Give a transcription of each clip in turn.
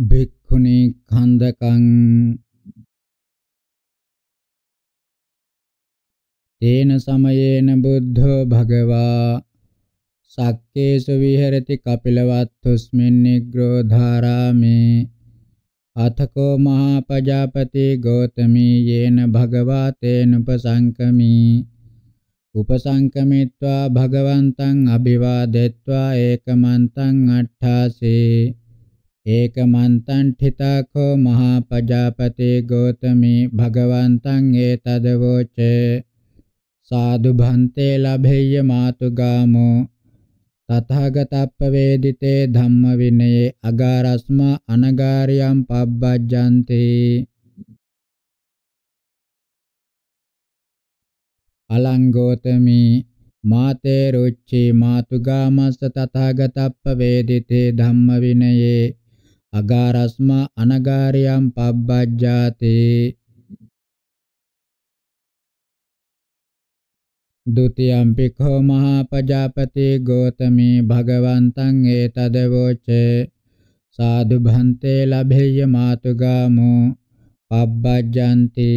භික්ඛුනි කන්දකං තේන සමයේන බුද්ධෝ භගවා සක්කේසු විහෙරති කපිලවත්තුස්මින් නිග්‍රෝධාරාමේ අතකෝ මහා පජාපති ගෝතමී යේන භගවා තේන උපසංකමී උපසංකමිත්වා භගවන්තං අභිවාදෙත්වා ඒකමන්තං අට්ඨාසේ ඒකමන්තණ්ඨිතාඛෝ මහපජාපතේ ගෝතමී භගවන්තං ඒතදවෝච සාදු භන්තේ ලභෙය්‍ය මාතුගාමෝ තථාගතප්පවේදිතේ ධම්ම විනයේ අගාරස්මා අනගාරියම් පබ්බජ්ජන්තේ අලංගෝතමී මාතේ රුච්චි මාතුගාමස්ස තථාගතප්පවේදිතේ ධම්ම විනයේ අගාරස්මා අනගාරයම් පබ්බජ්ජාතේ ဒ ුතියම්පි කෝ මහා පජාපති ගෝතමී භගවන්තං ඒතදවෝචේ සාදු භන්තේ ලභේය මාතුගාමෝ පබ්බජ්ජන්ති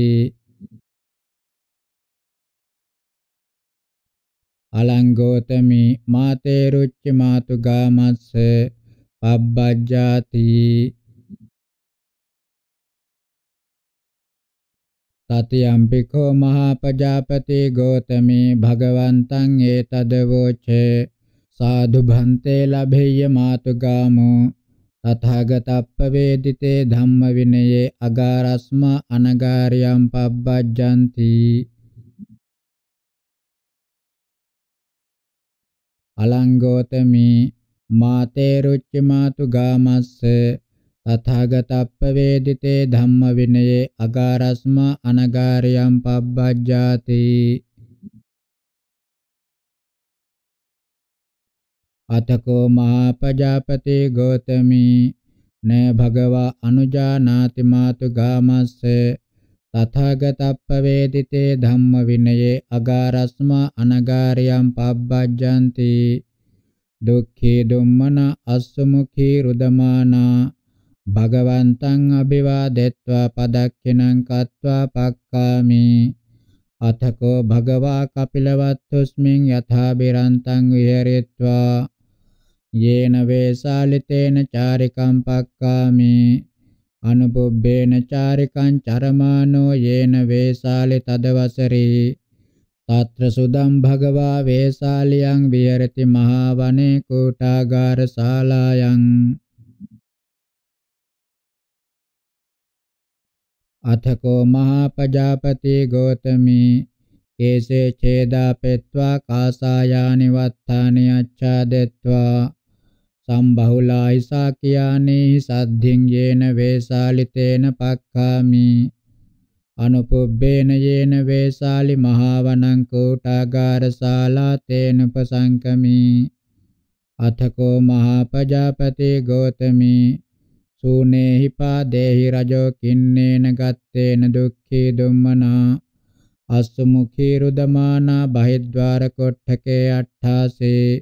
අලං ගෝතමී මාතේ රුච්ච මාතුගාමස්සේ පබ්බජ්ජාති තතියම්පිකෝ මහපජාපති ගෝතමී භගවන්තං ඒතදවෝචේ සාදු භන්තේ ලභෙය්‍ය මාතුගාමෝ තථාගතප්පවේදිතේ ධම්ම විනයේ අගාරස්මා අනගාරියම් පබ්බජ්ජಂತಿ අලංගෝතමී මාතේ රුච්ච මාතු ගාමස්ස තථාගතප්ප වේදිතේ ධම්ම විනයේ අගාරස්මා අනගාරියම් පබ්බජ්ජාති අතකෝ මහා පජාපති ගෝතමි න භගවා අනුජානාති මාතු ගාමස්ස තථාගතප්ප වේදිතේ ධම්ම විනයේ අගාරස්මා අනගාරියම් පබ්බජ්ජන්ති දුක්ඛේ දුම්මන අස්සමුඛේ රුදමානා භගවන්තං අභිවාදෙත්වා පදක්ඛිනං කତ୍වා පක්ඛාමි අතකෝ භගවා කපිලවත්තුස්මින් යථා බිරන්තං විහෙරෙත්වා යේන වේසාලිතේන චාරිකම් පක්ඛාමි අනුපොබ්බේන චාරිකං චරමානෝ යේන වේසාලි තදවසරී తత్ర సుదం భగవా వేసాలియం విహరతి మహావనే కూటాగార శాలాయం అథకో మహాపజాపతి గౌతమి కేశే ఛేదాపెత్వా కాసాయాని వత్తాని అచ్ఛాదెత్వా సంబహుళాయి సాక్యాని సద్ధింగేన వేసాలితేన పక్కామి අනුපුබ්බේන යේන වේසාලි මහාවනං කෝටාගාර ශාලා තේන උපසංකමී අතකෝ මහපජාපති ගෝතමී සූනේහි පාදේහි රජෝ කින්නේන ගත්තේන දුක්ඛී දුම්මනා අස්සමුඛී රුදමානා බහිද්වාර කොට්ඨකේ අට්ඨාසේ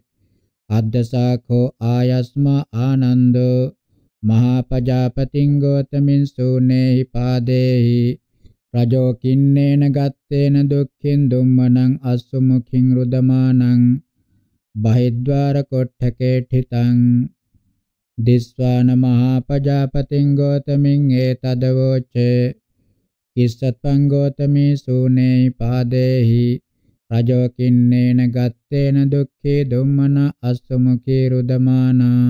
අද්දසාඛෝ ආයස්මා ආනන්දෝ මහපජාපතිං ගෝතමින් සූනේහි පාදේහි රජෝ කින්නේන ගත්තේන දුක්ඛින් දුම්මනං අස්සුමුඛින් රුදමානං බහිද්වාර කොට්ඨකේඨිතං දිස්වාන මහා පජාපතින් ගෝතමින් ඒතදවෝච කිස්සත්පං ගෝතමී සූනේ පාදේහි රජෝ කින්නේන ගත්තේන දුක්ඛේ දුම්මන අස්සුමුඛී රුදමානා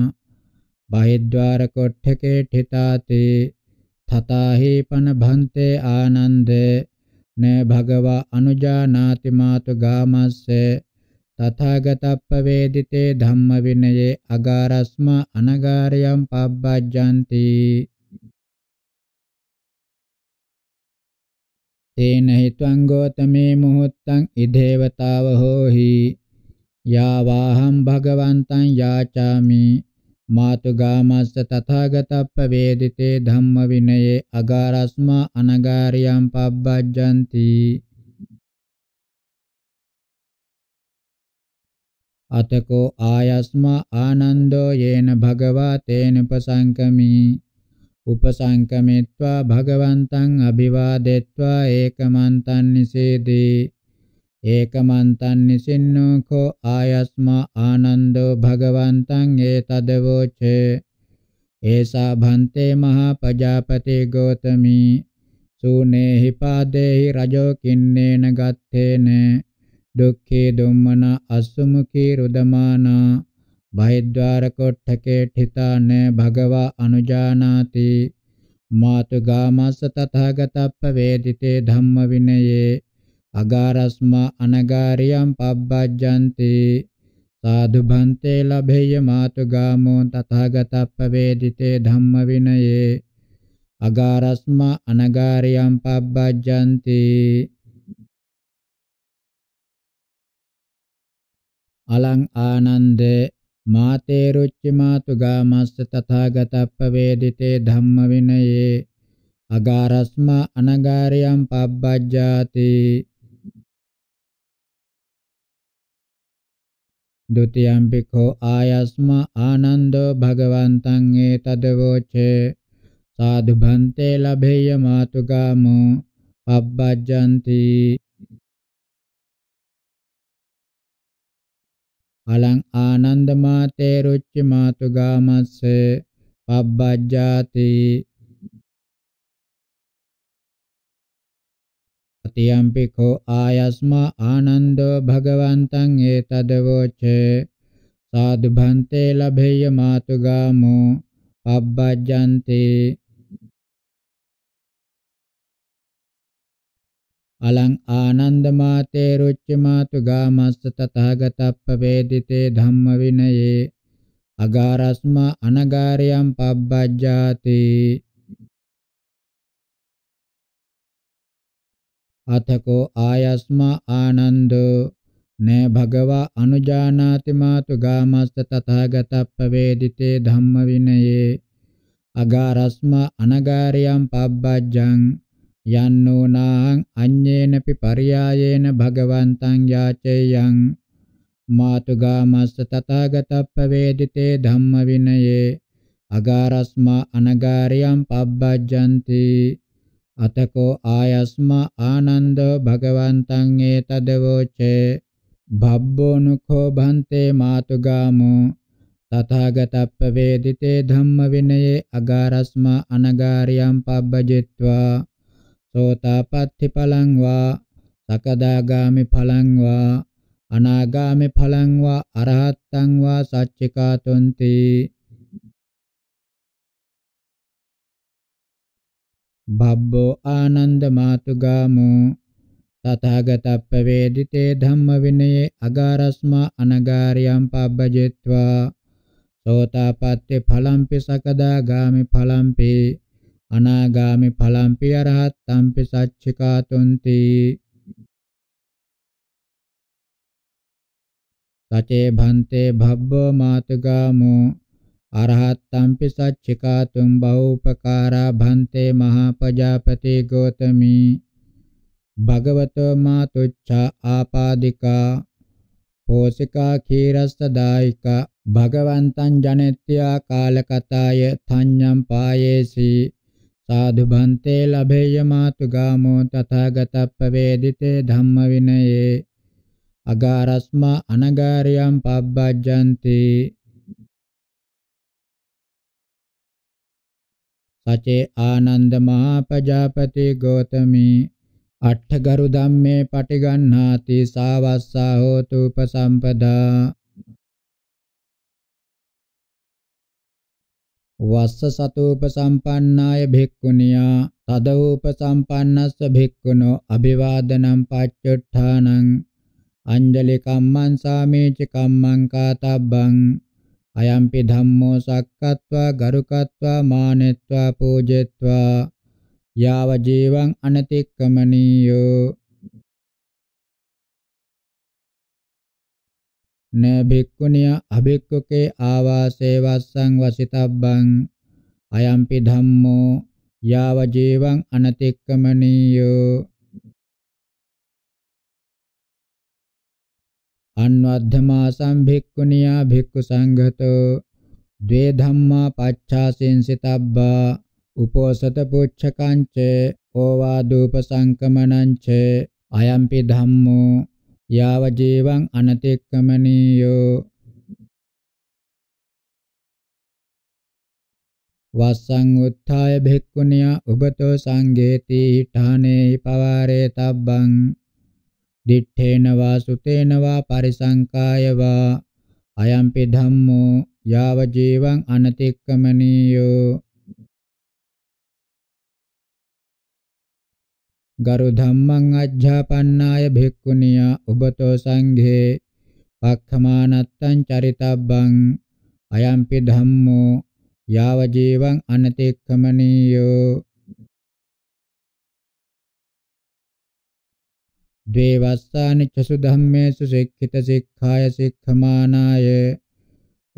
බහිද්වාර කොට්ඨකේඨිතාතේ තථාහි පන භන්තේ ආනන්දේ න භගවා අනුජානාති මාතු ගාමස්සේ තථාගතප්පවේදිතේ ධම්ම විනයේ අගාරස්මා අනගාරයම් පබ්බජ්ජಂತಿ තේන හිතං ගෝතමේ මුහුත්තං ඉදේවතාව හෝහි යාවාහම් භගවන්තං යාචාමි මාතුගාමස්ස තථාගතප්ප වේදිතේ ධම්ම විනයේ අගාරස්මා අනගාරියම් පබ්බජ්ජಂತಿ අතකෝ ආයස්මා ආනන්දෝ යේන භගවා තේන උපසංකමි උපසංකමිත්වා භගවන්තං අභිවාදෙත්වා ඒකමන්තං නිසේදී ඒකමන්තං නිසින්නෝ කෝ ආයස්මා ආනන්දෝ භගවන්තං ඒතදවෝචේ ඒසා භන්තේ මහා පජාපති ගෝතමි සුනේහි පාදේහි රජෝ කින්නේන ගත්තේන දුක්ඛේ දුම්මන අසුමුඛී රුදමානා බහිද්වාර කොට්ඨකේ ඨිතාන භගවා අනුජානාති මාතුගාමස්ස තථාගතප්ප වේදිතේ ධම්ම විනයේ අගාරස්මා අනගාරියම් පබ්බජ්ජන්ති සාදු භන්තේ ලභේය මාතුගාමෝ තථාගතප්පවේදිතේ ධම්ම විනයේ අගාරස්මා අනගාරියම් පබ්බජ්ජන්ති අලං ආනන්ද මාතේ රුච්ච මාතුගාමස්ස තථාගතප්පවේදිතේ ධම්ම විනයේ අගාරස්මා අනගාරියම් පබ්බජ්ජාති දුතියම් භික්ඛෝ ආයස්ම ආනන්දෝ භගවන්තං ඒතදවෝචේ සාදු භන්තේ ලභේය මාතුගාමෝ පබ්බජ්ජಂತಿ අලං ආනන්ද මාතේ රුච්ච මාතුගාමස්සේ පබ්බජ්ජාති අතියම්පි කෝ ආයස්මා ආනන්දෝ භගවන්තං ඒතදවෝචේ සාදු භන්තේ ලභේය මාතුගාමෝ අබ්බජ්ජන්තේ අලං ආනන්ද මාතේ රුච්ච මාතුගාමස්ස තතහගතප්ප වේදිතේ ධම්ම විනයේ අගාරස්මා අනගාරියම් පබ්බජ්ජාතේ අතකෝ ආයස්මා ආනන්දෝ නේ භගවා අනුජානාති මාතු ගාමස්ස තථාගතප්පවේදිතේ ධම්ම විනයේ අගාරස්මා අනගාරියම් පබ්බජ්ජං යන්නෝ නාං අඤ්ඤේනපි පරියායේන භගවන්තං යාචේයං මාතු ගාමස්ස තථාගතප්පවේදිතේ ධම්ම විනයේ අගාරස්මා අනගාරියම් පබ්බජ්ජಂತಿ අතකෝ ආයස්මා ආනන්දෝ භගවන්තං ඒතදවෝචේ භබ්බෝනුඛෝ භන්තේ මාතුගාමෝ තථාගතප්ප වේදිතේ ධම්ම විනයේ අගාරස්මා අනගාරියම් පබ්බජිත්වා සෝතාපට්ඨි පලං වා සකදාගාමි පලං වා අනාගාමි පලං වා අරහත්තං වා සච්චිකාතොන්ති භබ්බෝ ආනන්ද මාතුගාමෝ තථාගතප්පවේදිතේ ධම්ම විනයේ අගාරස්මා අනගාරියම් පබ්බජෙත්වා සෝතාපට්ඨේ ඵලම්පි සකදාගාමි ඵලම්පි අනාගාමි ඵලම්පි අරහත්ම්පි සච්චිකාතුන්ති සචේ භන්තේ භබ්බෝ මාතුගාමෝ අරහත්තම්පි සච්චිකාතුම් බහූපකාරා භන්තේ මහා පජාපති ගෝතමි භගවතෝ මාතුච්ඡා ආපාදිකා පෝසිකා ඛීරස්ස දායිකා භගවන්තං ජනෙත්‍යා කාලකතාය තඤ්ඤම් පායේසි සාදු භන්තේ ලභේය මාතුගාමෝ තථාගතප්පවේදිතේ ධම්ම විනයේ අගාරස්මා අනගාරියම් පබ්බජ්ජන්ති සචේ ආනන්ද මහා ප්‍රජාපති ගෝතමී අට්ඨගරු ධම්මේ පටිගන්හාති සාවස්සා හෝතු උපසම්පදා වස්ස සතෝප සම්පන්නාය භික්ඛුනියා තදෝප සම්පන්නස්ස භික්ඛුනෝ අභිවාදනම් පච්චුට්ඨානං අංජලි කම්මං සාමේච කම්මං කාතබ්බං අයම්පි ධම්මෝ සක්කත්වා ගරුකත්වා මානෙත්වා පූජෙත්වා යාව ජීවං අනතික්කමනීයෝ න භික්ඛුනිය අභික්ඛුකේ ආවාසේ වස්සං වසිතබ්බං අයම්පි ධම්මෝ යාව ජීවං අනතික්කමනීයෝ අන්වද්ධමාසං භික්ඛුනියා භික්ඛු සංඝතෝ ද්වේ ධම්මා පච්ඡාසින්සිතබ්බා උපෝසත පුච්ඡකංච ඕවා දූපසංකමනංච අයම්පි ධම්මෝ යාව ජීවං අනතික්කමනීයෝ වස්සං උත්ථාය භික්ඛුනියා උබතෝ සංඝේති ඨානේ පවාරේ තබ්බං දිඨේනවා සුතේනවා පරිසංකායවා අයම්පි ධම්මෝ යාව ජීවං අනතික්කමනීයෝ ගරු ධම්මං අජ්ජාපන්නාය භික්ඛුනියා ඔබතෝ සංඝේ පක්ඛමානත්තං චරිතබ්බං අයම්පි ධම්මෝ යාව ජීවං අනතික්කමනීයෝ දේවස්සානි චසු ධම්මේසු සික්ඛිත සික්ඛාය සික්ඛමානාය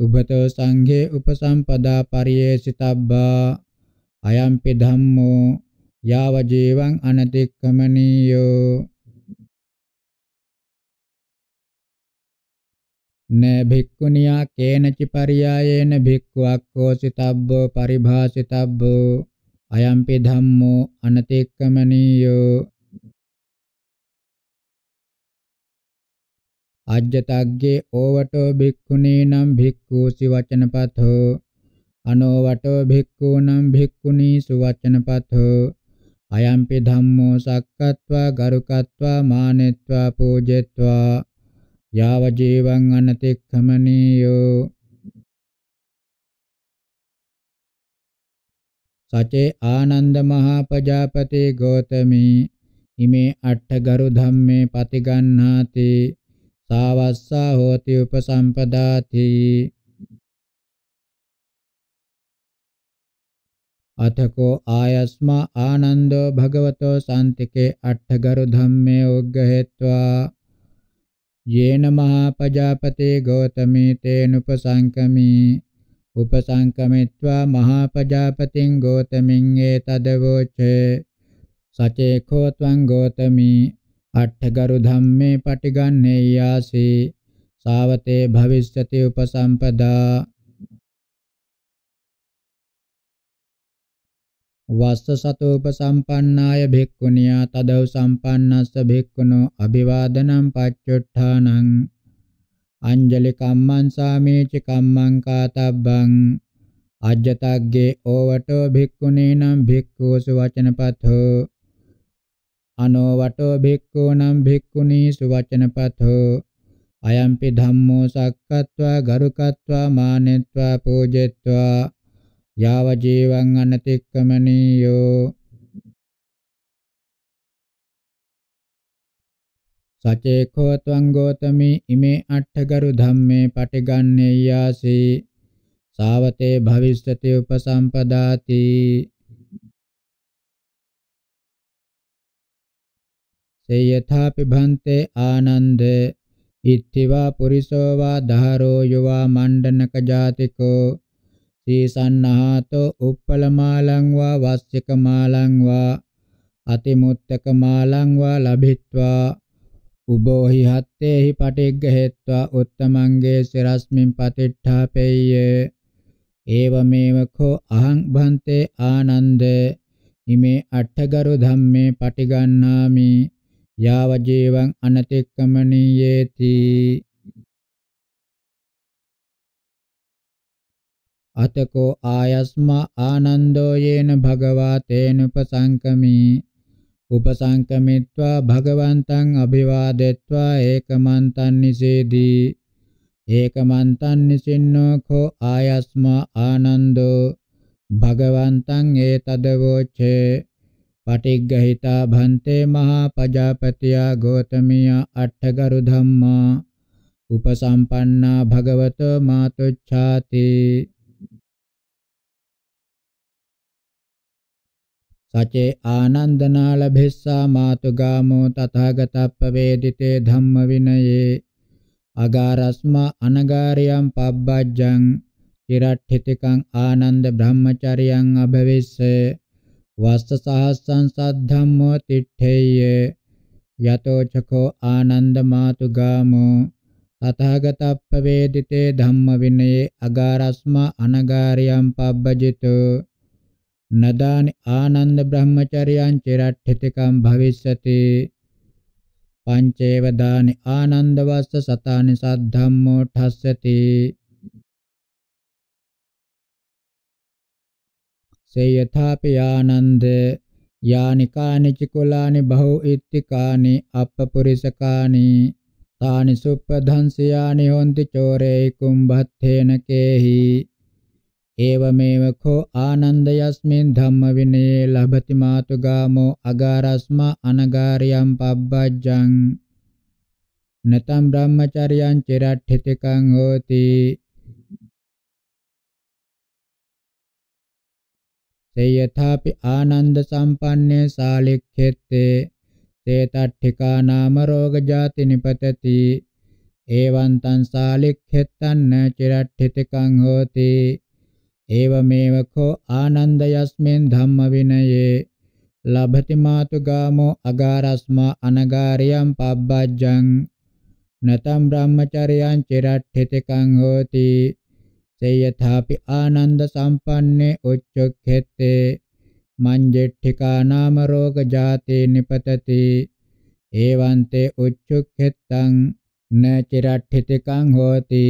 උභතෝ සංඝේ උපසම්පදා පරියේසිතබ්බා අයම්පි ධම්මෝ යාව ජීවං අනතික්කමනීයෝ න භික්ඛුනියා කේනචි පරියායේන භික්ඛුවක්ඛෝ සිතබ්බෝ පරිභාසිතබ්බෝ අයම්පි ධම්මෝ අනතික්කමනීයෝ අජ්ජතග්ගේ ඕවටෝ භික්ඛුනීනම් භික්ඛූසි වචනපතෝ අනෝවටෝ භික්ඛූනම් භික්ඛුනීසු වචනපතෝ අයම්පි ධම්මෝ සක්කත්වා ගරුකත්වා මානෙත්වා පූජෙත්වා යාව ජීවං අනතික්ඛමනීයෝ සචේ ආනන්ද මහා පජාපති ගෝතමී ඉමේ අට්ඨ ගරු ධම්මේ පතිගන්හාති සාවස්සා හෝති උපසම්පදාති අතකෝ ආයස්මා ආනන්දෝ භගවතෝ සාන්තිකේ අට්ඨගරු ධම්මේ උග්ගහෙත්වා යේන මහා පජාපතේ ගෞතමී තේනුපසංකමී උපසංකමිත්වා මහා පජාපතින් ගෞතමින් ඒතදවෝච සචේඛෝ ත්වං ගෞතමී අට්ඨගරු ධම්මේ පටිගන්නේයාසේ සාවතේ භවිෂ්‍යති උපසම්පදා වස්ස සතෝප සම්පන්නාය භික්ඛුනියා තදව සම්පන්නස්ස භික්ඛුනෝ අභිවාදනම් පච්චොට්ඨානං අංජලි කම්මං සාමේච කම්මං කාතබ්බං අජ්ජතග්ගේ ඕවටෝ භික්ඛුනේනම් භික්ඛූසු වචනපතෝ අනෝ වටෝ භික්ඛූනම් භික්ඛුනී සුවචනපතෝ අයම්පි ධම්මෝ සක්කත්වා ගරුකත්වා මානෙත්වා පූජෙත්වා යාව ජීවං අනතික්කමනීයෝ සචේඛෝ ත්වං ගෝතමි ඉමේ අට්ඨගරු ධම්මේ පටිගන්නේයාසී සාවතේ භවිෂ්‍යති උපසම්පදාති se yathāpi bhante ānanda itthivā puriso va dharo yuva mandanaka jātiko sīsannahāto uppalamalang va vassikamalang va අතිමුත්තකමාලං වා ලබිත්වා උබෝහි හත්තේහි පටිග්ගහෙත්වා උත්තමංගේ සිරස්මින් පතිට්ඨාපෙය්‍ය ඒවමේව කෝ අහං භන්තේ ආනන්ද හිමේ අට්ඨගරු ධම්මේ පටිගන්නාමි යාව ජීවං අනතික්කමනීයේති අතකෝ ආයස්මා ආනන්දෝ යේන භගවා තේන උපසංකමී උපසංකමිත්වා භගවන්තං අභිවාදෙත්වා ඒකමන්තං නිසේදී ඒකමන්තං නිසින්නෝ කෝ ආයස්මා ආනන්දෝ භගවන්තං ඒතදවෝචේ පටිග්ගහිතා භන්තේ මහා පජාපතියා ගෝතමියා අට්ඨගරු ධම්මා උපසම්පන්නා භගවත මාතුච්ඡාති සචේ ආනන්දනා ලභෙස්සා මාතුගාමෝ තථාගතප්පවේදිතේ ධම්ම විනයේ අගාරස්මා අනගාරියම් පබ්බජ්ජං චිරට්ඨිතකං ආනන්ද බ්‍රහ්මචරියං අභවිස්සේ වස්සසහස්සං සද්ධම්මෝ තිට්ඨේය යතෝ චකෝ ආනන්දමාතු ගාමෝ තථාගතප්පවේදිතේ ධම්ම විනයේ අගාරස්මා අනගාරියම් පබ්බජිතු නදානි ආනන්ද බ්‍රහ්මචර්යං චිරට්ඨිතකම් භවිස්සති පංචේව දානි ආනන්දවස්ස සතානි සද්ධම්මෝ ඨස්සති සේ යථාපි ආනන්ද යානිකානි චිකුලානි බහූ ඉත්තිකානි අපපුරිසකානි තානි සුප්පධංසයානි හොන්ති චෝරේ කුම්භත්තේන කේහි ඒවමේව කෝ ආනන්ද යස්මින් ධම්ම විනේ ලබති මාතුගාමෝ අගාරස්ම අනගාරියම් පබ්බජ්ජං නතම් බ්‍රහ්මචර්යං චිරට්ඨිතකං හෝති से यथापि आनंद संपन्ने सालिख्यते से तठिका नाम रोग जाति निपतति एवं तं सालिख्यतन्न चिरठितिकं होति एवमेव खो आनंद यस्मिन् धम्म विनये लभति मातुगामो अगारस्मा अनगार्यं पब्बज्जं न तं ब्रह्मचर्यं चिरठितिकं होति සේයථාපි ආනන්ද සම්පන්නේ උච්චක්ඛෙත්තේ මංජෙට්ඨිකා නාම රෝග ජාතේ නිපතති ඒවන්තේ උච්චක්ඛෙත්තං නචිරට්ඨිතකං හෝති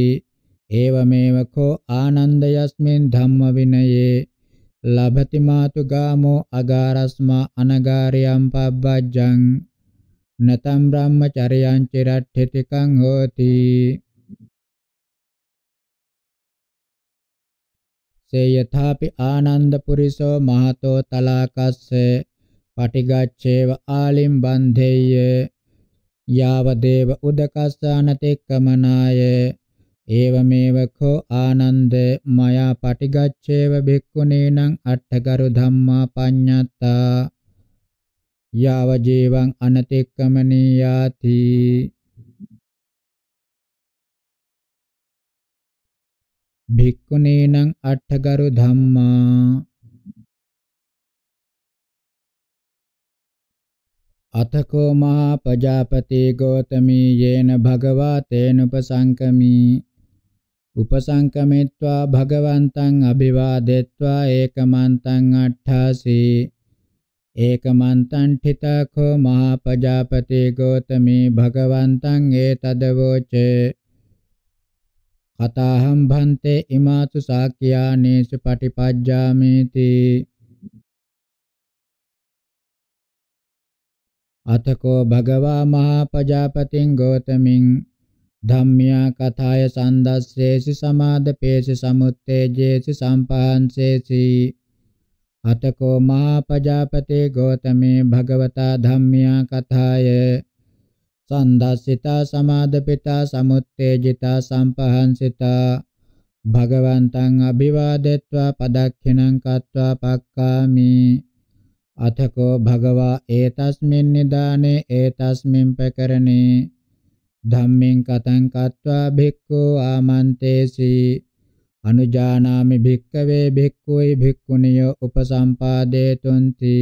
ඒවමේව කෝ ආනන්දයස්මින් ධම්ම විනයේ ලබති මාතු ගාමෝ අගාරස්මා අනගාරියම් පබ්බජ්ජං නතම් බ්‍රහ්මචර්යං චිරට්ඨිතකං හෝති තස්සේ යථාපි ආනන්ද පුරිසෝ මහතෝ තලාකස්ස පටිගච්ඡේව ආලිම්බන්ධේය යාව දේව උදකස්සානතික්කමනාය ඒවමේව කෝ ආනන්ද මයා පටිගච්ඡේව භික්ඛුනේනං අට්ඨගරු ධම්මා පඤ්ඤත්තා යාව ජීවං අනතික්කමනීයාති භික්ඛුනේනං අට්ඨගරු ධම්මා අතකෝ මහා පජාපති ගෝතමී යේන භගවා තේනුපසංකමී උපසංකමිත්වා භගවන්තං අභිවාදෙත්වා ඒකමන්තං අට්ඨාසී ඒකමන්තං ඨිතකෝ මහා පජාපති ගෝතමී භගවන්තං ඒතදවෝචේ කතාහම් භන්තේ ඉමාතු සාක්‍යානේසු පටිපජ්ජාමේති අතකෝ භගවා මහා පජාපතින් ගෝතමින් ධම්මියා කථාය සන්දස්සේසි සමාදපේසි සමුත්තේජේසි සම්පහන්සේසි අතකෝ මහා පජාපතේ ගෝතමේ භගවතා ධම්මියා කථාය සන්දස්සිතා සමාදපිතා සමුත්තේජිතා සම්පහන්සිතා භගවන්තං අභිවාදෙත්වා පදක්ඛිනං කତ୍වා පක්ඛාමි අතකෝ භගවා ඒතස්මින් නිදානේ ඒතස්මින් ප්‍රකරණේ ධම්මෙන් කතං කତ୍වා භික්ඛෝ ආමන්තේසි අනුජානාමි භික්කවේ භික්ඛුයි භික්ඛුනිය උපසම්පාදේතුන්ති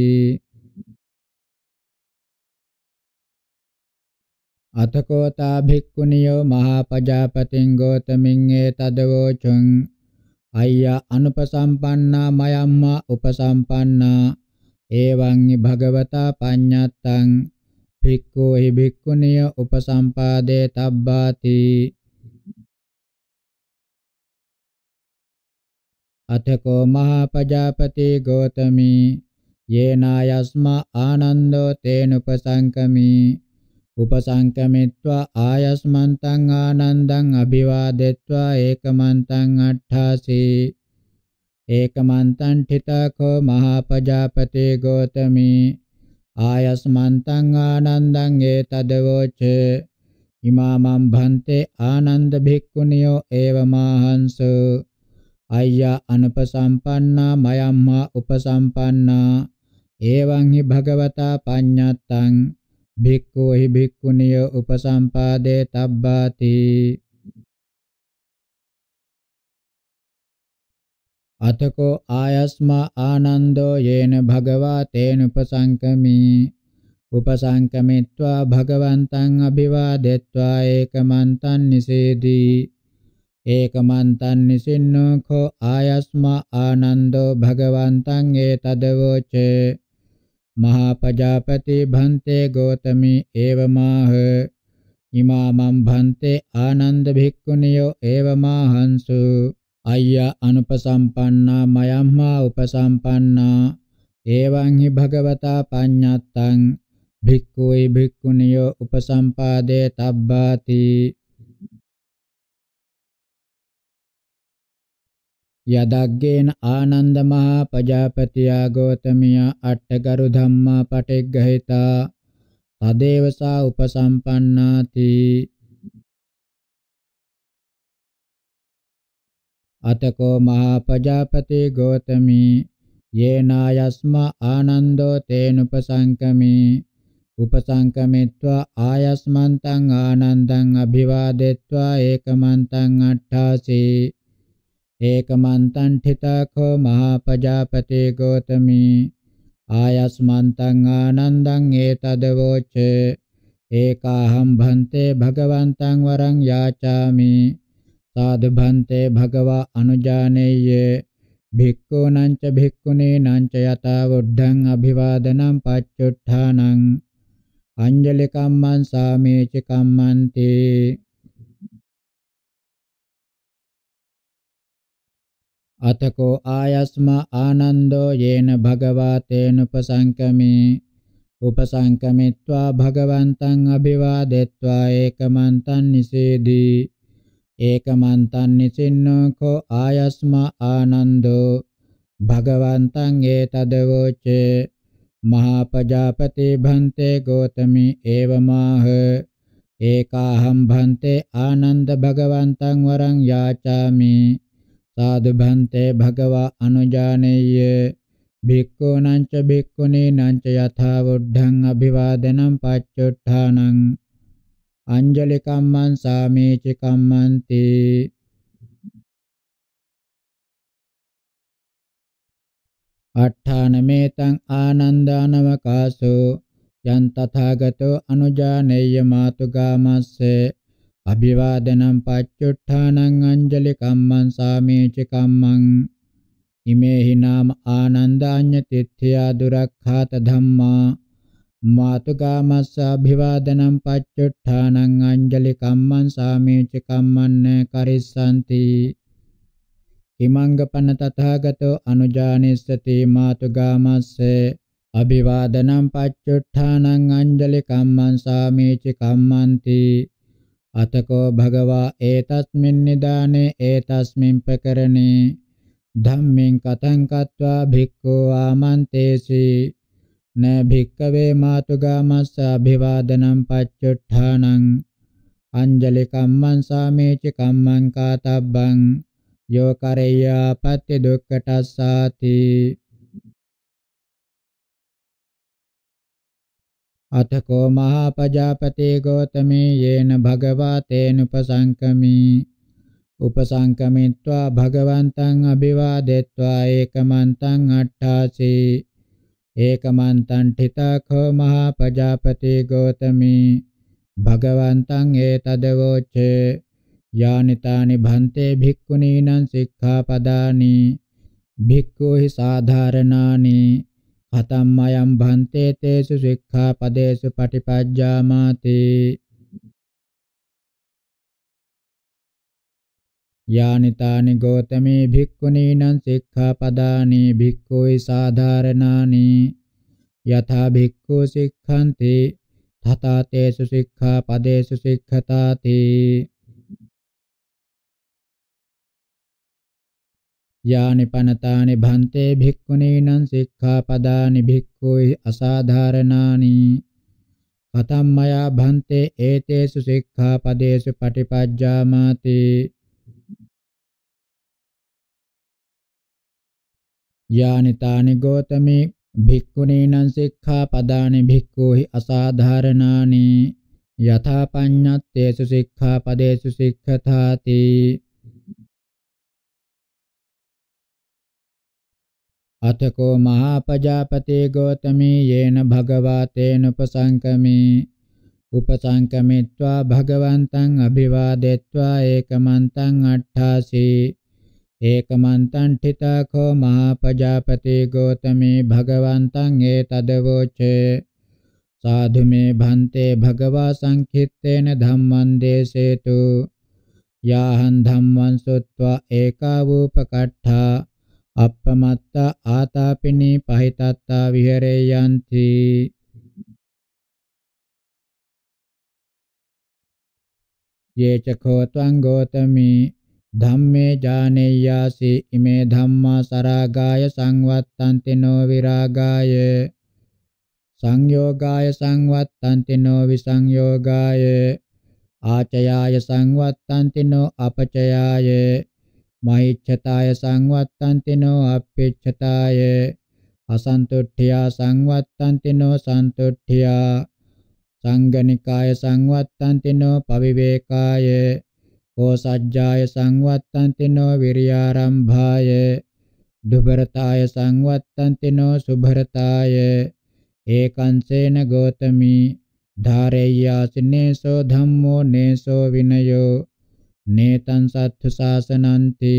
අතකෝතා භික්ඛුනියෝ මහපජාපතින් ගෝතමින් ඒතදවෝචං අය්‍ය අනුපසම්පන්නා මයම්මා උපසම්පන්නා එවං භගවතා පඤ්ඤත්තං භික්ඛෝ හි භික්ඛුනිය උපසම්පාදේ තබ්බාති අතකෝ මහපජාපති ගෝතමී යේනායස්මා ආනන්දෝ තේනුපසංකමී උපසංකමෙත්වා ආයස්මන්තං ආනන්දං අභිවාදෙත්වා ඒකමන්තං අට්ඨාසී ඒකමන්තං ඨිතකෝ මහපජාපති ගෝතමි ආයස්මන්තං ආනන්දං ඒතදවෝච ඉමාමම් භන්තේ ආනන්ද භික්ඛුනියෝ ඒවමාහංසු අය්‍යා අනුපසම්පන්නා මයම්මා උපසම්පන්නා එවං හි භගවතා පඤ්ඤත්තං භික්ඛු හි භික්ඛුනිය උපසම්පාදේ තබ්බාති අතකෝ ආයස්මා ආනන්දෝ යේන භගවා තේන උපසංකමී උපසංකමිත්වා භගවන්තං අභිවාදෙත්වා ඒකමන්තං නිසේදී ඒකමන්තං නිසින්නෝ කෝ ආයස්මා ආනන්දෝ භගවන්තං ඒතදවෝචේ महापजापति भन्ते गौतमी एवमाह इमामं भन्ते आनन्द भिक्खुनियो एवमाहंसु අය්‍ය අනුපසම්පන්නා මයම්මා උපසම්පන්නා එවං හි භගවතා පඤ්ඤත්තං භික්ඛුයි භික්ඛුනියෝ උපසම්පාදේ තබ්බාති යදග්ගේන ආනන්ද මහා පජාපතියා ගෝතමියා අට්ඨගරු ධම්මා පටිග්ගහිතා තදේවසා උපසම්පන්නාති අතකෝ මහා පජාපති ගෝතමි යේනායස්මා ආනන්දෝ තේනුපසංකමි උපසංකමිත්වා ආයස්මන්තං ආනන්දං අභිවාදෙත්වා ඒකමන්තං අට්ඨාසේ ඒකමන්තං ඨිතාඛෝ මහපජාපතේ ගෝතමී ආයස්මන්තං ආනන්දං ඒතදවෝච ඒකාහම් භන්තේ භගවන්තං වරං යාචාමි සාදු භන්තේ භගවා අනුජානෙය්‍ය භික්ඛූනං ච භික්ඛුනේනං ච යතා වොඩ්ඩං අභිවාදනම් පච්චුට්ඨානං අඤ්ජලි කම්මං සාමේච කම්මන්තේ අතකෝ ආයස්ම ආනන්දෝ යේන භගවා තේන උපසංකමේ උපසංකමිත්වා භගවන්තං අභිවාදෙත්වා ඒකමන්තං නිසේදී ඒකමන්තං නිසින්නෝ කෝ ආයස්ම ආනන්දෝ භගවන්තං ඒතදවෝචේ මහා පජාපති භන්තේ ගෝතමි ඒවමාහ ඒකාහම් භන්තේ ආනන්ද භගවන්තං වරං යාචාමි සාදු භන්තේ භගවා අනුජානෙය්‍ය භික්ඛූනං ච භික්ඛුනීනං ච යථා වුද්ධං අභිවාදනං පච්චුට්ඨානං අංජලි කම්මං සාමේචි කම්මන්ති අට්ඨානමේතං ආනන්දානවකාසෝ යන් තථාගතෝ අනුජානේය මාතුගාමස්සේ අභිවාදනම් පච්චුට්ඨානං අංජලි කම්මං සාමේච කම්මං ඉමේහි නාම ආනන්ද අඤ්ඤතිත්‍ත්‍යා දුරක්ඛාත ධම්මා මාතුගාමස්ස අභිවාදනම් පච්චුට්ඨානං අංජලි කම්මං සාමේච කම්මන්න කරිස්සanti කිමංගපන තථාගතෝ අනුජානිස්සති මාතුගාමස්සේ අභිවාදනම් පච්චුට්ඨානං අංජලි කම්මං සාමේච කම්මන්ති අතකෝ භගවා ඒතස්මින් නිදානේ ඒතස්මින් ප්‍රකරණේ ධම්මෙන් කතං කତ୍වා භික්ඛෝ ආමන්තේසි න භික්කවේ මාතුගාමස්ස අභිවාදනම් පච්චුට්ඨානං අංජලි කම්මං සාමේචි කම්මං කාතබ්බං යෝ කරෙය්‍යාපත්‍ය දුක්ඛටස්සාති अथ को महापजापते गौतमे येन भगवा तेनुपसङ्कमी उपसङ्कमित्वा भगवन्तम् अभिवादित्वा एकमन्तम् अट्टासि एकमन्तण्ठितखो महापजापति गौतमी भगवन्तम् एतदवोचे यानि तानि भन्ते भिक्खुनीनं शिक्षापदानि भिक्खु हि साधारणानि අතම්මයම් භන්තේ තේසු සික්ඛාපදේසු පටිපජ්ජාමාති යානිතානි ගෝතමේ භික්ඛුනීනං සික්ඛාපදානි භික්ඛුයි සාධාරණානි යථා භික්ඛු සික්ඛන්ති තථා තේසු සික්ඛාපදේසු සික්ඛතාති යානි පනතානි භන්තේ භික්ඛුනීනං සික්ඛාපදානි භික්ඛුයි අසාධාරණානි කතම්මයා භන්තේ ඒතේසු සික්ඛාපදේසු පටිපජ්ජාමාති යානි තානි ගෝතමේ භික්ඛුනීනං සික්ඛාපදානි භික්ඛෝහි අසාධාරණානි යථා පඤ්ඤත්තේසු සික්ඛාපදේසු සික්ඛතාති අතකෝ මහා පජාපතේ ගෝතමී යේන භගවා තේන උපසංකමේ උපසංකමිත්වා භගවන්තං අභිවාදෙත්වා ඒකමන්තං අට්ඨාසී ඒකමන්තං ඨිතාඛෝ මහා පජාපතේ ගෝතමී භගවන්තං ඒතදවෝචේ සාධු මේ භන්තේ භගවා සංඛිත්තේන ධම්මං දේසේතු යාහං ධම්මං සුත්වා ඒකාවූපකට්ඨා අප්පමත්තා ආතාපිනී පහිතත්තා විහෙරේ යන්ති යේච කෝත්වං ගෝතමි ධම්මේ ඥානෙය්‍යාසි ඉමේ ධම්මා සරාගාය සංවත්තන්ති නෝ විරාගාය සංයෝගාය සංවත්තන්ති නෝ විසංයෝගාය ආචයාය සංවත්තන්ති නෝ අපචයාය මහිච්ඡතාය සංවත්තන්තිනෝ අප්පිච්ඡතාය අසන්තුට්ඨියා සංවත්තන්තිනෝ සන්තුට්ඨියා සංගනිකාය සංවත්තන්තිනෝ පවිවේකාය කෝසජ්ජාය සංවත්තන්තිනෝ විරියාරම්භාය දුබරතාය සංවත්තන්තිනෝ සුභරතාය ඒකංසේන ගෝතමී ධාරේයාසිනේසෝ ධම්මෝ නේසෝ විනයෝ නේතං සත්තු ශාසනන්ති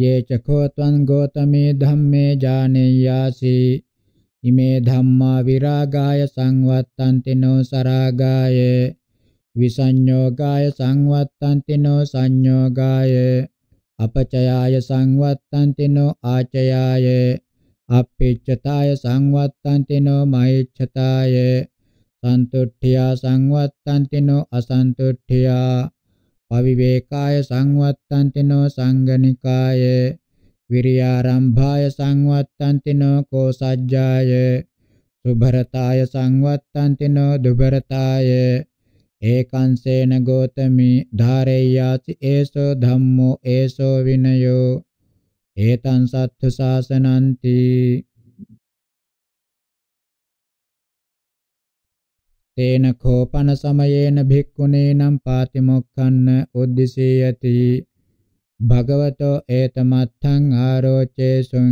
යේ චකෝ ත්වං ගෝතමේ ධම්මේ ජානෙයාසි ඉමේ ධම්මා විරාගාය සංවත්තන්ති නෝ සරාගාය විසඤ්ඤෝගාය සංවත්තන්ති නෝ සංඤෝගාය අපචයාය සංවත්තන්ති නෝ ආචයාය අප්පිච්ඡතාය සංවත්තන්ති නෝ මෛච්ඡතාය සන්තුට්ඨියා සංවත්තන්තිනෝ අසන්තුට්ඨියා අවිවේකාය සංවත්තන්තිනෝ සංගනිකාය විරියාරම්භාය සංවත්තන්තිනෝ කෝසජ්ජාය සුභරතාය සංවත්තන්තිනෝ දුභරතාය ඒකංසේන ගෝතමී ධාරෙය්‍යාචි ඒසෝ ධම්මෝ ඒසෝ විනයෝ ඒතං සත්තු සාසනන්ති තේන කෝපන සමයේන භික්ඛුනේනම් පාතිමොක්ඛන්න උද්දිසීයති භගවතෝ ඒතමත්තං ආරෝචේසුං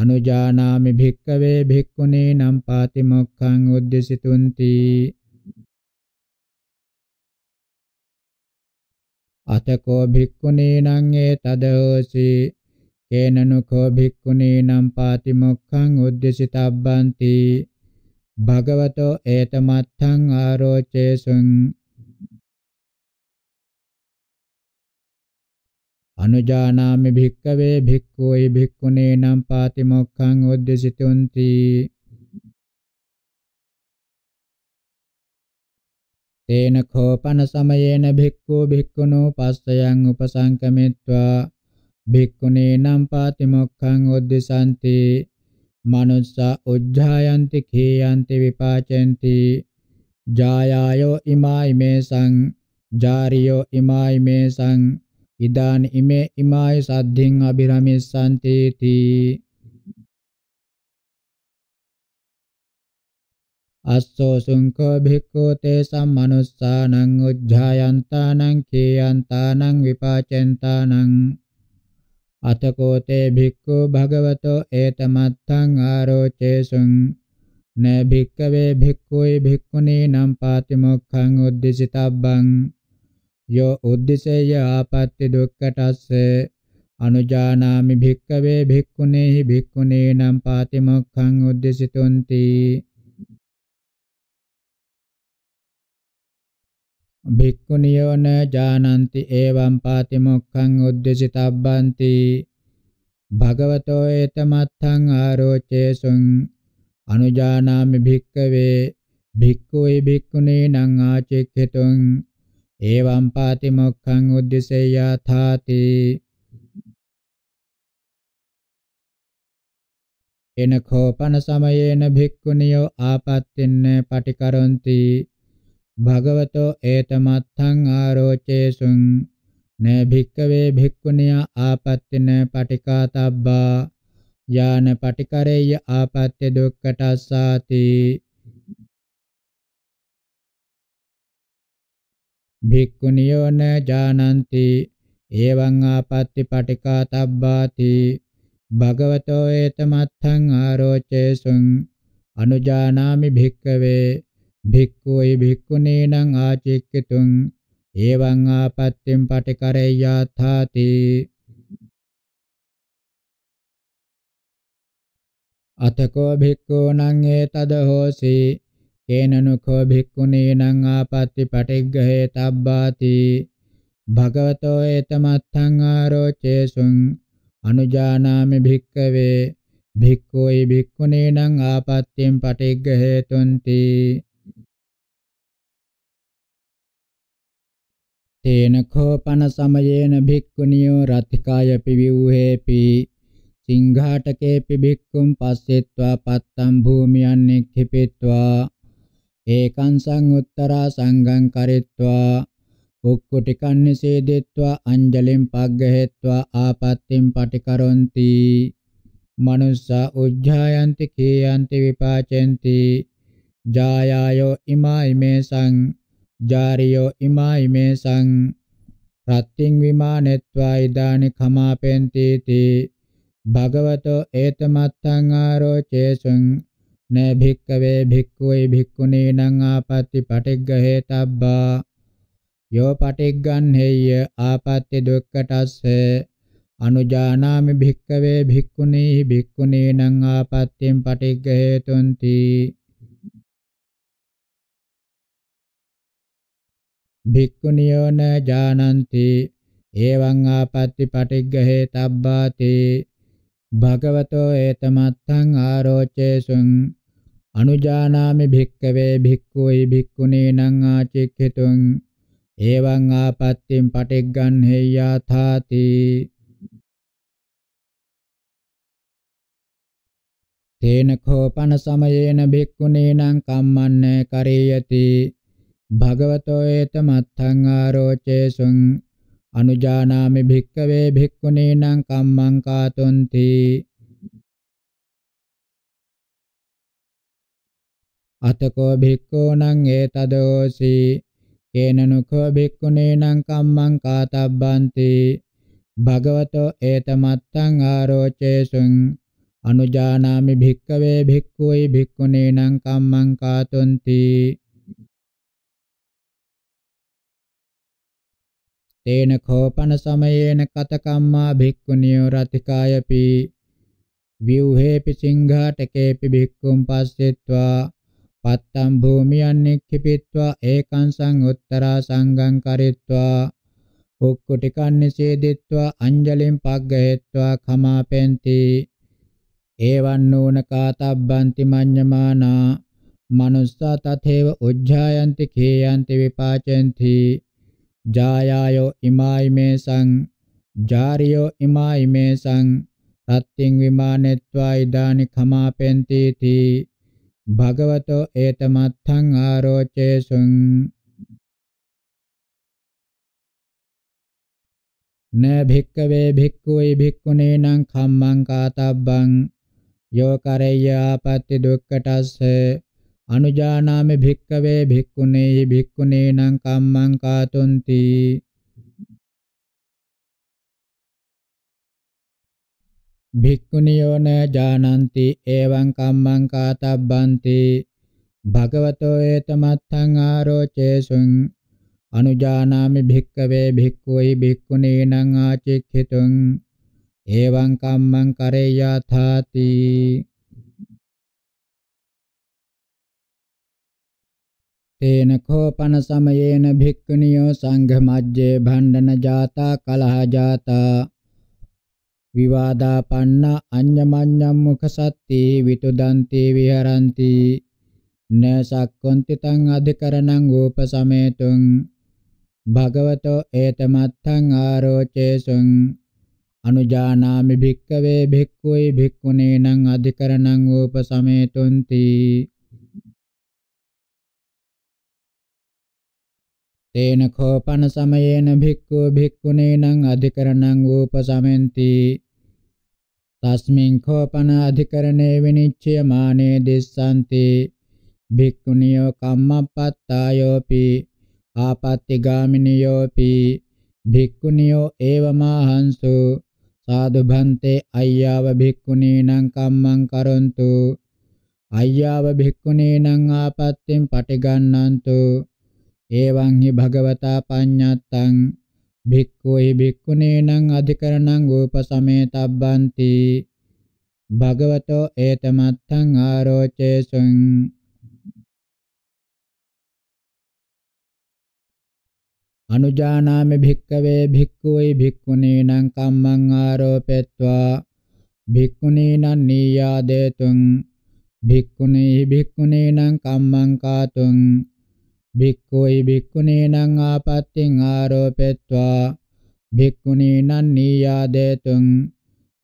අනුජානාමි භික්කවේ භික්ඛුනේනම් පාතිමොක්ඛං උද්දිසිතුන්ති අතකෝ භික්ඛුනේනං ඒතදෝසී කේනනුකෝ භික්ඛුනේ නම් පාතිමොක්ඛං උද්දේශිතබ්බන්ති භගවතෝ ඒතමත්තං ආරෝචේසුං අනුජානාමි භික්කවේ භික්ඛුයි භික්ඛුනේ නම් පාතිමොක්ඛං උද්දේශිතුන්ති තේන කෝපන සමයේන භික්ඛු භික්ඛුනෝ පස්සයන් උපසංකමිත්වා භික්ඛුනේ නම් පාතිමොක්ඛං උද්දසanti මනුස්සා උජ්ජායන්ති කේයන්ති විපාචෙන්ති ජායායෝ ඉමායිමේසං ජාරියෝ ඉමායිමේසං ඉදාන ඉමේ ඉමාය සද්ධින් අබිරමිස්සන්ති තී අස්සෝ සුංකෝ භික්ඛෝ තේසම් මනුස්සානං උජ්ජායන්තානං කේයන්තානං විපාචෙන්තානං අතකෝතේ භික්ඛු භගවතෝ ඒතමත්තං ආරෝචේසුං න භික්ඛවේ භික්ඛුයි භික්ඛුනේ නම් පාතිමොක්ඛං උද්දිසිතබ්බං යෝ උද්දිසේය ආපත්‍ති දුක්ඛටස්ස අනුජානාමි භික්ඛවේ භික්ඛුනේහි භික්ඛුනේ නම් පාතිමොක්ඛං උද්දිසිතොන්ති භික්ඛුනියෝ න ජානಂತಿ එවං පාති මොක්ඛං උද්දේශිතබ්බಂತಿ භගවතෝ ඒතමත්ථං ආරෝචේසුං අනුජානාමි භික්ඛවේ භික්ඛුයි භික්ඛුනේ නං ආචෙක්ඛෙතුං එවං පාති මොක්ඛං උද්දේශයා ථාති එනඛෝපන සමයේන භික්ඛුනියෝ ආපත්තින්න පටිකරොන්ති භගවතෝ ඒතමත්තං ආරෝචේසුං න භික්කවේ භික්ඛුනියා ආපත්තින පටිකාතබ්බා යාන පටිකරේය ආපත්‍ය දුක්ඛටස්සාති භික්ඛුනියෝ න ජානಂತಿ එවං ආපත්‍ති පටිකාතබ්බාති භගවතෝ ඒතමත්තං ආරෝචේසුං අනුජානාමි භික්කවේ භික්ඛුයි භික්ඛුනේනං ආචික්කතුං එවං ආපත්‍යෙන් පටිකරේයාථාති අතකෝ භික්ඛූණං ඒතද හෝසි කේනනුඛෝ භික්ඛුනේනං ආපත්‍ති පටිග්ගහේ තබ්බාති භගවතෝ ඒතමත්තං ආරෝචේසුං අනුජානාමි භික්ඛවේ භික්ඛෝයි භික්ඛුනේනං ආපත්‍යෙන් පටිග්ගහේ තුන්ති තේන කෝපන සමයේන භික්ඛුනියෝ රත්තිකාය පිවිව්හෙපි සිංඝාටකේපි භික්ඛුම් පස්සෙත්වා පත්තම් භූමියන් නික්ඛිපෙත්වා ඒකං සංඋත්තරා සංඝං කරිත්වා උක්කුටි කන්නිසේදෙත්වා අංජලින් පග්ගහෙත්වා ආපත්තින් පටිකරොන්ති මනුස්සා උජ්ජායන්ති කීයන්ති විපාචෙන්ති ජායායෝ ඉමා ඉමේසං ජාරියෝ ඉමා ඉමේසං රත්තිං විමානෙත්වා ඉදානි කමාපෙන්ති තී භගවතෝ ඒතමත්තං ආරෝචේසුං නේ භික්කවේ භික්ඛුයි භික්ඛුනීනං ආපත්‍ති පටිග්ග හේතබ්බා යෝ පටිග්ගන් හේය ආපත්‍ති දුක්ඛටස්සේ අනුජානාමි භික්කවේ භික්ඛුනීහි භික්ඛුනීනං ආපත්‍තිම් පටිග්ග හේතුන්ති භික්ඛුනියෝ න ජානන්ති එවං ආපත්‍ති පටිග්ගහේ තබ්බාති භගවතෝ ඒතමත්තං ආරෝචේසුං අනුජානාමි භික්කවේ භික්ඛුයි භික්ඛුනේනං ආචික්ඛිතුං එවං ආපත්‍තිම් පටිග්ගන් හේයාථාති තේන කෝපන සමයේන භික්ඛුනේනං කම්මන්න කරේයති භගවතෝ ඒත මත්තං ආරෝචේසුං අනුජානාමි භික්කවේ භික්ඛුනීනං කම්මං කාතුන්ති අතකෝ භික්ඛූණං ඒතදෝසි කේනනුකෝ භික්ඛුනීනං කම්මං කාතබ්බන්ති භගවතෝ ඒත මත්තං ආරෝචේසුං අනුජානාමි භික්කවේ භික්ඛුයි භික්ඛුනීනං කම්මං කාතුන්ති තේන කෝපන සමයේන කතකම්මා භික්ඛුනියෝ රතිකායපි ව්‍යුහේපි සිංඝාටකේපි භික්ඛුම් පස්සෙත්වා පත්තම් භූමියන් නික්ඛිපිත්වා ඒකං සං උත්තරා සංගම් කරිත්වා උක්කුටිකන් නිසේදිත්වා අංජලින් පග්ගහෙත්වා කමාපෙන්ති ඒවන් නූන කාතබ්බන්ති මඤ්ඤමානා මනුස්සා තතේව උජ්ජායන්ති කේයන්ති විපාචෙන්ති ජායායෝ ඉමායිමේසං ජාරියෝ ඉමායිමේසං අත්තිං විමානෙත්වා ඉදානි කමාපෙන්ති තී භගවතෝ ඒතමත්තං ආරෝචේසුං න භික්කවේ භික්ඛුයි භික්ඛුනේනං කම්මං කාතබ්බං යෝ කරෙය්‍ය ආපත්‍ති දුක්ඛටස්ස අනුජානාමි භික්කවේ භික්ඛුනේ භික්ඛුනේනං කම්මං කාතුන්ති භික්ඛුනියෝන ජානಂತಿ එවං කම්මං කාතබ්බಂತಿ භගවතෝ ඒතමත්තං ආරෝචේසුං අනුජානාමි භික්කවේ භික්ඛුයි භික්ඛුනේනං ආචික්ඛිතුං එවං කම්මං කරේයාථාති තේන කෝපන සමයේන භික්ඛුනියෝ සංඝ මජ්ජේ භණ්ඩන ජාතා කලහ ජාතා විවාදාපන්න අඤ්ඤමඤ්ඤම් මුඛ සත්‍ති විතුදන්ති විහරಂತಿ න සක්කොන්ති තං අධිකරණං උපසමේතුං භගවතෝ ඒතමත්තං ආරෝචේසුං අනුජානාමි භික්කවේ භික්ඛුයි භික්ඛුනේනං අධිකරණං උපසමේතුන්ති තේන කෝපන සමයේන භික්ඛු භික්ඛුනේනං අධිකරණං උපසමෙන්ති තස්මින් කෝපන අධිකරණේ විනිච්ඡයමානේ දිස්සanti භික්ඛුනියෝ කම්මප්පත්තායෝපි ආපත්‍තිගාමිනියෝපි භික්ඛුනියෝ ඒවමාහංසු සාදු භන්තේ අය්‍යාව භික්ඛුනේනං කම්මං කරොන්තු අය්‍යාව භික්ඛුනේනං ආපත්‍යෙන් පටිගන්නන්තු එවං හි භගවතා පඤ්ඤත්තං භික්ඛු හි භික්ඛුනේනං අධිකරණං උපසමේතබ්බන්ති භගවතෝ ඒතමත්තං ආරෝචේසුං අනුජානාමි භික්කවේ භික්ඛුයි භික්ඛුනීනං කම්මං ආරෝපෙත්වා භික්ඛුනීනං නීයාදේතුං භික්ඛුනී භික්ඛුනීනං කම්මං කාතුං භික්ඛුයි භික්ඛුනීනං ආපත්‍තිං ආරෝපෙත්වා භික්ඛුනීනං නීයාදේතුං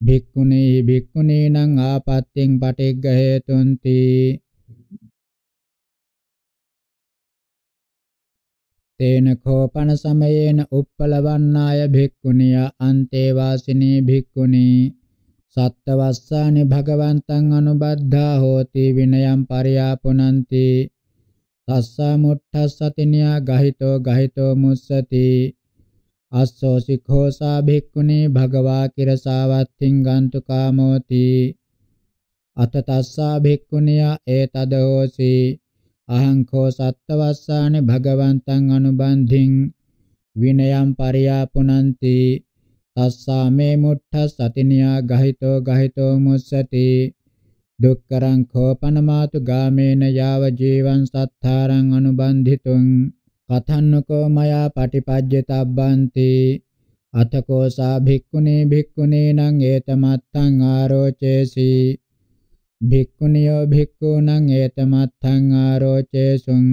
භික්ඛුනී භික්ඛුනීනං ආපත්‍තිං පටිග්ගහේතුන්ති තේන කෝපන සමයේන උප්පලවන්නාය භික්ඛුනියා අන්තේ වාසිනී භික්ඛුනී සත්තවස්සානි භගවන්තං අනුබද්ධා හෝති විනයං පරියාපුනන්ති තස්සා මුට්ඨස්සතිනියා ගහිතෝ ගහිතෝ මුස්සති අස්සෝ සික්ඛෝ සා භික්ඛුනේ භගවා කිරසාවත්තිං ගන්තු කාමෝති අත තස්සා භික්ඛුනියා ඒතද හෝසි අහං කෝ සත්තවස්සානි භගවන්තං අනුබන්ධින් විනයම් පරියාපුනන්ති තස්සා මේ මුට්ඨස්සතිනියා ගහිතෝ ගහිතෝ මුස්සති දුක්කරං කෝපනමාතු ගාමේන යාව ජීවං සත්තාරං අනුබන්ධිතුං කතන්නකෝ මයා පටිපජ්ජතබ්බන්ති අතකෝ සා භික්ඛුනේ භික්ඛුනේ නං ඒතමත්තං ආරෝචේසි භික්ඛුනියෝ භික්ඛූනං ඒතමත්තං ආරෝචේසුං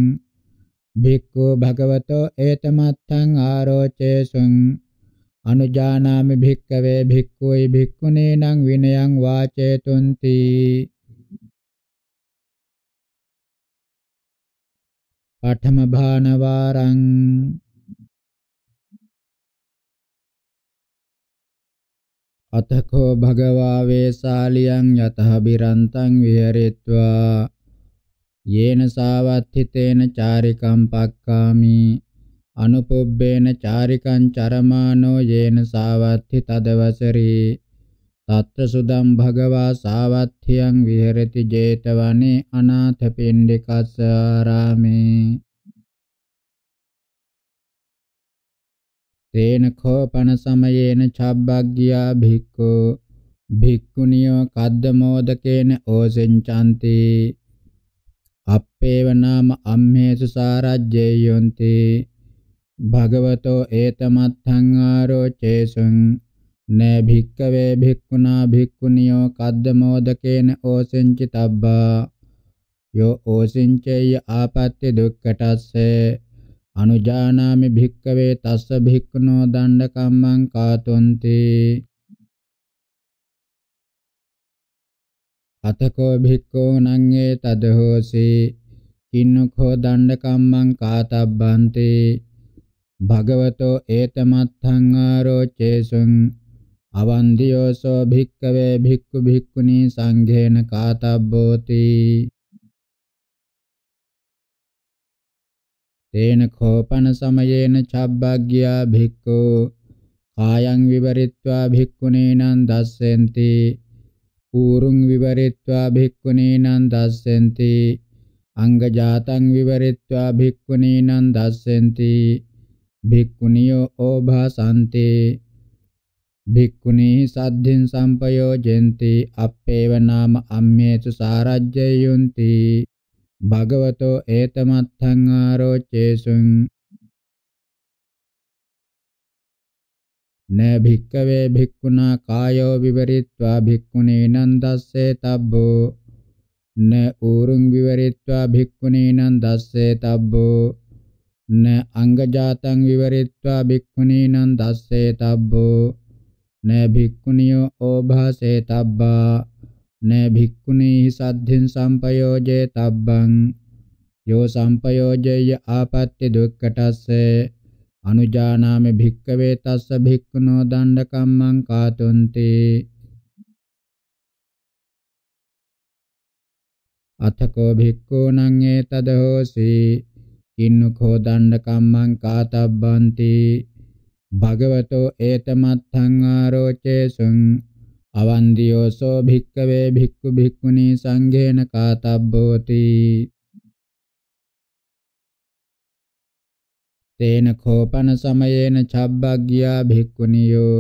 භික්ඛු භගවතෝ ඒතමත්තං ආරෝචේසුං අනුජානාමි භික්කවේ භික්ඛුයි භික්ඛුනේනං විනයං වාචේතුන්ති අටම භානවාරං අතකෝ භගවා වේසාලියං යතහ බිරන්තං විහෙරිත්වා යේන සාවත්ථිතේන චාරිකම් පක්කාමි අනුපුබ්බේන චාරිකං චරමානෝ යේන සාවත්ථි තදවසරී తత్ర సుదం భగవా సావత్థ్యం విహరతి జేతవనే అనాథ పిండికస్స ఆరామే තේන කෝපන සමයේන චබ්බග්ගියා භික්ඛෝ භික්ඛුනියෝ කද්දමෝදකේන ඕසෙන්චanti අප්පේව නාම අම්මේසු සාරජ්ජේ යොන්ති භගවතෝ ඒතමත්ථං ආරෝචේසං නෑ භික්කවේ භික්ඛුනා භික්ඛුනියෝ කද්දමෝදකේන ඕසින්චි තබ්බා යෝ ඕසින්චේය ආපත්‍ය දුක්ඛටස්සේ අනුජානාමි භික්කවේ තස්ස භික්ඛුනෝ දණ්ඩ කම්මං කාතුන්ති අතකෝ භික්ඛෝ නං ඒ තදහෝසි කින්නකෝ දණ්ඩ කම්මං කාතබ්බන්ති භගවතෝ ඒතමත්ථං ආරෝචේසුං අවන්දියෝසෝ භික්කවේ භික්ඛු භික්ඛුනී සංඝේන කාතබ්බෝති තේන කෝපන සමයේන චබ්බග්ගියා භික්ඛු කායං විවරිත්වා භික්ඛුනේනං දස්සෙන්ති ඌරුං විවරිත්වා භික්ඛුනේනං දස්සෙන්ති අංගජාතං විවරිත්වා භික්ඛුනේනං දස්සෙන්ති භික්ඛුනියෝ ඕභාසන්තේ භික්ඛුනි සද්ධින් සම්පයෝජෙන්ති අප්පේව නාම අම්මේසු සාරජ්ජයුන්ති භගවතෝ ඒතමත්ථං ආරෝචේසුං න භික්කවේ භික්ඛුනා කායෝ විවරිත්වා භික්ඛුනේ නන්දස්සේ තබ්බෝ න ඌරුං විවරිත්වා භික්ඛුනේ නන්දස්සේ තබ්බෝ න අංගජාතං විවරිත්වා භික්ඛුනේ නන්දස්සේ තබ්බෝ න භික්ඛුනියෝ ඕභාසේ තබ්බා න භික්ඛුනී සද්ධින් සම්පයෝජේ තබ්බං යෝ සම්පයෝජය ආපත්‍ති දුක්ඛටස්ස අනුජානාමි භික්ඛවේ තස්ස භික්ඛුනෝ දණ්ඩ කම්මං කාතුන්ති අතකෝ භික්ඛූණං ඒතදහෝසි කින්නකෝ දණ්ඩ කම්මං කාතබ්බන්ති භගවතෝ ඒතමත්ථං ආරෝචේසුං අවන්දියෝසෝ භික්කවේ භික්ඛු භික්ඛුනී සංඝේන කාතබ්බෝති තේන කෝපන සමයේන චබ්බග්ගියා භික්ඛුනියෝ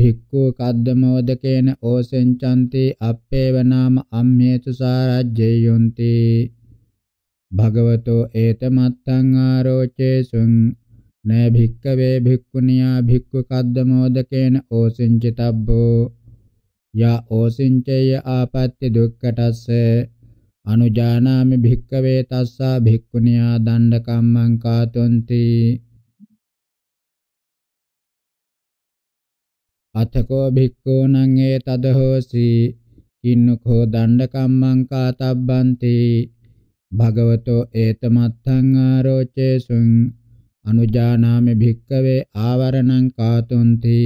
භික්ඛු කද්දමෝදකේන ඕසෙන්චන්ති අප්පේව නාම අම්මේතු සාරජ්ජයොන්ති භගවතෝ ඒතමත්තං ආරෝචේසුං නෑ භික්කවේ භික්ඛුනියා භික්ඛු කද්දමෝදකේන ඕසින්චිතබ්බෝ යා ඕසින්චේය ආපත්‍ය දුක්ඛටස්ස අනුජානාමි භික්කවේ තස්සා භික්ඛුනියා දණ්ඩ කම්මං කාතුන්ති අතකෝ භික්ඛූණං ඒ තදහෝසි කින්නකෝ දණ්ඩ කම්මං කාතබ්බන්ති භගවතෝ ඒතමත්තං ආරෝචේසුං අනුජානාමි භික්කවේ ආවරණං කාතුන්ති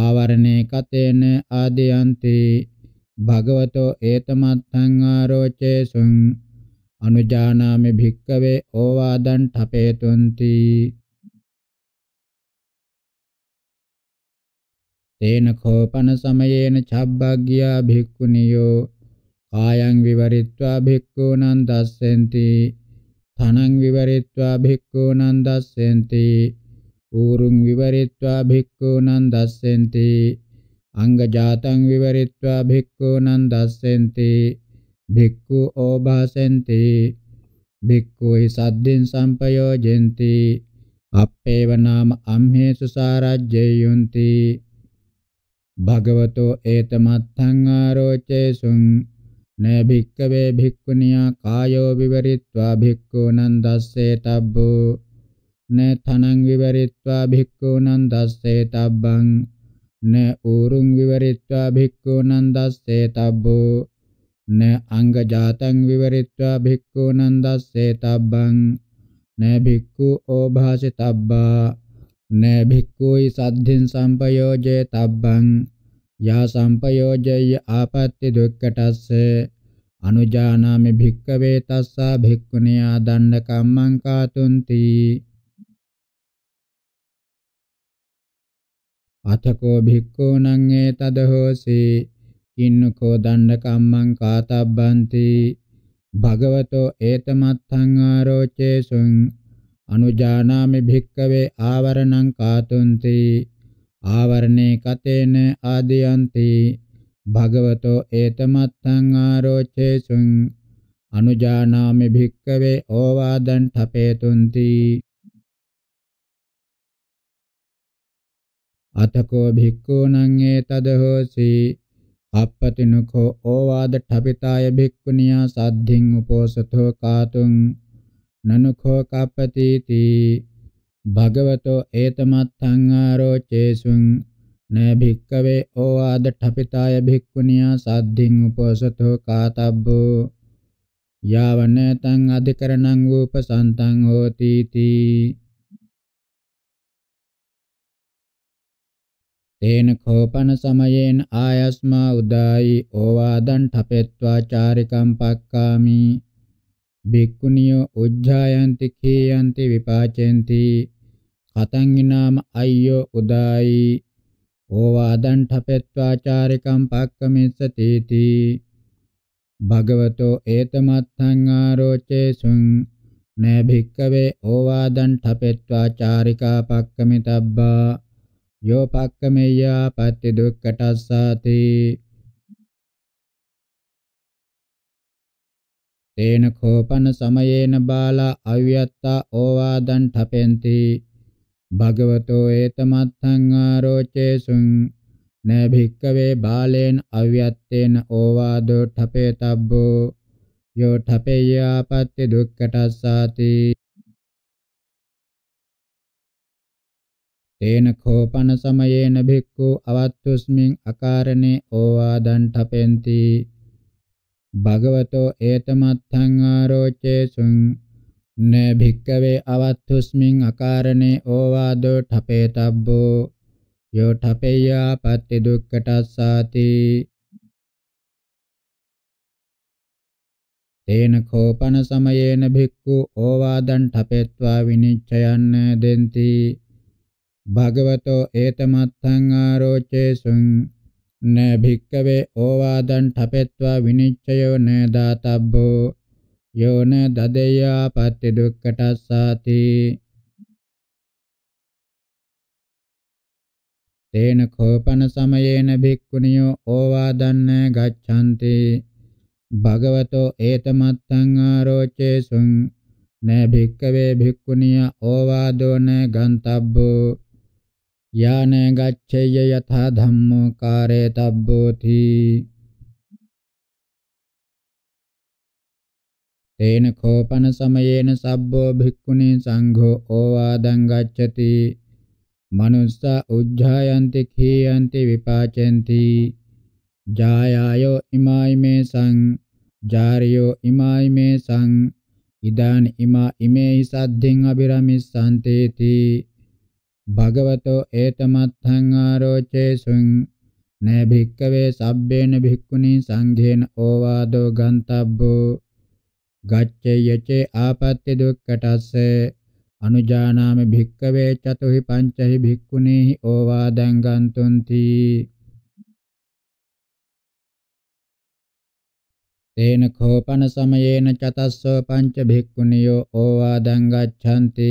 ආවරණේ කතේන ආදයන්ති භගවතෝ ඒතමත්තං ආරෝචේසුං අනුජානාමි භික්කවේ ඕවාදං ඨපේතුන්ති තේන කෝපන සමයේන චබ්බග්ගියා භික්ඛුනියෝ කායං විවරිත්වා භික්ඛූනං දස්සෙන්ති ධනං විවරිත්වා භික්ඛූනං දස්සෙන්ති ඌරුං විවරිත්වා භික්ඛූනං දස්සෙන්ති අංගජාතං විවරිත්වා භික්ඛූනං දස්සෙන්ති භික්ඛු ඕභාසෙන්ති භික්ඛුහි සද්දින් සම්පයෝජෙන්ති අප්පේව නාම අම්හේසු සාරජ්ජේයුන්ති භගවතෝ ඒතමත්තං ආරෝචේසුං න භික්කවේ භික්ඛුනියා කායෝ විවරිත්වා භික්ඛූනං දස්සේ තබ්බෝ න තනං විවරිත්වා භික්ඛූනං දස්සේ තබ්බං න ඌරුං විවරිත්වා භික්ඛූනං දස්සේ තබ්බෝ න අංග ජාතං විවරිත්වා භික්ඛූනං දස්සේ තබ්බං න භික්ඛු ඕභාසිතබ්බා න භික්ඛුයි සද්ධින් සම්පයෝජේ තබ්බං යා සම්පයෝජය ආපත්‍ති දුක්ඛටස්ස අනුජානාමි භික්කවේ තස්සා භික්ඛුනියා දණ්ඩ කම්මං කාතුන්ති අතකෝ භික්ඛූණං ඒතද හෝසි කින්නකෝ දණ්ඩ කම්මං කාතබ්බන්ති භගවතෝ ඒතමත්තං ආරෝචේසුං අනුජානාමි භික්කවේ ආවරණං කාතුන්ති ආවරණේ කතේන ආදයන්ති භගවතෝ ඒතමත්තං ආරෝචේසුං අනුජානාමි භික්කවේ ඕවාදං ඨපේතුන්ති අතකෝ භික්ඛූණං ඒතද හෝසි අප්පතිනුඛෝ ඕවාද ඨපිතාය භික්ඛුනියා සද්ධින් උපෝසතෝ කාතුං නනුඛෝ කප්පතිති භගවතෝ ඒතමත්තං ආරෝචේසුං නෑ භික්කවේ ඕආද ඨපිතාය භික්ඛුනියා සද්ධින් උපසතෝ කාතබ්බෝ යාවනේතං අධිකරණං උපසන්තං හෝති තී තේන කෝපන සමයේන ආයස්මා උදායි ඕවාදං ඨපෙත්වා චාරිකම් පක්කාමි බික්කුණියෝ උජ්ජායන්ති කීයන්ති විපාචෙන්ති කතං ිනාම අය්‍යෝ උදායි ඕවාදං ඨපෙත්වා චාරිකම් පක්කමිස්සතීති භගවතෝ ඒතමත්තං ආරෝචේසුං නෑ භික්කවේ ඕවාදං ඨපෙත්වා චාරිකා පක්කමිතබ්බා යෝ පක්කමෙය්‍යා පත්‍ති දුක්ඛටස්සාති තේන කෝපන සමයේන බාලා අව්‍යත්තා ඕවාදන් ඨපෙන්ති භගවතෝ ඒතමත්තං ආරෝචේසුං න භික්කවේ බාලේන අව්‍යත්තේන ඕවාදෝ ඨපේතබ්බෝ යෝ ඨපේයාපත්ති දුක්ඛටස්සාති තේන කෝපන සමයේන භික්ඛු අවත්තුස්මින් අකාරණේ ඕවාදන් ඨපෙන්ති භගවතෝ ඒතමත්තං ආරෝචේසුං න භික්කවේ අවත්තුස්මින් අකාරණේ ඕවාදෝ ඨපේතබ්බෝ යෝ ඨපේයා පත්‍ති දුක්ඛටස්සාති තේන කෝපන සමයේන භික්ඛු ඕවාදං ඨපෙත්වා විනිච්ඡයන්න දෙන්ති භගවතෝ ඒතමත්තං ආරෝචේසුං න භික්කවේ ඕවාදං ඨපෙත්වා විනිච්ඡයෝ න දාතබ්බෝ යෝන දදේයා පත්‍ය දුක්ඛටස්සාති තේන කෝපන සමයේන භික්ඛුනියෝ ඕවාදන්න ගච්ඡanti භගවතෝ ඒතමත්තං ආරෝචේසුං න භික්කවේ භික්ඛුනිය ඕවාදෝන ගන්තබ්බෝ යాన ගච්ඡේය යථා ධම්මෝ කාරේ තබ්බෝති තේන කෝපන සමයේන සබ්බෝ භික්ඛුනි සංඝෝ ඕවාදං ගච්ඡති මනුස්සා උජ්ජායන්ති කීයන්ති විපාචෙන්ති ජායායෝ ඉමායිමේ සං ජාරියෝ ඉමායිමේ සං ඉදාන ඉමා ඉමේ සද්ධින් අබිරමිස්සන්තේති භගවතෝ ඒතමත්ථං ආරෝචේසුං නේ භික්කවේ සබ්බේන භික්ඛුනි සංඝේන ඕවාදෝ ගන්තබ්බෝ ගච්ඡේයචේ ආපත්‍ය දුක්ඛටස්ස අනුජානාමි භික්කවේ චතුහි පංචහි භික්ඛුනේහි ඕවාදං ගන්තුන්ති තේන කෝපන සමයේන චතස්සෝ පංච භික්ඛුනියෝ ඕවාදං ගච්ඡanti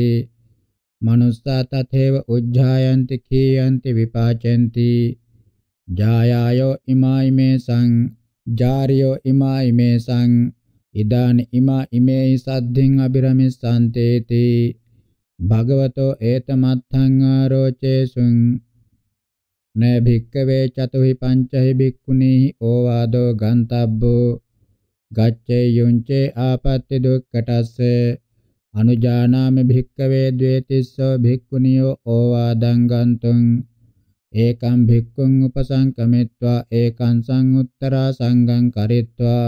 manussa tatheva ujjhayanti khiyanti vipachanti jayayo imaime sang jariyo imaime sang idan ima imei saddhin abhiramissante ti භගවතෝ ඒතමත්ථං ආරෝචේසුං න භික්කවේ චතුහි පංචහි භික්ඛුනි ඕවාදෝ ගන්තබ්බෝ ගච්ඡේ යුංචේ ආපත්‍ති දුක්ඛටස්ස අනුජානාමි භික්කවේ ද්වේතිස්සෝ භික්ඛුනියෝ ඕවාදං ගන්තුං ඒකං භික්ඛුං උපසංකමිත්වා ඒකං සංඋත්තරා සංඝං කරිත්වා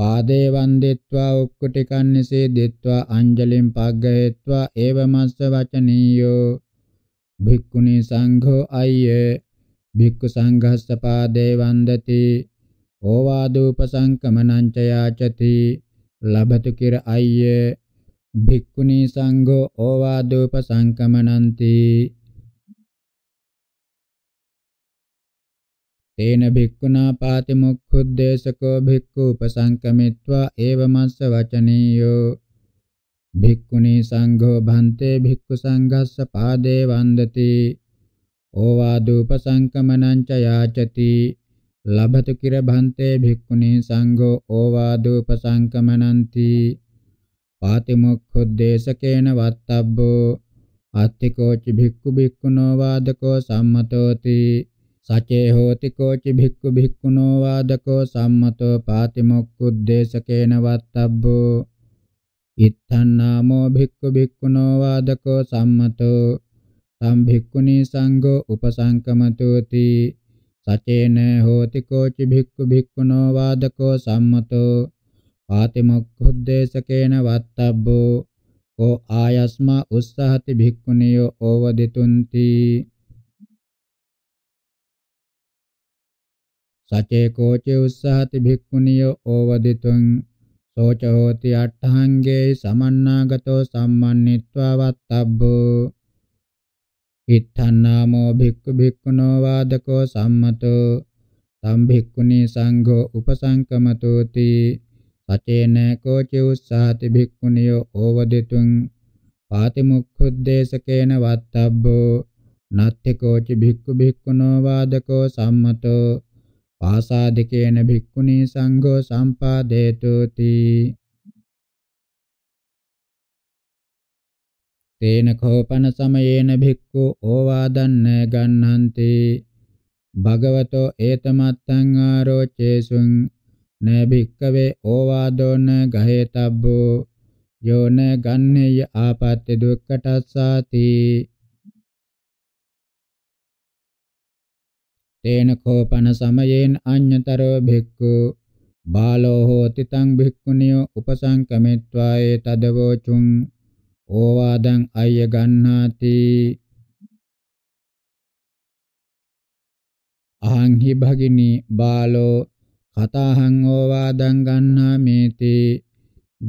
පාදේ වන්දිත්වා උක්කුටිකන් නිසීදිත්වා අංජලිම් පග්ගහෙත්වා ඒවමස්ස වචනීයෝ භික්ඛුනි සංඝෝ අය්‍ය භික්ඛු සංඝස්ස පාදේ වන්දති ඕවාදූප සංකමනං ච යාචති ලබතු කිර අය්‍ය භික්ඛුනි සංඝෝ ඕවාදෝප සංකමනන්ති තේන භික්ඛුනා පාතිමුක්ඛුද්දේශකෝ භික්ඛු උපසංකමිත්වා ඒවමස්ස වචනීයෝ භික්ඛුනි සංඝෝ භන්තේ භික්ඛු සංඝස්ස පාදේ වන්දති ඕවාදූපසංකමනං ච යාචති ලබතු කිර භන්තේ භික්ඛුනි සංඝෝ ඕවාදූපසංකමනන්ති පාතිමොක්ඛුද්දේශකේන වත්තබ්බෝ අත්තිකෝචි භික්ඛු භික්ඛුනෝ වාදකෝ සම්මතෝති සචේ හෝති කෝචි භික්ඛු භික්ඛුනෝ වාදකෝ සම්මතෝ පාතිමොක්ඛුද්දේශකේන වත්තබ්බෝ ඉත්තං නාමෝ භික්ඛු භික්ඛුනෝ වාදකෝ සම්මතෝ තම් භික්ඛුනී සංඝෝ උපසංකමතෝති සචේන හෝති කෝචි භික්ඛු භික්ඛුනෝ වාදකෝ සම්මතෝ ආතිමොක්ඛුද්දේශකේන වත්තබ්බෝ කෝ ආයස්මා උස්සහති භික්ඛුනියෝ ඕවදිතුන්ති සචේ කෝචේ උස්සහති භික්ඛුනියෝ ඕවදිතුං සෝච හෝති අට්ඨංගේ සමන්නාගතෝ සම්මන්නිත්වා වත්තබ්බෝ ඉත්තන්නාමෝ භික්ඛු භික්ඛුනෝ වාදකෝ සම්මතෝ තම් භික්ඛුනි සංඝෝ උපසංකමතෝති සචේන කෝචි උස්සාති භික්ඛුනියෝ ඕවදිතුං පාතිමුක්ඛුද්දේශකේන වත්තබ්බෝ නත්ථ කෝචි භික්ඛු භික්ඛුනෝ වාදකෝ සම්මතෝ පාසාදිකේන භික්ඛුනී සංඝෝ සම්පාදේතුති තේන කෝපන සමයේන භික්ඛු ඕවාදන්න ගන්නන්ති භගවතෝ ඒතමත්තං ආරෝචේසුං නබික්කවේ ඕවාදෝන ගහේතබ්බෝ යෝන ගන්නේය ආපත්‍ය දුක්ඛටස්සාති තේන කෝපන සමයෙන් අඤ්‍යතරෝ භික්ඛු බාලෝ හෝති තං භික්ඛුනියෝ උපසංකමෙත්වායේ තදවෝචුං ඕවාදං අය්‍ය ගන්නාති අහං හි භගිනී බාලෝ කතාහං ඕවාදං ගන්නාමේති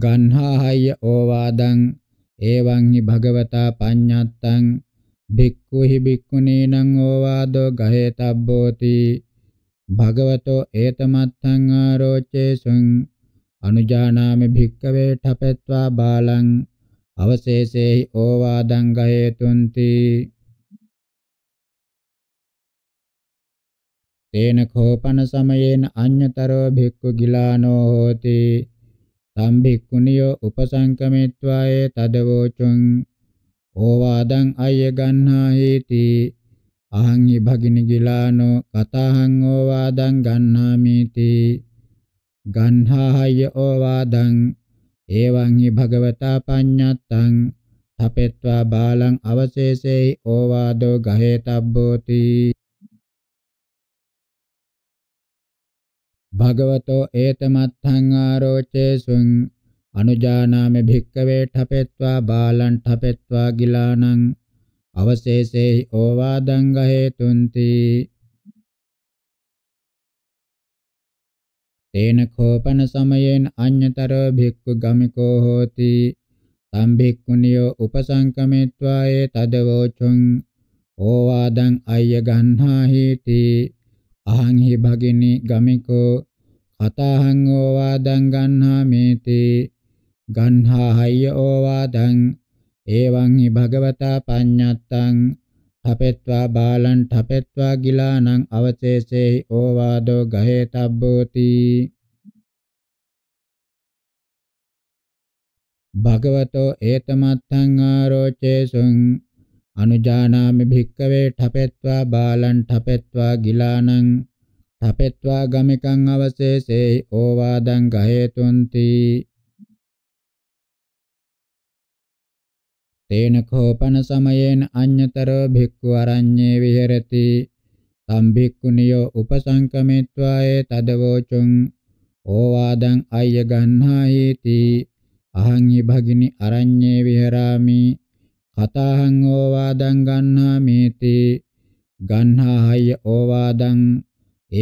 ගන්හාහය ඕවාදං එවං හි භගවතා පඤ්ඤත්තං භික්ඛු හි භික්ඛුනීනං ඕවාදෝ ගහේතබ්බෝති භගවතෝ ඒතමත්තං ආරෝචේසුං අනුජානාමි භික්කවේ ඨපෙත්වා බාලං අවශේෂේහි ඕවාදං ගහේතුන්ති තේන කෝපන සමයේන අඤ්‍යතරෝ භික්ඛු ගිලානෝ හෝති තම් භික්ඛුනියෝ උපසංකමිත්වායේ තදවෝචුං ඕවාදං අය්‍ය ගන්නා හේති අහං හි භගිනි ගිලානෝ කතහං ඕවාදං ගන්නාමිති ගන්හාය ඕවාදං එවං හි භගවතා පඤ්ඤත්තං තපෙත්වා බාලං අවශේෂේ ඕවාදෝ ගහේතබ්බෝති භගවතෝ ඒතමත්ථං ආරෝචේසුං අනුජානාමේ භික්කවේ ඨපෙත්වා බාලං ඨපෙත්වා ගිලානං අවශේෂේ ඕවාදං ගහේතුන්ති තේන කෝපන සමයෙන් අඤ්‍යතරෝ භික්ඛු ගමිකෝ හෝති තම් භික්ඛුනියෝ උපසංකමෙත්වා ඒ තදවෝචුං ඕවාදං අය්‍ය ගන්හාහිති අහං හි භගිනී ගමිකෝ කතහං ඕවාදං ගන්හාමේති ගන්හා හය්‍ය ඕවාදං එවං හි භගවතා පඤ්ඤත්තං ඨපෙත්වා බාලං ඨපෙත්වා ගිලානං අවචේසේ ඕවාදෝ ගහේතබ්බෝති භගවතෝ ඒතමත්තං ආරෝචේසුං අනුජානාමි භික්කවේ ඨපෙත්වා බාලං ඨපෙත්වා ගිලානං තපෙත්වා ගමිකං අවශේෂේ ඕවාදං ගහේතුන්ති තේන කෝපන සමයෙන් අඤ්‍යතරෝ භික්ඛු අරඤ්ඤේ විහෙරති තම් භික්ඛුනියෝ උපසංකමිත්වායේ තදවෝචුං ඕවාදං අය්‍ය ගන්හායිති අහං හි භගිනි අරඤ්ඤේ විහෙරාමි කතාහං ඕවාදං ගන්නාමේති ගන්හාය ඕවාදං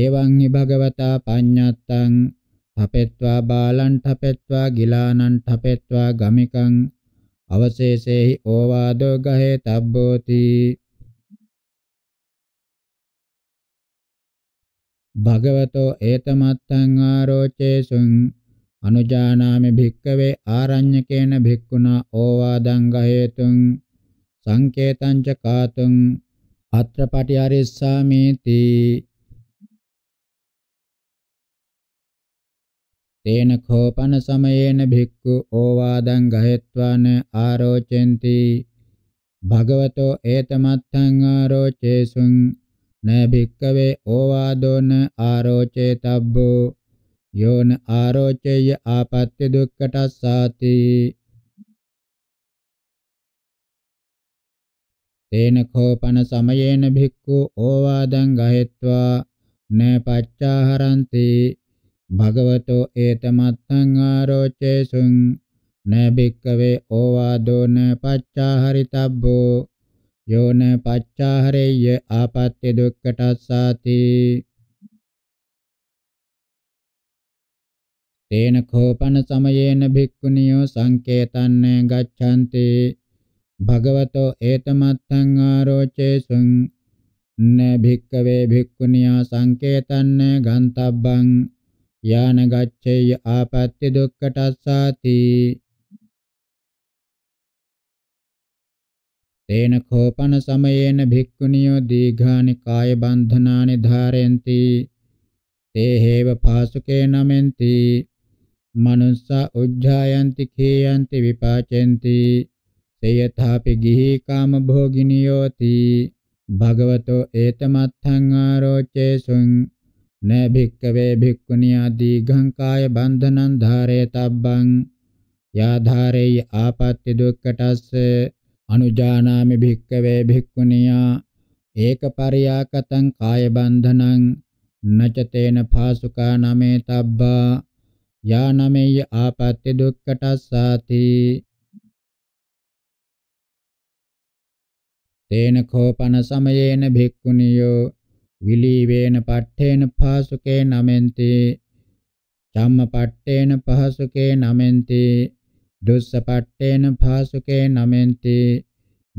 එවං හි භගවතා පඤ්ඤත්තං තපෙත්වා බාලං තපෙත්වා ගිලානං තපෙත්වා ගමිකං අවශේෂේහි ඕවාදෝ ගහේ තබ්බෝති භගවතෝ ඒතමත්තං ආරෝචේසුං අනුජානාමි භික්කවේ ආරඤ්‍යකේන භික්ඛුනා ඕවාදං ගහේතුං සංකේතං ච කාතුං අත්‍රපටි අරිස්සාමේති තේන කෝපන සමයේන භික්ඛු ඕවාදං ගහෙත්වාන ආරෝචෙන්ති භගවතෝ ඒතමත්තං ආරෝචේසුං න භික්කවේ ඕවාදෝන ආරෝචේතබ්බෝ යෝන ආරෝචේය ආපත්‍ය දුක්ඛටස්සාති තේන කෝපන සමයේන භික්ඛු ඕවාදං ගහෙත්වා න පච්චාහරಂತಿ භගවතෝ ඒතමත්තං ආරෝචේසුං නබික්කවේ ඕවාදෝන පච්චාහරිතබ්බෝ යෝන පච්චාහරෙය්‍ය ආපත්‍ය දුක්ඛටස්සාති තේන කෝපන සමයේන භික්ඛුනියෝ සංකේතං ගච්ඡanti භගවතෝ ඒතමත්තං ආරෝචේසුං න භික්කවේ භික්ඛුනියා සංකේතං ගන්තබ්බං යාන ගච්ඡේය ආපත්‍ය දුක්ඛටස්සාති තේන කෝපන සමයේන භික්ඛුනියෝ දීඝානි කාය බන්ධනානි ධාරයන්ති තේ හේව පාසුකේ නමෙන්ති මනුස්සා උජ්ජායන්ති කේයන්ති විපාචෙන්ති තේයථාපි ගිහි කාම භෝගිනියෝති භගවතෝ ඒතමත්ථං ආරෝචේසුං න භික්කවේ භික්ඛුනියා දීඝං කාය බන්ධනං ධාරේ තබ්බං යා ධාරේ ආපත්‍ය දුක්ඛටස්ස අනුජානාමි භික්කවේ භික්ඛුනියා ඒකපරියාකතං කාය බන්ධනං නචතේන පාසුකා නමේ තබ්බා යා නමෙය ආපත්‍ය දුක්ඛටස්සාති තේන කෝපන සමයේන භික්ඛුනියෝ විලීවේන පට්ඨේන පහසුකේ නමෙන්ති චම්මපට්ඨේන පහසුකේ නමෙන්ති දුස්සපට්ඨේන පහසුකේ නමෙන්ති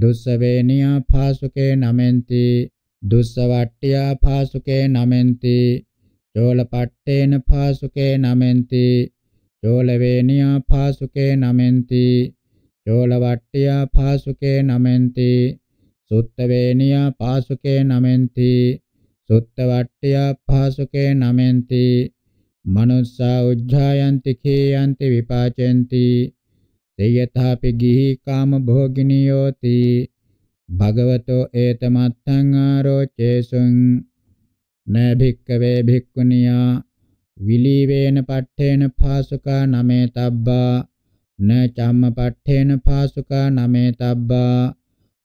දුස්සවේනියා පහසුකේ නමෙන්ති දුස්සවට්ඨියා පහසුකේ නමෙන්ති චෝලපට්ඨේන පහසුකේ නමෙන්ති චෝලවේනියා පහසුකේ නමෙන්ති චෝලවට්ඨියා පහසුකේ නමෙන්ති සුත්තවේනියා පාසුකේ නමෙන්ති සුත්ත වට්ඨියා පහසුකේ නමෙන්ති මනුස්සා උජ්ජායන්ති කේයන්ති විපාචෙන්ති තේයථාපි ගිහි කාම භෝගිනියෝති භගවතෝ ඒතමත්තං ආරෝචේසුං නෑ භික්කවේ භික්ඛුනියා විලීවේන පට්ඨේන පාසුකා නමේ තබ්බා න චම්මපට්ඨේන පාසුකා නමේ තබ්බා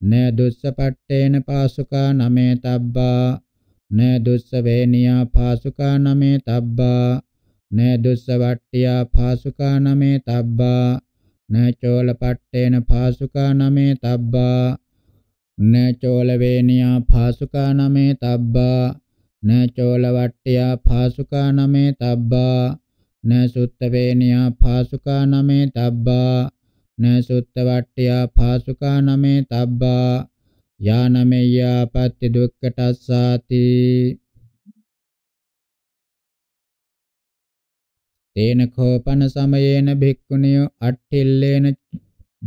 න දුස්සපට්ඨේන පාසුකා නමේ තබ්බා න දුස්සවේනියා පාසුකා නමේ තබ්බා න දුස්සවට්ටියා පාසුකා නමේ තබ්බා න චෝලපට්ඨේන පාසුකා නමේ තබ්බා න චෝලවේනියා පාසුකා නමේ තබ්බා න චෝලවට්ටියා පාසුකා නමේ තබ්බා න සුත්තවේනියා පාසුකා නමේ තබ්බා න සුත්තවට්ටියා පාසුකා නමේ තබ්බා යානමෙය්‍යා පත්‍ය දුක්ඛටස්සාති තේන කෝපන සමයේන භික්ඛුනිය අට්ඨිල්ලේන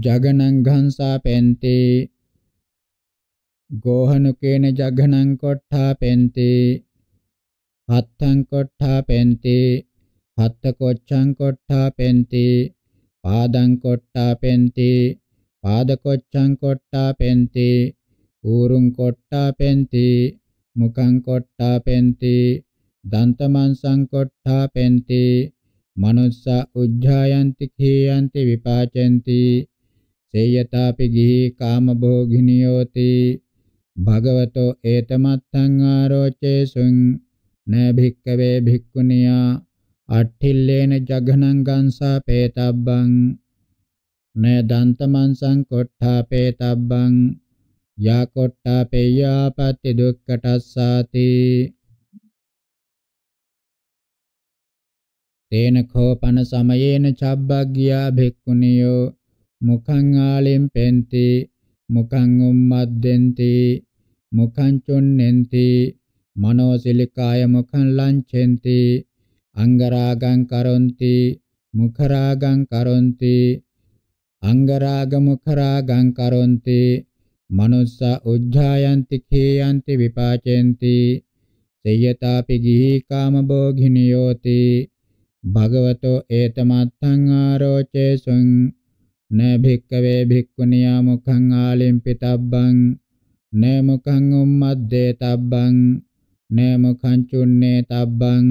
ජගනං ඝංසා පෙන්ති ගෝහනුකේන ජගනං කොට්ඨා පෙන්ති හත්තං කොට්ඨා පෙන්ති හත්ත කොච්ඡං කොට්ඨා පෙන්ති පාදං කොට්ඨා පෙන්ති පාද කොච්ඡං කොට්ඨා පෙන්ති ඌරුං කොට්ටාපෙන්ති මුඛං කොට්ටාපෙන්ති දන්තමංසං කොට්ටාපෙන්ති මනුස්ස උජ්ජායන්ති කීයන්ති විපාචෙන්ති සේයතාපි ගිහි කාමභෝගිනියෝති භගවතෝ ඒතමත්තං ආරෝචේසුං න භික්කවේ භික්ඛුනියා අට්ඨිල්ලේන ජඝනං ගංසා පේතබ්බං න දන්තමංසං කොට්ඨා පේතබ්බං යා කොට්ටාපේයාපත්ති දුක්ඛටස්සාති තේන කෝපන සමයේන චබ්බග්ගියා භික්ඛුනියෝ මුඛං ආලෙම් පෙන්ති මුඛං උම්මද්දෙන්ති මුඛං චොන්නෙන්ති මනෝසිලිකාය මුඛං ලංඡෙන්ති අංගරාගං කරොන්ති මුඛරාගං කරොන්ති අංගරාග මුඛරාගං කරොන්ති මනුස්සා උජ්ජායන්ති කේයන්ති විපාචෙන්ති සේයතාපි ගිහි කාමභෝගිනියෝති භගවතෝ ඒතමත්තං ආරෝචේසුං න භික්කවේ භික්ඛුනියා මුඛං ආලිම්පිතබ්බං න මුඛං උම්මද්දේ තබ්බං න මුඛං චුන්නේ තබ්බං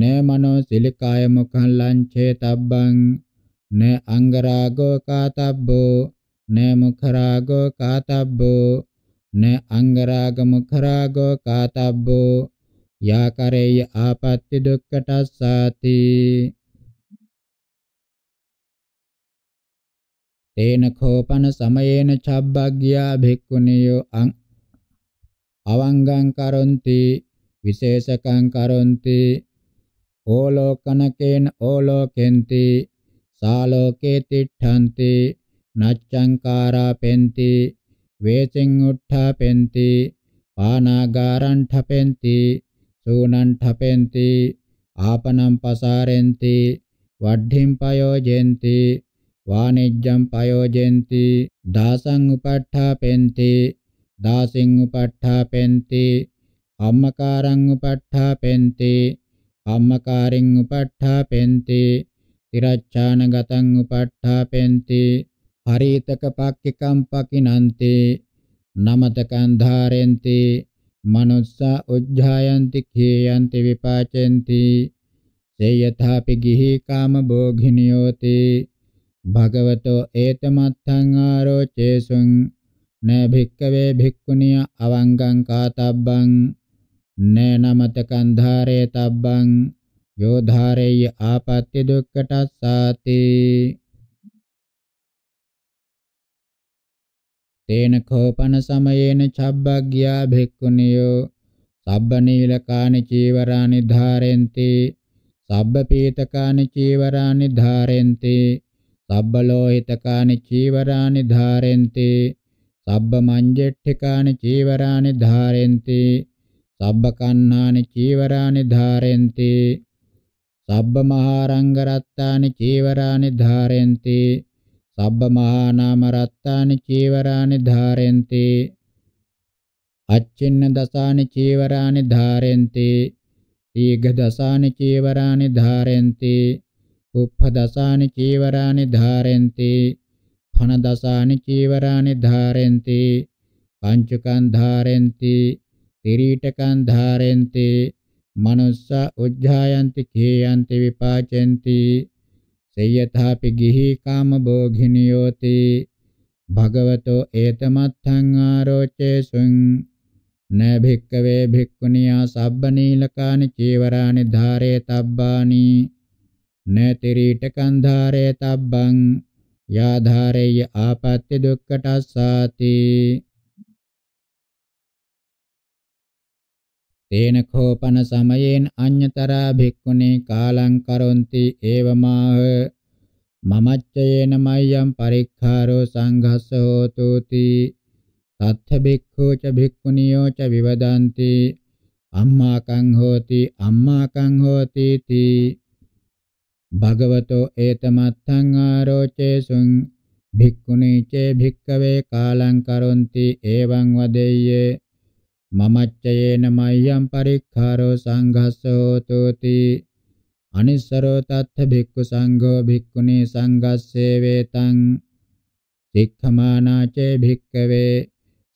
න මනෝ සිලිකාය මුඛං ලංඡේ තබ්බං න අංගරාගෝ කාතබ්බෝ न मुखरागो कातब्बो न अंगराग मुखरागो कातब्बो या करेय आपत्ति दुक्कटस्साति तेन खोपन समयेन छब्बग्या भिक्खुनियो अं අවංගං කරොන්ති විශේෂකං කරොන්ති ඕලෝකනකේන ඕලෝකෙන්ති සාලෝකේ තිට්ඨන්ති නච්චංකාරා පෙන්ති වේචෙන් උට්ඨා පෙන්ති පානාගාරං ඨපෙන්ති සූනං ඨපෙන්ති ආපනම් පසාරෙන්ති වඩ්ඩිම් පයෝජෙන්ති වාණිජ්ජම් පයෝජෙන්ති දාසං උපට්ඨාපෙන්ති දාසින් උපට්ඨාපෙන්ති අම්මකාරං උපට්ඨාපෙන්ති අම්මකාරින් උපට්ඨාපෙන්ති තිරච්ඡානගතං උපට්ඨාපෙන්ති හරිතක පක්කිකම් පකිනන්ති නමතකං ධාරෙන්ති මනුස්සා උජ්ජායන්ති කේයන්ති විපාචෙන්ති සේයථාපි ගිහි කාම භෝගිනියෝති භගවතෝ ඒතමත්තං ආරෝචේසුං න භික්කවේ භික්ඛුනිය අවංගං කාතබ්බං න නමතකං ධාරේතබ්බං යෝ ධාරේය ආපත්‍ය දුක්ඛටස්සාති තේන කෝපන සමයේන චබ්බග්ග්‍යා භික්ඛුනියෝ සබ්බ නීලකානි චීවරානි ධාරෙන්ති සබ්බ පීතකානි චීවරානි ධාරෙන්ති සබ්බ ලෝහිතකානි චීවරානි ධාරෙන්ති සබ්බ මංජෙට්ඨිකානි චීවරානි ධාරෙන්ති සබ්බ කන්නානි චීවරානි ධාරෙන්ති සබ්බ මහා රංග රත්තානි චීවරානි ධාරෙන්ති සබ්බ මහා නාම රත්තානි චීවරානි ධාරෙන්ති අච්චින්න දසානි චීවරානි ධාරෙන්ති දීඝ දසානි චීවරානි ධාරෙන්ති උප්ප දසානි චීවරානි ධාරෙන්ති ඵන දසානි චීවරානි ධාරෙන්ති පංචකං ධාරෙන්ති තිරීටකං ධාරෙන්ති මනුස්ස උජ්ජායන්ති කේයන්ති විපාචෙන්ති සේයථාපි ගිහි කාම භෝගිනියෝති භගවතෝ ඒතමත්ථං ආරෝචේසුං න භික්කවේ භික්ඛුනියා සබ්බ නීලකානි චීවරානි ධාරේ තබ්බානි න තිරීටකං ධාරේ තබ්බං යා ධාරේය ආපත්‍ය දුක්ඛටස්සාති තේන කෝපන සමයෙන් අඤ්‍යතරා භික්ඛුනේ කාලං කරොන්ති ඒවමාහ මමච්චයේන මය්යම් පරික්ඛාරෝ සංඝස්ස හෝතුති තත්ථ භික්ඛෝ ච භික්ඛුනියෝ ච විවදಂತಿ අම්මාකං හෝති අම්මාකං හෝති තී භගවතෝ ඒතමත්තං ආරෝචේසුං භික්ඛුනි චේ භික්ඛවේ කාලං කරොන්ති එවං වදෙය්‍යේ මමච්චයේන මය්යම් පරික්ඛාරෝ සංඝස්සෝතු තී අනිස්සරෝ තත්ථ භික්ඛු සංඝෝ භික්ඛුනි සංඝස්සේ වේතං සික්ඛමානාචේ භික්ඛවේ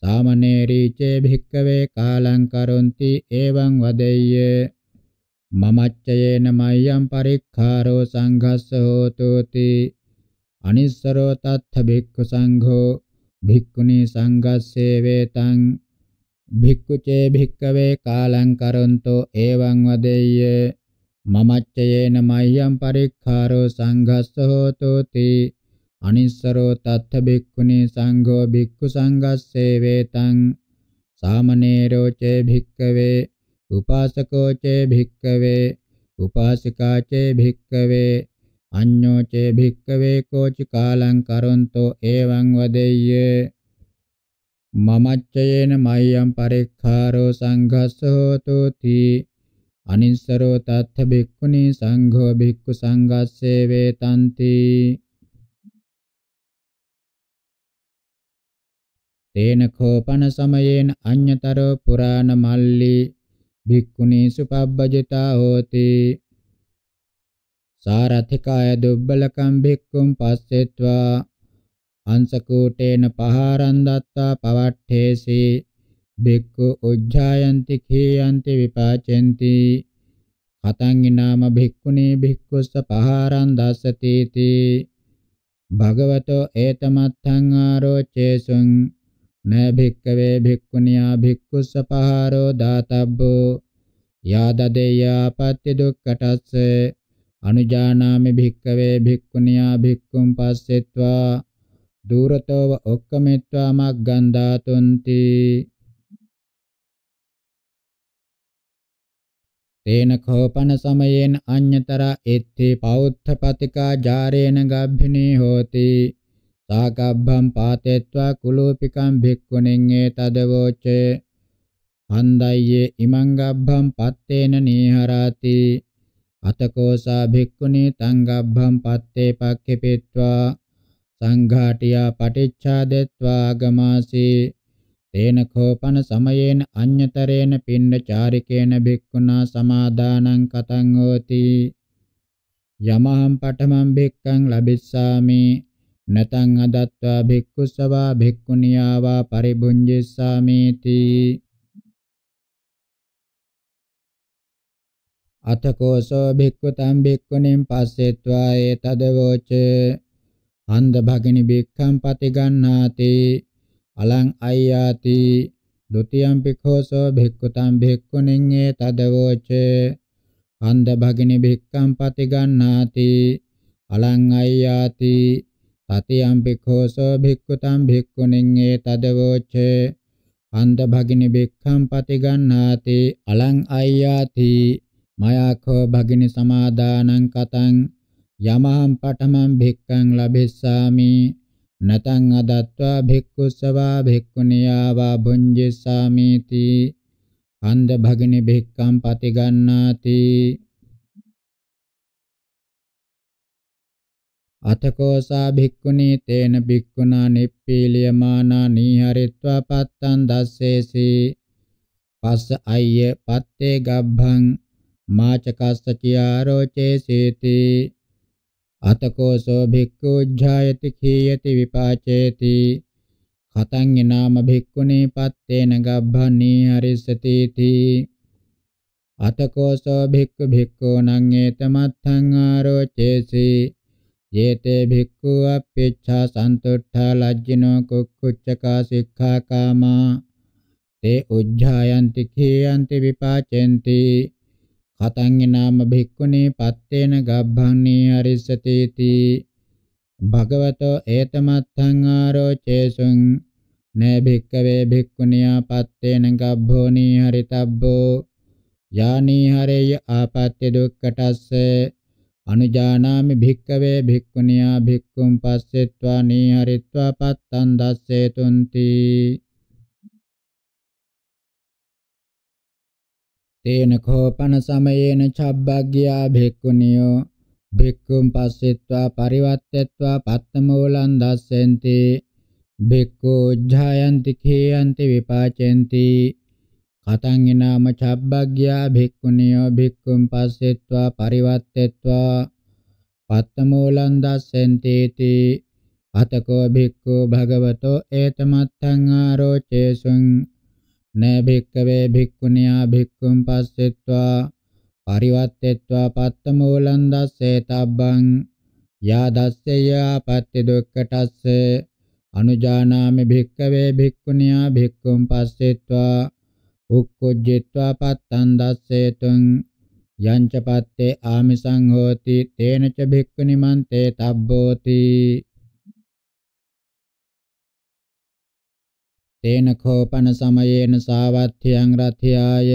සාමනේරීචේ භික්ඛවේ කාලං කරොන්ති එවං වදෙය්‍ය මමච්චයේන මය්යම් පරික්ඛාරෝ සංඝස්ස හෝතු තී අනිස්සරෝ තත්ථ භික්ඛු සංඝෝ භික්ඛුනි සංඝස්සේ වේතං භික්ඛුචේ භික්ඛවේ කාලං කරොන්තෝ එවං වදෙය්‍ය මමච්චයේන මය්යම් පරික්ඛාරෝ සංඝස්ස හෝතෝති අනිස්සරෝ තත්ථ භික්ඛුනි සංඝෝ භික්ඛු සංඝස්සේ වේතං සාමනේරෝ චේ භික්ඛවේ උපාසකෝ චේ භික්ඛවේ උපාසිකා චේ භික්ඛවේ අඤ්ඤෝ චේ භික්ඛවේ කෝචි කාලං කරොන්තෝ එවං වදෙය්‍ය මමච්චයේන මය්යම් පරික්ඛාරෝ සංඝස්ස හෝතුති අනිස්සරෝ තත්ථ බික්ඛුනි සංඝෝ බික්ඛු සංඝස්සේ වේතන්ති තේන කෝපන සමයේන අඤ්‍යතරෝ පුරාණ මල්ලි භික්ඛුනි සුපබ්බජිතා හෝති සාරථිකාය දුබ්බලකම් භික්ඛුම් පස්සෙත්වා අංශකූටේන පහාරං දත්තා පවට්ඨේසි බික්ඛු උජ්ජායන්ති කීයන්ති විපාචෙන්ති කතං නාම භික්ඛුනේ භික්ඛුස්ස පහාරං දස්සති තී භගවතෝ ඒතමත්තං ආරෝචේසුං නෑ භික්කවේ භික්ඛුනියා භික්ඛුස්ස පහාරෝ දාතබ්බෝ යාදදේයා පත්‍ය දුක්කටස්ස අනුජානාමි භික්කවේ භික්ඛුනියා භික්ඛුම් පස්සෙත්වා දුරතෝව ඔක්කමිත්වා මග්ගන් ධාතුන්ති තේන කෝපන සමයෙන් අඤ්‍යතර එත්ති පෞත්ථපතිකා ජාරේන ගබ්භිනී හෝති සාගබ්බම් පාතෙත්වා කුලෝපිකම් භික්ඛුණින් ඒතදවෝචේ හන්දය්‍යේ ඉමං ගබ්බම් පත්තේන නීහරාති අතකෝසා භික්ඛුනි තං ගබ්බම් පත්තේ පක්ඛිපෙත්වා සංඝාටියා පටිච්ඡාදෙත්වා ගමාසී තේන කෝපන සමයේන අඤ්‍යතරේන පින්න චාරිකේන බික්ඛුනා සමාදානං කතං හෝති යමහම් පඨමං බික්ඛං ලබිස්සාමි නතං අදත්වා බික්ඛුසවා බික්ඛුනියාවා පරිබුඤ්ජිස්සාමිති අතකෝසෝ බික්ඛු තම් බික්ඛුනින් පස්සෙත්වා ඒතදවෝචේ හන්ද භගිනි බික්ඛම් පති ගන්නාති අලං අය්‍යාති ဒ ුතියම් පිඛෝසෝ භික්ඛුතං භික්ඛුනින්නේ තදවෝච හන්ද භගිනි බික්ඛම් පති ගන්නාති අලං අය්‍යාති තතියම් පිඛෝසෝ භික්ඛුතං භික්ඛුනින්නේ තදවෝච හන්ද භගිනි බික්ඛම් පති ගන්නාති අලං අය්‍යාති මයාඛෝ භගිනි සමාදානං කතං යමහම් පඨමං භික්ඛං ලබෙස්සාමි නතං අදත්වා භික්ඛුස්සවා භික්ඛුනියාවා භුඤ්ජෙස්සාමි තී අන්ධ භගිනි භික්ඛං පතිගන්නාති අතකෝසා භික්ඛුනි තේන භික්ඛුනා නිප්පීලියමානා නීහරිත්වා පත්තං දස්සේසි පස්ස අය්‍ය පත්තේ ගබ්භං මාචකස්ස චියාරෝචේසීති අතකෝසෝ භික්ඛුජ්ජායති කීයති විපාචේති කතං නාම භික්ඛුනේ පත්තේන ගබ්බන්නේ හරිස්සති තී අතකෝසෝ භික්ඛු භික්ඛූණං ඒතමත්ථං ආරෝචේසි යේතේ භික්ඛු අප්පිච්ඡා සන්තුට්ඨා ලජ්ජිනෝ කුක්කුච්චකා සික්ඛා කාමා තේ උජ්ජායන්ති කීයන්ති විපාචෙන්ති කතං නාම භික්ඛුනේ පත්තේන ගබ්බන්නේ අරිස්සතේති භගවතෝ ඒතමත්තං ආරෝචේසුං නේ භික්ඛවේ භික්ඛුනියා පත්තේන ගබ්බෝනී හරිතබ්බෝ යානී හරේය ආපත්‍ය දුක්ඛටස්ස අනුජානාමි භික්ඛවේ භික්ඛුනියා භික්ඛුම් පස්සෙත්වා නී හරිත්වා පත්තං දස්සේතුන්ති තේන කෝපන සමයේන චබ්බග්ගියා භික්ඛුනියෝ භික්ඛුම් පස්සෙත්වා පරිවත්තෙත්වා පත්තමෝලං දස්සෙන්ති භික්ඛෝ ඥායන්ති කේයන්ති විපාචෙන්ති කතං ිනාම චබ්බග්ගියා භික්ඛුනියෝ භික්ඛුම් පස්සෙත්වා පරිවත්තෙත්වා පත්තමෝලං දස්සෙන්ති අතකෝ භික්ඛු භගවතෝ ඒතමත්තං ආරෝචේසුං න භික්කවේ භික්ඛුනියා භික්ඛුම් පස්සෙත්වා පරිවත්තෙත්වා පත්තමූලං දස්සේ තබ්බං යා දස්සේය ආපත්‍ය දුක්ඛටස්ස අනුජානාමි භික්කවේ භික්ඛුනියා භික්ඛුම් පස්සෙත්වා උක්කුජ්ජිත්වා පත්තං දස්සේතුං යංච පත්තේ ආමිසං හෝති තේනච භික්ඛුනි මන්තේ තබ්බෝති තේන කෝපන සමයේන සාවත්ථ්‍යං රත්ථ්‍යාය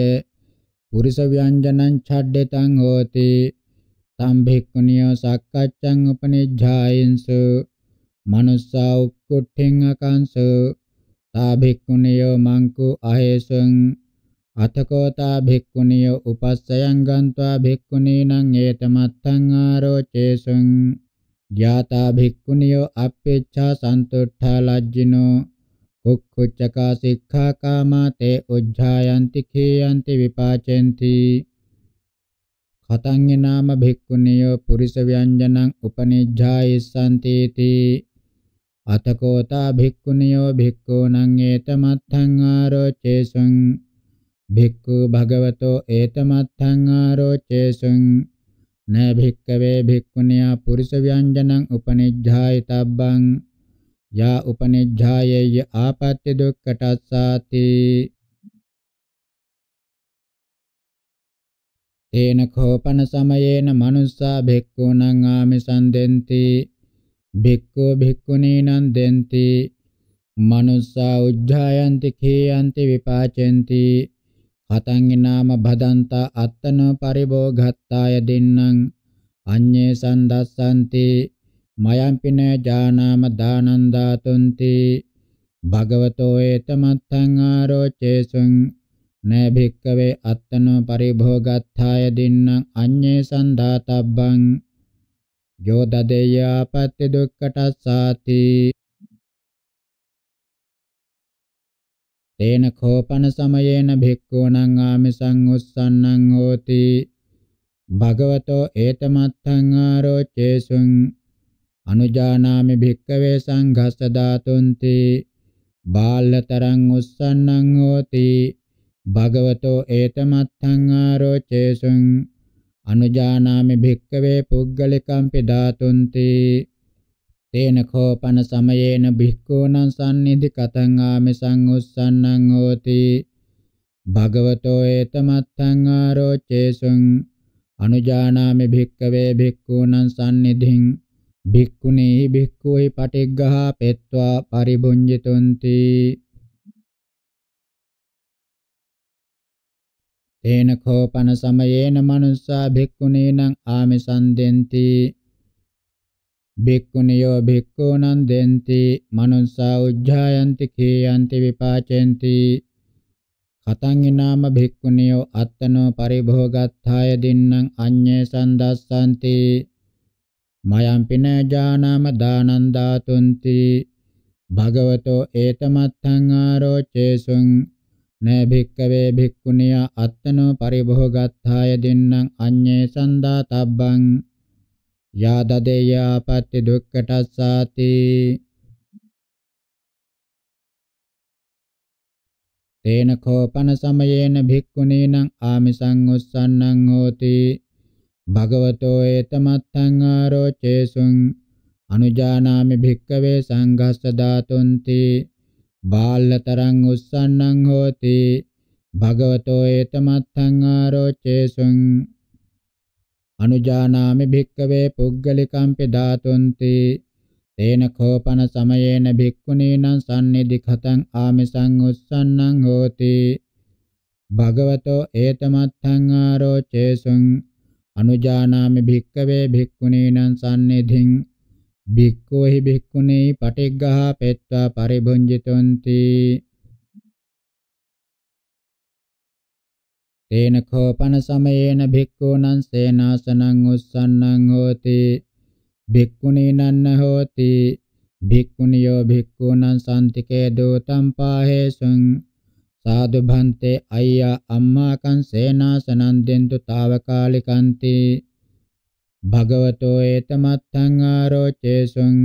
පුරිස ව්‍යංජනං ඡඩ්ඩෙතං හෝති තම් භික්ඛුනිය සක්කච්ඡං උපනිජ්ජායින්සු මනුස්සා උක්කුට්ඨින් අකංසු තා භික්ඛුනිය මංකු අහේසං අතකෝ තා භික්ඛුනිය උපස්සයන් ගන්්වා භික්ඛුනීනං ඒතමත්තං ආරෝචේසං ඥාතා භික්ඛුනිය අපේච්ඡා සන්තුට්ඨා ලජ්ජිනෝ උක්ඛුච්චකා සික්ඛා කාමා තේ උජ්ජායන්ති කේයන්ති විපාචෙන්ති කතං නාම භික්ඛුනියෝ පුරිස ව්‍යංජනං උපනිජ්ජායිස්සන්ති තී අතකෝතා භික්ඛුනියෝ භික්ඛූණං ඒතමත්ථං ආරෝචේසං භික්ඛු භගවතෝ ඒතමත්ථං ආරෝචේසං න භික්ඛවේ භික්ඛුනියා පුරිස ව්‍යංජනං උපනිජ්ජායිතබ්බං යා උපනිජ්ජායේය ආපත්‍ය දුක්ඛටස්සාති තේන කෝපන සමයේන මනුස්සා භික්ඛූණං ආමිසං දෙන්ති භික්ඛු භික්ඛුනීනං දෙන්ති මනුස්සා උජ්ජායන්ති කේයන්ති විපාචෙන්ති කතං නාම භදන්තා අත්තන පරිභෝගත්තාය දින්නම් අඤ්ඤේ සන්දස්සන්ති මයම්පින ජානාම දානං දාතුන්ති භගවතෝ ඒතමත්තං ආරෝචේසුං නෑ භික්කවේ අත්තනෝ පරිභෝගත්ථාය දින්නම් අඤ්ඤේ සන්දාතබ්බං යෝ දදේයා පත්‍ය දුක්කටස්සාති තේන කෝපන සමයේන භික්ඛූණං ආමිසං උස්සන්නං හෝති භගවතෝ ඒතමත්තං ආරෝචේසුං අනුජානාමි භික්කවේ සංඝස්ස ධාතුන්ති බාලතරං උස්සන්නං හෝති භගවතෝ ඒතමත්තං ආරෝචේසුං අනුජානාමි භික්කවේ පුද්ගලිකම්පි ධාතුන්ති තේන කෝපන සමයේන භික්ඛූනං සම්නිධි කතං ආමි සංඋස්සන්නං හෝති භගවතෝ ඒතමත්තං ආරෝචේසුං අනුජානාමි භික්කවේ භික්ඛූනං සම්නිධින් භික්ඛුනේ භික්ඛුවේ පටිග්ගහ පෙත්වා පරිභුඤ්ජිතුන්ති තේන කෝපන සමයේන මනුස්සා භික්ඛුනීනං ආමිසං දෙන්ති භික්ඛුනියෝ භික්ඛූනං දෙන්ති මනුස්සා උජ්ජායන්ති කේයන්ති විපාචෙන්ති කතං ඊනාම භික්ඛුනියෝ අත්තනෝ පරිභෝගත්ථාය දින්නම් අඤ්ඤේ සන්දස්සanti මයම්පින ජානාම දානං දාතුන්ති භගවතෝ ඒතමත්තං ආරෝචේසුං නේ භික්කවේ භික්ඛුනිය අත්තනෝ පරිභෝගත්ථාය දින්නම් අඤ්ඤේ සන්දාතබ්බං යාදදේයා පත්‍ති දුක්ඛටස්සාති තේන කෝපන සමයේන භික්ඛුනීනං ආමිසං උස්සන්නං හෝති භගවතෝ ඒතමත්තං ආරෝචේසුං අනුජානාමි භික්කවේ සංඝස්ස ධාතුන්ති බාල්ලතරං උස්සන්නං හෝති භගවතෝ ඒතමත්තං ආරෝචේසුං අනුජානාමි භික්කවේ පුග්ගලිකම්පි ධාතුන්ති තේන කෝපන සමයේන භික්ඛුනීනං සම්නිධිඛතං ආමිසං උස්සන්නං හෝති භගවතෝ ඒතමත්තං ආරෝචේසුං අනුජානාමි භික්කවේ භික්ඛුනේනං සම්නේධින් භික්ඛෝහි භික්ඛුනේ පටිග්ගහ පෙත්වා පරිභුංජිතොන්ති තේන කෝපන සමයේන භික්ඛූනං සේනාසනං උස්සන්නං හෝති භික්ඛුනේනන්න හෝති භික්ඛුනියෝ භික්ඛූනං සම්තිකේ දෝතම් පාහේසුං සාදු භන්තේ අයියා අම්මා කං සේනාසනං දෙන්තු తాවකාලිකන්ති භගවතෝ ඒතමත්තං ආරෝචේසුං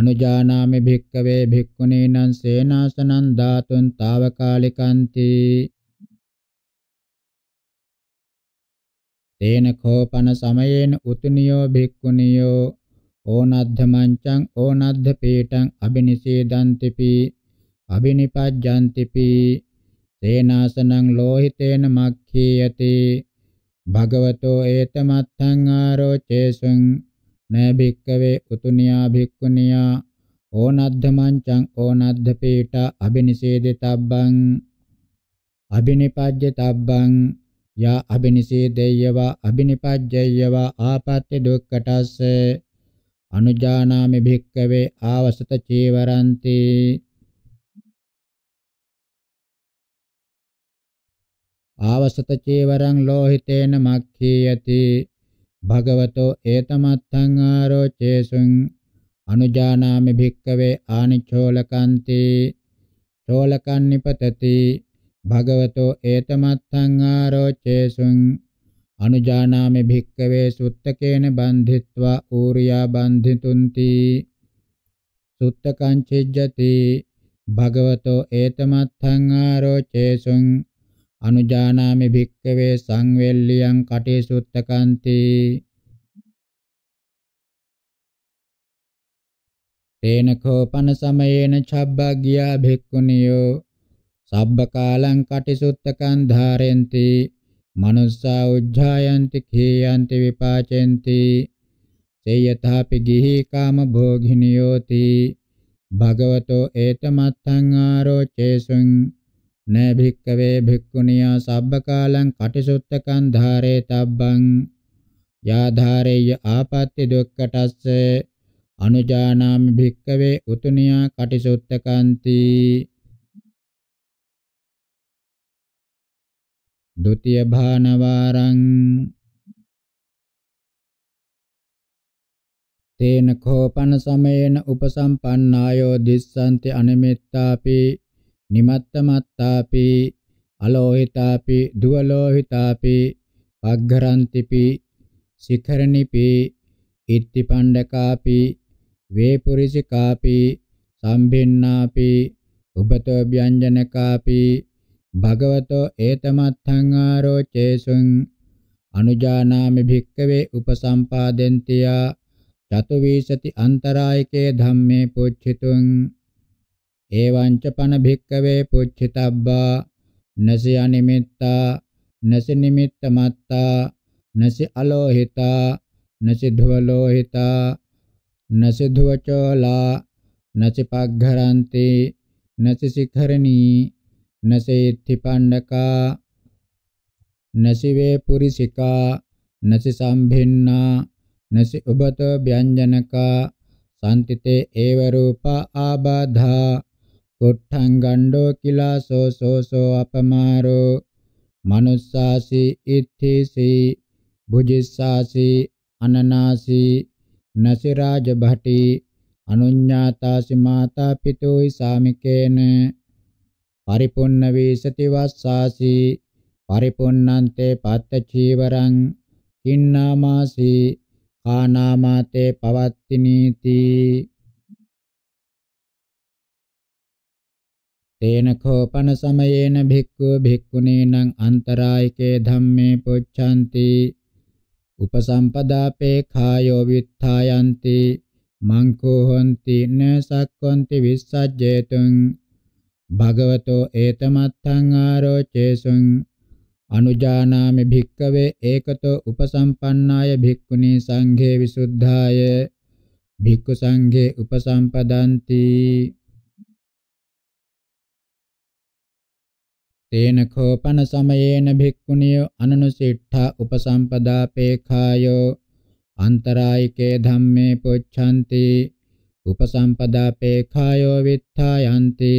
අනුජානාමි භික්කවේ භික්ඛුනේනං සේනාසනං ධාතුන් తాවකාලිකන්ති තේන කෝපන සමයේන උතුනියෝ භික්ඛුනියෝ ඕනද්ධ මංචං ඕනද්ධ පීඨං අබිනිසීදන්තිපි අබිනිපජ්ජන්තිපි සේනාසනං ලෝහිතේන මක්ඛීයති භගවතෝ ඒතමත්තං ආරෝචේසුං නෑ භික්කවේ උතුණියා භික්ඛුණියා ඕනද්ධමංචං ඕනද්ධ පීඨ අබිනිසේදිතබ්බං අබිනිපජ්ජතබ්බං යා අබිනිසේදේයව අබිනිපජ්ජයව ආපත්‍ය දුක්කටස්ස අනුජානාමි භික්කවේ ආවසත චීවරන්ති ආවසත චේවරං ලෝහිතේන මක්ඛීයති භගවතෝ ඒතමත්තං ආරෝචේසුං අනුජානාමි භික්කවේ ආනිච්ඡෝලකන්ති චෝලකන් නිපතති භගවතෝ ඒතමත්තං ආරෝචේසුං අනුජානාමි භික්කවේ සුත්තකේන බන්ධිත්වා ඌරියා බන්ධිතුන්ති සුත්තකං චෙජ්ජති භගවතෝ ඒතමත්තං ආරෝචේසුං අනුජානාමි භික්කවේ සංවේල්ලියං කටේසුත්තකන්ති තේන කෝපන සමයේන ඡබ්බග්ගියා භික්ඛුනියෝ සබ්බකාලං කටිසුත්තකං ධාරෙන්ති මනුස්සා උජ්ජායන්ති කීයන්ති විපාචෙන්ති සේයථාපි ගිහි කාම භෝගිනියෝති භගවතෝ ඒතමත්තං ආරෝචේසුං න භික්කවේ භික්ඛුනියා සබ්බකාලං කටිසුත්තකං ධාරේ තබ්බං යාධාරේය ආපත්‍ති දුක්කටස්ස අනුජානාමි භික්කවේ උතුණියා කටිසුත්තකන්ති ဒုတိယ භානවාරං තේන කෝපන සමේන උපසම්පන්නායෝ දිස්සන්ති අනිමිත්තාපි නිමත්ත මත්තාපි අලෝහිතාපි දුවලෝහිතාපි පග්ගරන්තිපි සිකරණිපි ඉත්තිපණ්ඩකාපි වේපුරිසිකාපි සම්බින්නාපි උපතෝ ව්‍යංජනකාපි භගවතෝ ඒතමත්ථං ආරෝචේසුං අනුජානාමි භික්කවේ උපසම්පාදෙන්තියා චතුවිසති අන්තරායකේ ධම්මේ පුච්චිතුං එවංච පන භික්කවේ පුච්චිතබ්බා නසි අනිමිත්තා නසි නිමිත්ත මත්තා නසි අලෝහිතා නසි ධවලෝහිතා නසි ධවචෝලා නසි පග්ඝරන්ති නසි සිඛරණී නසේත්ති පණ්ඩකා නසි වේ පුරිසිකා නසි සම්භින්නා නසි උබත ව්‍යංජනකා සම්තිතේ ඒව රූප ආබාධා කුට්ඨං ගණ්ඩෝ කිලාසෝ සෝසෝ අපමාරෝ මනුස්සාසි ඉත්ථිසි බුජිස්සාසි අනනාසි නසිරාජ භටි අනුඤ්ඤාතාසි මාතා පිතෝයි සාමිකේන පරිපොන්න වේසති වස්සාසි පරිපොන්නන්තේ පත්ත චීවරං කින්නාමාසි කානාමාතේ පවත්තිනීති තේන කෝපන සමයේන භික්ඛු භික්ඛුනීනං අන්තරායිකේ ධම්මේ පුච්ඡanti උපසම්පදාපේ කායෝ විත්ථායන්ති මංකෝ හොಂತಿ න සක්කොಂತಿ විස්සජ්ජේතුං භගවතෝ ඒතමත්තං ආරෝචේසුං අනුජානාමි භික්කවේ ඒකතෝ උපසම්පන්නාය භික්ඛුනී සංඝේ විසුද්ධාය භික්ඛු සංඝේ උපසම්පදන්ති තේන කෝපන සමයේන භික්ඛුනිය අනනුසීඨා උපසම්පදා පේඛායෝ අන්තරායිකේ ධම්මේ පුච්ඡanti උපසම්පදා පේඛායෝ විත්ථායන්ති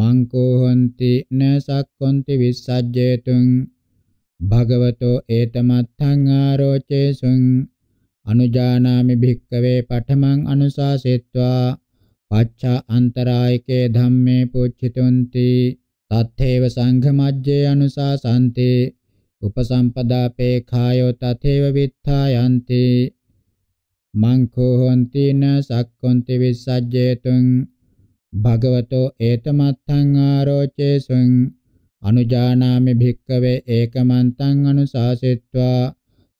මංකෝ හොಂತಿ නසක්කොಂತಿ විස්සජ්ජේතුං භගවතෝ ඒතමත්තං ආරෝචේසුං අනුජානාමි භික්කවේ පඨමං අනුසාසෙත්වා පච්චා අන්තරායිකේ ධම්මේ පුච්චිතුන්ති තත්තේව සංඝමජ්ජේ අනුසාසන්ති උපසම්පදාපේඛායෝ තතේව විත්ථායන්ති මංකෝ හොන්ති න සක්කොන්ති විසජ්ජේතුං භගවතෝ ඒතමත්තං ආරෝචේසුං අනුජානාමි භික්කවේ ඒකමන්තං අනුසාසෙත්වා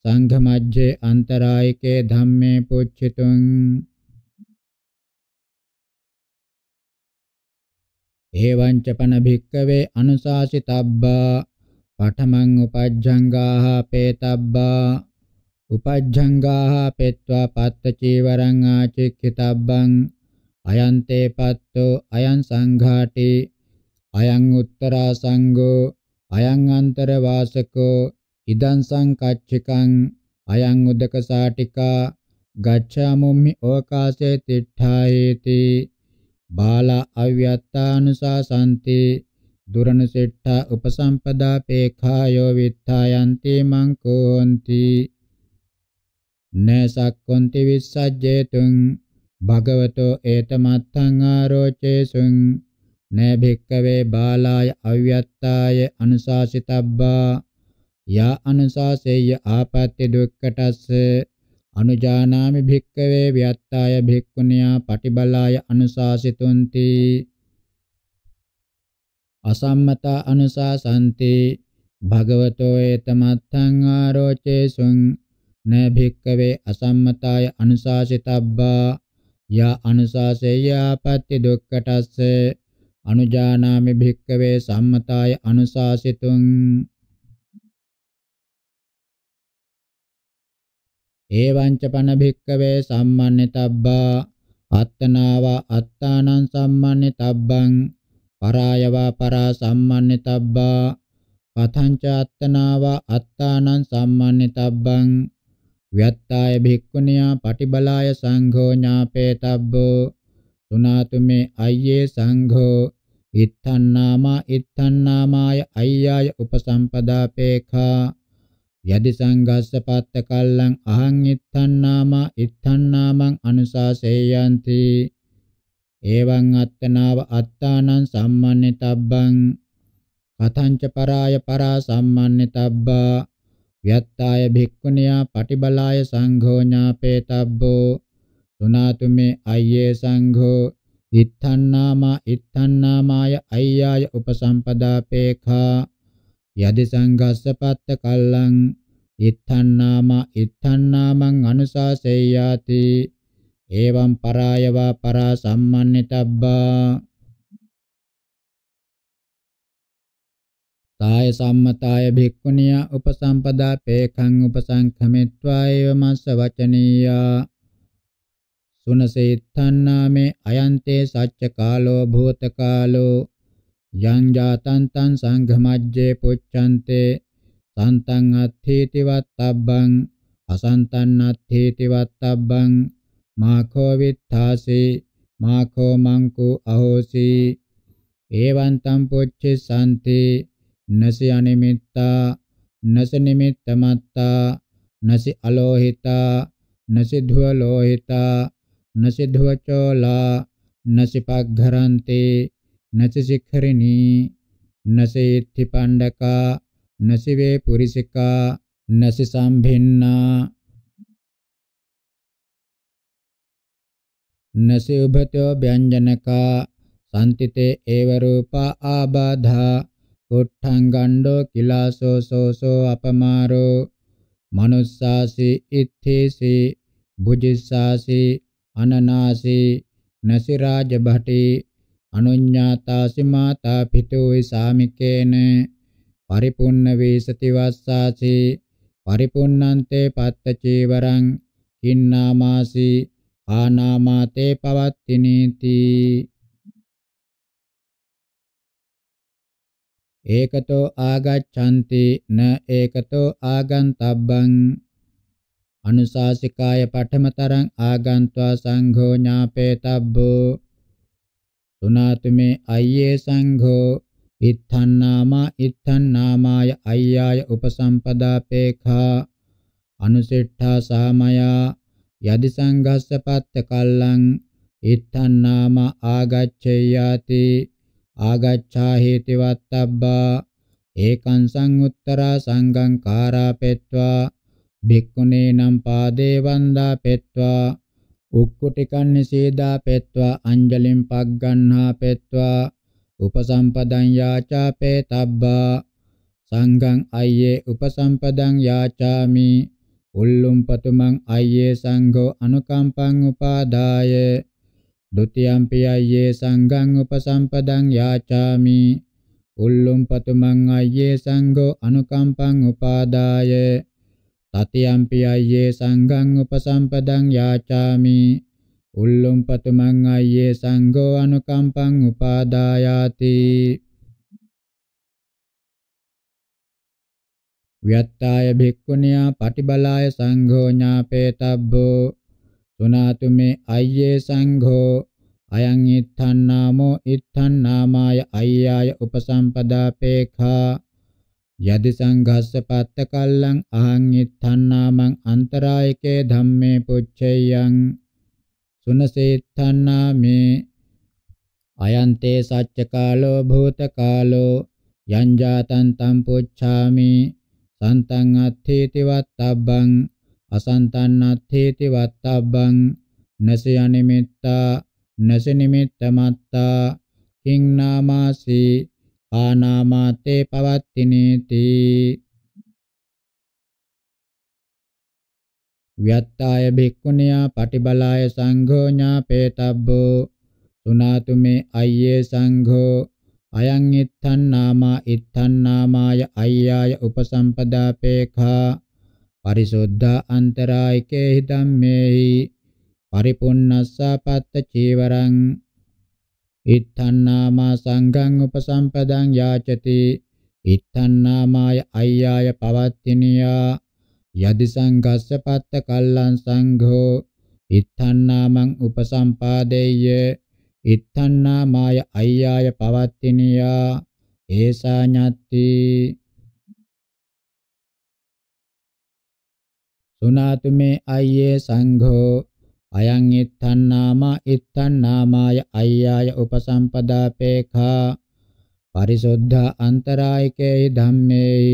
සංඝමජ්ජේ අන්තරායිකේ ධම්මේ පුච්චිතුං එවංච පන භික්කවේ අනුශාසිතබ්බා පඨමං උපජ්ජංගාහ පේතබ්බා උපජ්ජංගාහ පෙත්වා පත්ත චීවරං ආචික්ඛිතබ්බං අයන්තේ පත්තෝ අයං සංඝාටි අයං උත්තරා සංඝෝ අයං අන්තර වාසකෝ ඉදං සංකච්චිකං අයං උදක සාටිකා ගච්ඡාමුම්මි ඕකාසේ තිට්ඨායේති බාලා අව්‍යත්තානුසාසන්ති දුරනුසෙට්ඨා උපසම්පදා පේඛායෝ විත්තායන්ති මංකෝන්ති නසක්කොන්ති විස්සජ්ජේතුං භගවතෝ ඒතමත්තං ආරෝචේසුං න භික්කවේ බාලාය අව්‍යත්තාය අනුශාසිතබ්බා යා අනුශාසෙය්‍ය ආපත්‍ය දුක්කටස්ස අනුජානාමි භික්කවේ ව්‍යත්තාය භික්ඛුනියා පටිබලාය අනුශාසිතුන්ති අසම්මත අනුශාසන්ති භගවතෝ ඒතමත්තං ආරෝචේසුං න භික්කවේ අසම්මතාය අනුශාසිතබ්බා යා අනුශාසෙය්‍යා පත්‍ති දුක්ඛටස්ස අනුජානාමි භික්කවේ සම්මතාය අනුශාසිතුං එවංච පන භික්කවේ සම්මන්නිතබ්බා අත්තනාව අත්තානං සම්මන්නිතබ්බං පරායවා පරා සම්මන්නිතබ්බා කතංච අත්තනාව අත්තානං සම්මන්නිතබ්බං ව්‍යත්තාය භික්ඛුනියා පටිබලාය සංඝෝ ඥාපේතබ්බෝ සුනාතුමේ අය්යේ සංඝෝ ඉත්තන්නාමා ඉත්තන්නාමාය අය්‍යාය උපසම්පදාපේඛා යදි සංඝස්ස පත්ත කල්ලං අහං ඉත්තන්නාමා ඉත්තන්නාමං අනුසාසේයන්ති එවං අත්තනාව අත්තානං සම්මන්නිතබ්බං කතංච පරාය පරා සම්මන්නිතබ්බා යත්තාය භික්ඛුනියා පටිබලාය සංඝෝ ඥාපේතබ්බෝ සුනාතුමේ අය්යේ සංඝෝ ඉත්තන්නාමා ඉත්තන්නාමාය අය්‍යාය උපසම්පදා පේඛා යදි සංඝස්ස පත්ත කල්ලං ඉත්තන්නාම ඉත්තන්නාමං අනුසාසෙය්‍යාති එවං පරායවා පරා සම්මන්නිතබ්බා තාය සම්මතාය භික්ඛුනිය උපසම්පදා පේඛං උපසංඛමිත්වා එව මස්ස වචනීයා සුනසෙත්ථන්නාමේ අයන්තේ සච්ච කාලෝ භූත කාලෝ යං ජාතං තං සංඝමජ්ජේ පුච්ඡන්තේ සන්තං අත්ථීති වත්තබ්බං අසන්තං අත්ථීති වත්තබ්බං මාඛෝ විත්ථාසේ මාඛෝ මංකෝ අහෝසි එවං තම් පුච්චේ සම්ති නසි අනිමිත්තා නස නිමිත්තමත්තා නසි අලෝහිතා නසි ධුව ලෝහිතා නසි ධුව චෝලා නසි පග්ඝරන්තේ නච සික්ඛරිනී නසේත්ති පණ්ඩකා නසිවේ පුරිසිකා නසි සම්භින්නා නසි උභතෝ ව්‍යංජනකා සම්තිතේ ඒව රූපා ආබාධා කුට්ඨං ගණ්ඩෝ කිලාසෝ සෝසෝ අපමාරෝ මනුස්සාසි ඉත්ථේසි භුජිස්සාසි අනනාසි නසි රාජ භටේ අනුඤ්ඤාතාසි මාතා පිතුයි සාමිකේන පරිපුන්න වේසති වස්සාසි පරිපුන්නන්තේ පත්ත චීවරං කින්නාමාසි ආනාමාතේ පවත්තිනීති ඒකතෝ ආගච්ඡanti න ඒකතෝ ආගන්තබ්බං අනුශාසිකාය පඨමතරං ආගන්त्वा සංඝෝ ඥාපේතබ්බෝ තුනාතුමේ අය්යේ සංඝෝ ඉත්තන් නාමා ඉත්තන් නාමාය අය්‍යාය උපසම්පදාපේඛා අනුසෙට්ඨා සාමයා යදි සංඝස්ස පත්ත කල්ලං ඉත්තන් නාමා ආගච්ඡේයාති ආගච්ඡා හේති වත්තබ්බා ඒකං සංඋත්තරා සංඝං කාරාපෙත්වා භික්ඛුනේනම් පාදේ වන්දා පෙත්වා උක්කුටිකන් නිසීදා පෙත්වා අංජලිම් පග්ගන්හා පෙත්වා උපසම්පදං යාචා පෙතබ්බා සංඝං අය්‍යේ උපසම්පදං යාචාමි උල්ලුම්පතුමන් අය්‍යේ සංඝෝ අනුකම්පං උපාදාය ဒ ුතියම්පි අය්‍යේ සංඝං උපසම්පදං යාචාමි උල්ලුම්පතුමන් අය්‍යේ සංඝෝ අනුකම්පං උපාදාය තතියම්පි අය්‍යේ සංඝං උපසම්පදං යාචාමි උල්ලුම්පතු මං අය්‍යේ සංඝෝ අනුකම්පං උපාදායාති ව්‍යත්තාය භික්ඛුනියා පටිබලාය සංඝෝ ඥාපේතබ්බෝ සුනාතු මේ අය්‍යේ සංඝෝ අයං ඉත්තන්නාමෝ ඉත්තන්නාමාය අය්‍යාය උපසම්පදා පේඛා යදි සංඝස්ස පත්ත කල්ලං අහං ඉත්තන්නාමං අන්තරායකේ ධම්මේ පුච්චේයං සුනසෙත්තානාමේ අයන්තේ සච්ච කාලෝ භූත කාලෝ යං ජාතං තම් පුච්ඡාමි සන්තං අත්ථේති වත්තබ්බං අසන්තං අත්ථේති වත්තබ්බං නස යනිමිත්තා නස නිමිත්තමත්තා කිං නාමාසී ආනාමාතේ පවත්තිනේති ව්‍යත්තාය භික්ඛුනියා පටිබලාය සංඝෝ ඥාපේතබ්බෝ සුනාතු මේ අය්‍යේ සංඝෝ අයං ඉත්තන් නාමා ඉත්තන් නාමාය අය්‍යාය උපසම්පදාපේඛා පරිසුද්ධා අන්තරායිකේ හිතම්මේහි පරිපුන්නස්සා පත්ත චීවරං ඉත්තන්නාමා සංඝං උපසම්පදං යාචති ඉත්තන්නාමාය අය්‍යාය පවත්තිනියා යදි සංඝස්ස පත්ත කල්ලං සංඝෝ ඉත්තන්නාමං උපසම්පාදෙය්‍ය ඉත්තන්නාමාය අය්‍යාය පවත්තිනියා ඒසා ඤත්ති සුනාතුමේ අයියේ සංඝෝ අයං එත්තන්නාමා එත්තන්නාමාය අය්‍යාය උපසම්පදාපේඛා පරිසුද්ධා අන්තරායිකේ ධම්මේහි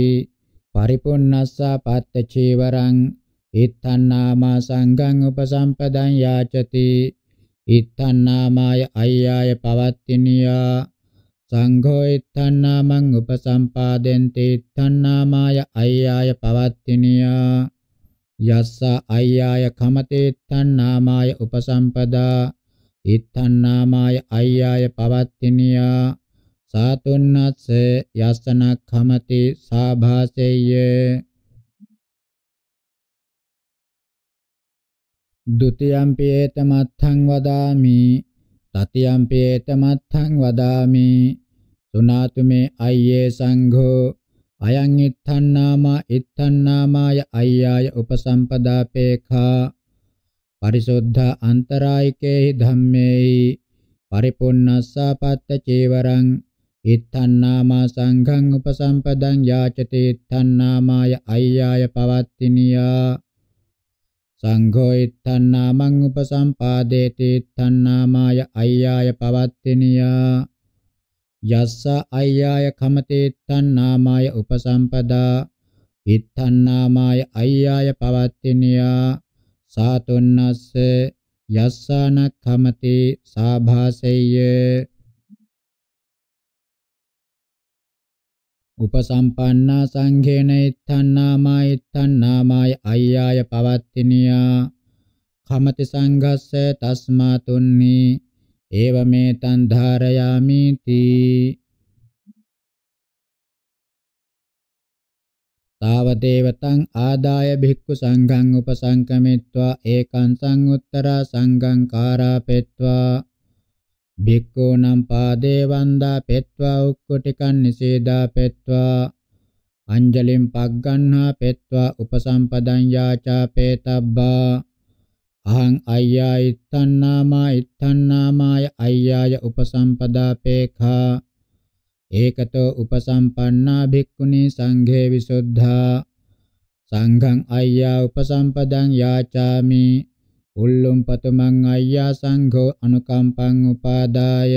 පරිපුන්නස්සා පත්ත චීවරං ඉත්තන්නාමා සංඝං උපසම්පදං යාචති ඉත්තන්නාමාය අය්‍යාය පවත්තිනියා සංඝෝ ඉත්තන්නාමං උපසම්පාදෙන්ති ඉත්තන්නාමාය අය්‍යාය පවත්තිනියා යස්ස අය්‍යාය කමතේ තණ්හාමාය උපසම්පදා ඉත්තණ්හාමාය අය්‍යාය පවත්තිනියා සාතුන්නස්ස යස්සන කමතේ සාභාසෙය්‍ය ဒ ුතියම්පි ඒතමත්ථං වදාමි තතියම්පි ඒතමත්ථං වදාමි සුනාතුමේ අය්‍යේ සංඝෝ අයං ඉත්තන්නාමා ඉත්තන්නාමාය අය්‍යාය උපසම්පදාපේඛා පරිසුද්ධ අන්තරායිකේහි ධම්මේයි පරිපුන්නස්සා පත්ත චේවරං ඉත්තන්නාමා සංඝං උපසම්පදං යාචති ඉත්තන්නාමාය අය්‍යාය පවත්තිනියා සංඝෝ ඉත්තන්නාමං උපසම්පාදේති ඉත්තන්නාමාය අය්‍යාය පවත්තිනියා යස්ස අය්‍යාය කමතේ තණ්හාමාය උපසම්පදා ඉත්තණ්හාමාය අය්‍යාය පවත්තිනියා සාතුන්නස්ස යස්සාන කමතේ සාභාසෙය්‍ය උපසම්පන්නා සංඝේන ඉත්තණ්ණාමාය ඉත්තණ්ණාමාය අය්‍යාය පවත්තිනියා කමති සංඝස්ස තස්මා තුන්නී ඒවමේතං ධාරයාමි තී තාවදේවතං ආදාය භික්ඛු සංඝං උපසංකමිත්වා ඒකං සංඋත්තරා සංඝං කාරාපෙත්වා භික්ඛූනම් පාදේ වන්දා පෙත්වා උක්කුටිකන් නිසීදා පෙත්වා අංජලිම් පග්ගන්හා පෙත්වා උපසම්පදං යාචා පේතබ්බා අහං අය්‍යා ඉත්තන්නාමා ඉත්තන්නාමාය අය්‍යාය උපසම්පදාපේඛා ඒකතෝ උපසම්පන්නා භික්ඛුනි සංඝේ විසුද්ධා සංඝං අය්‍යා උපසම්පදං යාචාමි උල්ලුම් පතුමං අය්‍යා සංඝෝ අනුකම්පං උපාදාය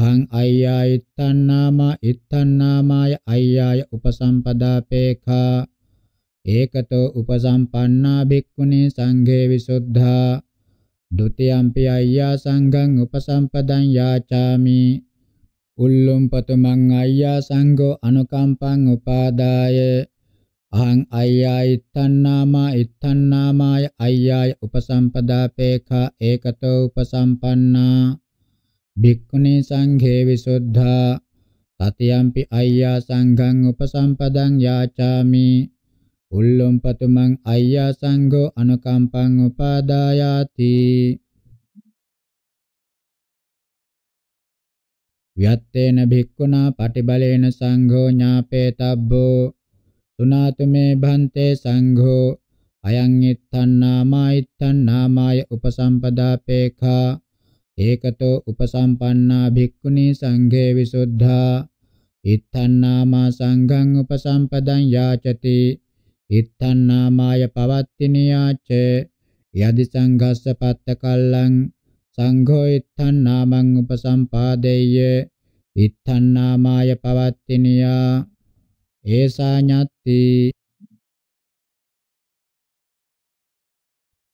අහං අය්‍යා ඉත්තන්නාමා ඉත්තන්නාමාය අය්‍යාය උපසම්පදාපේඛා ඒකතෝ උපසම්පන්නා භික්ඛුනි සංඝේ විසුද්ධා ဒုတိယံ පි අය්‍යා සංඝං උපසම්පදං යාචාමි උල්ලුම්පතු මං අය්‍යා සංඝෝ අනුකම්පං උපාදාය අහං අය්‍යා ඉත්තන්නාමා ඉත්තන්නාමාය අය්‍යාය උපසම්පදාපේඛා ඒකතෝ උපසම්පන්නා භික්ඛුනි සංඝේ විසුද්ධා තතියම්පි අය්‍යා සංඝං උපසම්පදං යාචාමි උල්ලොම් පතුමං අය්‍යා සංඝෝ අනුකම්පං උපාදායාති වියත්තේන භික්ඛුනා පටිබලේන සංඝෝ ඥාපේතබ්බෝ සුනාතුමේ භන්තේ සංඝෝ අයං ඉත්තන්නාමායිත්තන්නාමාය උපසම්පදාපේඛා ඒකතෝ උපසම්පන්නා භික්ඛුනී සංඝේ විසුද්ධා ඉත්තන්නාමා සංඝං උපසම්පදං යාචති ඉත්තන් නාමාය පවත්තිනියාච යදි සංඝස්ස පත්ත කල්ලං සංඝෝ ඉත්තන් නාමං උපසම්පාදෙය්‍ය ඉත්තන් නාමාය පවත්තිනියා ඒසා ඤත්ති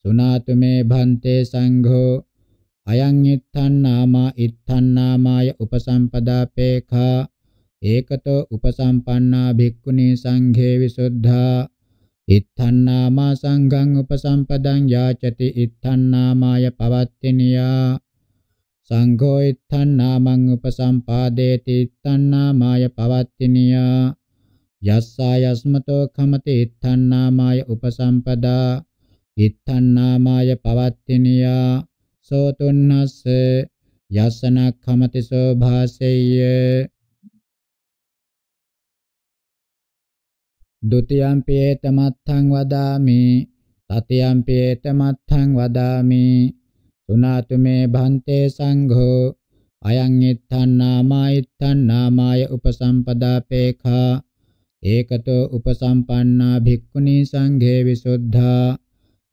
සුනාතු මේ භන්තේ සංඝෝ අයං ඉත්තන් නාමා ඉත්තන් නාමාය උපසම්පදාපේඛා ඒකතෝ උපසම්පන්නා භික්ඛුනි සංඝේ විසුද්ධා ඉත්තන් නාමා සංඝං උපසම්පදං යාචති ඉත්තන් නාමාය පවත්තිනියා සංඝෝ ඉත්තන් නාමං උපසම්පාදේති ඉත්තන් නාමාය පවත්තිනියා යස්සා යස්මතෝ කමති ඉත්තන් නාමාය උපසම්පදා ඉත්තන් නාමාය පවත්තිනියා සෝතුන්නස්ස යස්සනක් කමති සෝභාසෙය්‍ය ဒုတိယံပိ මත්තං වදාමි තතියම්පි මත්තං වදාමි සුනාතු මේ භන්තේ සංඝෝ අයං ඉත්තං නාමයිත්තං නාමාය උපසම්පදාපේඛා ඒකතෝ උපසම්පන්නා භික්ඛුනි සංඝේ විසුද්ධා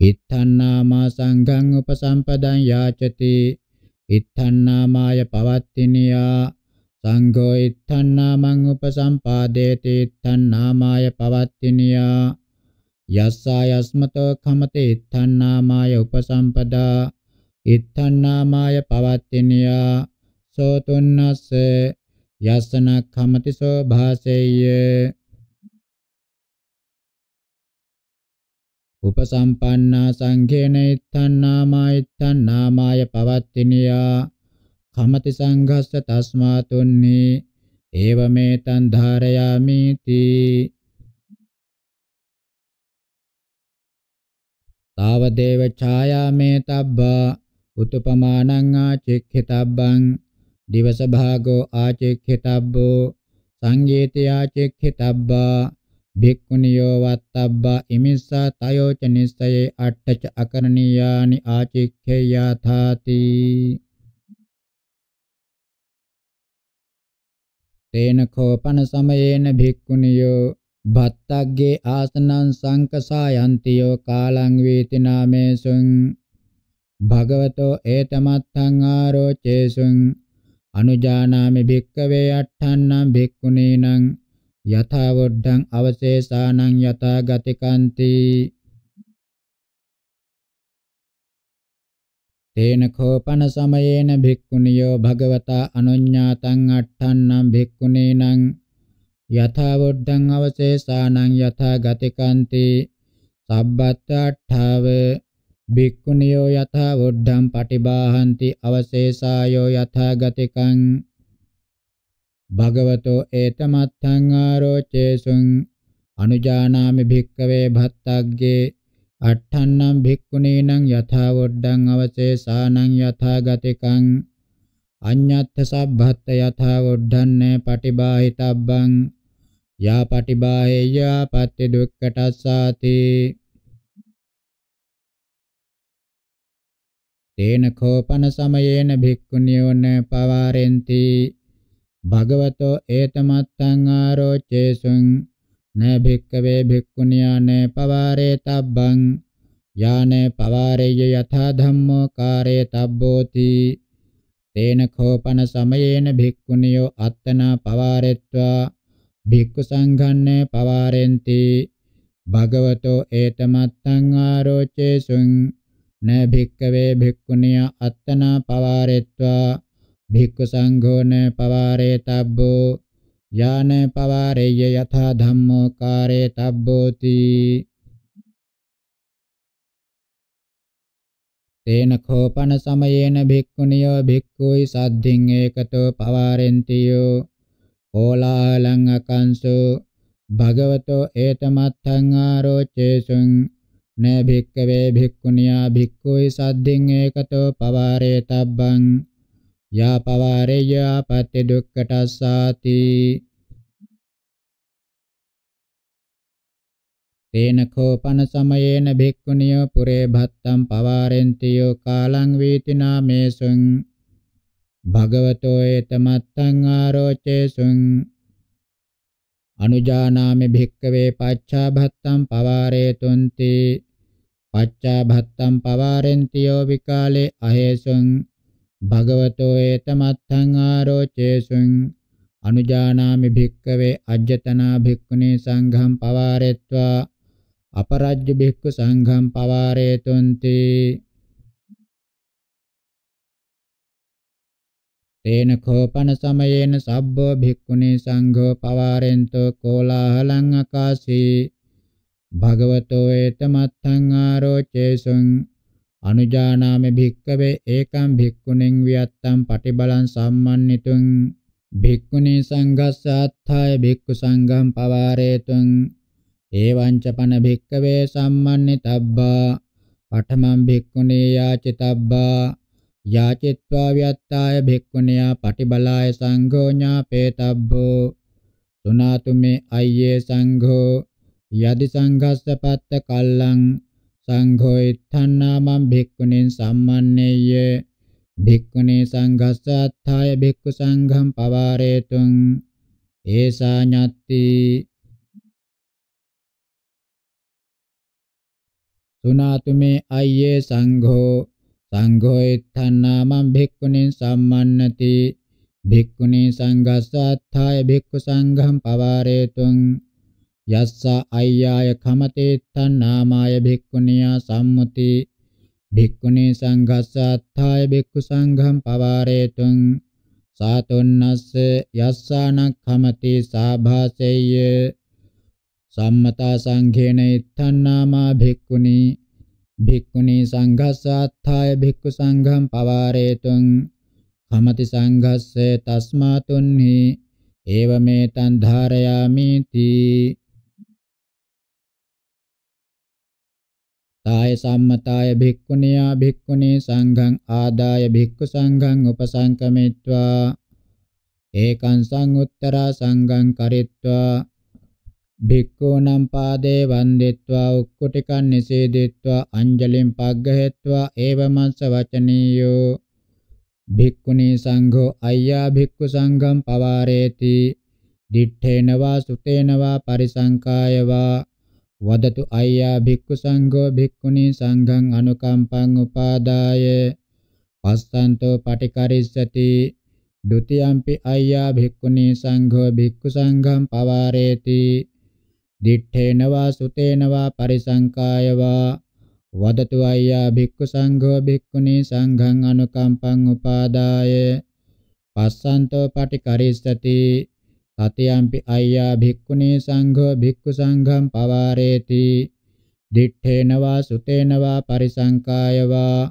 ඉත්තං නාමා සංඝං උපසම්පදං යාචති ඉත්තං නාමාය පවත්තිනියා සංඝෝ ඉත්තං නාමං උපසම්පාදේති ඉත්තං නාමාය පවත්තිනියා යස්සා යස්මතෝ කමතේ ඉත්තං නාමාය උපසම්පදා ඉත්තං නාමාය පවත්තිනියා සෝතුන්නස්ස යස්සන කමති සෝ භාසෙය්‍ය උපසම්පන්නා සංඝේන ඉත්තං නාමා ඉත්තං නාමාය පවත්තිනියා කමති සංඝස්ස තස්මා තුන්නේ ඒවමෙතං ධාරයාමි තී තාවදේව ඡායාමේ තබ්බා උතුපමානං ආචෙක්ඛිතබ්බං දිවස භාගෝ ආචෙක්ඛිතබ්බෝ සංගීතය ආචෙක්ඛිතබ්බා භික්ඛුනියෝ වත්තබ්බා ඉමිස්සා තයෝච නිස්සයේ අට්ඨච අකරණීයානි ආචෙක්ඛේයාථාති තේන කෝපන සමයේන භික්ඛුනියෝ භත්තග්ගේ ආසනං සංකසායන්තියෝ කාලං වේති නාමේසුං භගවතෝ ඒතමත්තං ආරෝචේසුං අනුජානාමි භික්කවේ අට්ඨන්නම් භික්ඛුනීනං යථා වොඩ්ඩං අවශේෂානං යථා ගතිකාන්ති තේන කෝපන සමයේන භික්ඛුනියෝ භගවතා අනුඤ්ඤාතං අට්ඨන්නම් භික්ඛුනේනං යථා වොද්දං අවශේෂානං යථා ගතිකාන්ති සබ්බත්තාඨාව භික්ඛුනියෝ යථා වොද්දං පටිභාහන්ති අවශේෂායෝ යථා ගතිකං භගවතෝ ඒතමත්තං ආරෝචේසුං අනුජානාමි භික්ඛවේ භත්තග්ගේ අට්ඨන්නම් භික්ඛුනේනං යථාවොඩ්ඩං අවචේසානං යථාගතිකං අඤ්ඤත්ථ සබ්බත්ත යථාවොඩ්ඩන්නේ පටිබාහිතබ්බං යා පටිබාහේය පත්‍ය දුක්ඛටස්සාති තේන කෝපන සමයේන භික්ඛුනියෝන පවාරෙන්ති භගවතෝ ඒතමත්තං ආරෝචේසුං න භික්කවේ භික්ඛුනියාන පවාරේ තබ්බං යාන පවාරේය යථා ධම්මෝ කාරේ තබ්බෝති තේන කෝපන සමයේන භික්ඛුනියෝ අත්තන පවාරෙත්වා භික්ඛු සංඝන්නේ පවාරෙන්ති භගවතෝ ඒතමත්තං ආරෝචේසුං න භික්කවේ භික්ඛුනිය අත්තන පවාරෙත්වා භික්ඛු සංඝෝන පවාරේ තබ්බෝ යාන පවාරේය යථා ධම්මෝ කාරේ තබ්බෝති තේන කෝපන සමයේන භික්ඛුනියෝ භික්ඛුයි සද්ධින් ඒකතෝ පවාරෙන්තියෝ ඕලාලං අකංසෝ භගවතෝ ඒතමත්තං ආරෝචේසුං න භික්කවේ භික්ඛුනියා භික්ඛුයි සද්ධින් ඒකතෝ පවාරේ තබ්බං යා පවාරේය ආපත්‍ය දුක්ඛටස්සාති තේන කෝපන සමයේන භික්ඛුනියෝ පුරේ භත්තම් පවාරෙන්තියෝ කාලං වීති නාමේසුං භගවතෝ ඒතමත්තං ආරෝචේසුං අනුජානාමි භික්කවේ පච්චා භත්තම් පවාරේතුන්ති පච්චා භත්තම් පවාරෙන්තියෝ විකාලේ අහේසුං භගවතෝ ඒතමත්තං ආරෝචේසුං අනුජානාමි භික්කවේ අජ්ජතනා භික්ඛුනේ සංඝම් පවාරෙත්වා අපරජ්‍ය භික්ඛු සංඝම් පවාරේතුන්ති තේන කෝපන සමයේන සබ්බෝ භික්ඛුනේ සංඝෝ පවාරෙන්තෝ කෝලාහලං අකාසී භගවතෝ ඒතමත්තං ආරෝචේසුං අනුජානාමි භික්කවේ ඒකම් භික්ඛුණෙන් වියත්තම් පටිබලං සම්මන්නිතුං භික්ඛුනි සංඝස්සාත්ථාය භික්ඛු සංඝම් පවාරේතුං එවංච පන භික්කවේ සම්මන්නිතබ්බා පඨමං භික්ඛුනි යාචිතබ්බා යාචිත්වා වියත්තාය භික්ඛුනියා පටිබලාය සංඝෝ ඥාපේතබ්බෝ සුනාතුමේ අයියේ සංඝෝ යදි සංඝස්ස පත්ත කල්ලං සංඝෝ ඉත්ථන්නාමං භික්ඛුනේන් සම්මන්නේය භික්ඛුනේ සංඝස්ස අත්ථාය භික්ඛු සංඝම් පවාරේතුං ඒසා ඤත්ති සුනාතුමේ අය්‍යේ සංඝෝ සංඝෝ ඉත්ථන්නාමං භික්ඛුනේන් සම්මන්නති භික්ඛුනේ සංඝස්ස අත්ථාය භික්ඛු සංඝම් පවාරේතුං යස්ස අය්‍යාය කමතේ තණ්හාමාය භික්ඛුනියා සම්මුති භික්ඛුනේ සංඝස්ස අත්ථාය භික්ඛු සංඝම් පවාරේතුං සාතුන්නස්ස යස්සානක් කමති සාභාසෙය්‍ය සම්මතා සංඝේන ඉත්තන්නාමා භික්ඛුනි භික්ඛුනි සංඝස්ස අත්ථාය භික්ඛු සංඝම් පවාරේතුං කමති සංඝස්ස තස්මාතුන්හි ඒවමෙතං ධාරයාමි තී තාය සම්මතාය භික්ඛුනියා භික්ඛුනී සංඝං ආදාය භික්ඛු සංඝං උපසංකමිත්වා ඒකං සංඋත්තරා සංඝං කරිත්වා භික්ඛූනම් පාදේ වන්දිත්වා උක්කුටිකන් නිසීදිත්වා අංජලිම් පග්ගහෙත්වා ඒවමස්ස වචනීයෝ භික්ඛුනී සංඝෝ අය්‍යා භික්ඛු සංඝම් පවාරේති දිඨේනවා සුතේනවා පරිසංකායවා වදතු අය්‍යා භික්ඛු සංඝෝ භික්ඛුනි සංඝං අනුකම්පං උපාදාය පස්සන්තෝ පටිකරිස්සති ဒ ුතියම්පි අය්‍යා භික්ඛුනි සංඝෝ භික්ඛු සංඝං පවාරේති දිඨේන වා සුතේන වා පරිසංකාය වා වදතු අය්‍යා භික්ඛු සංඝෝ භික්ඛුනි සංඝං අනුකම්පං උපාදාය පස්සන්තෝ පටිකරිස්සති තතයම්පි අය්‍යා භික්ඛුනේ සංඝෝ භික්ඛු සංඝම් පවාරේති දිඨේනවා සුතේනවා පරිසංකායවා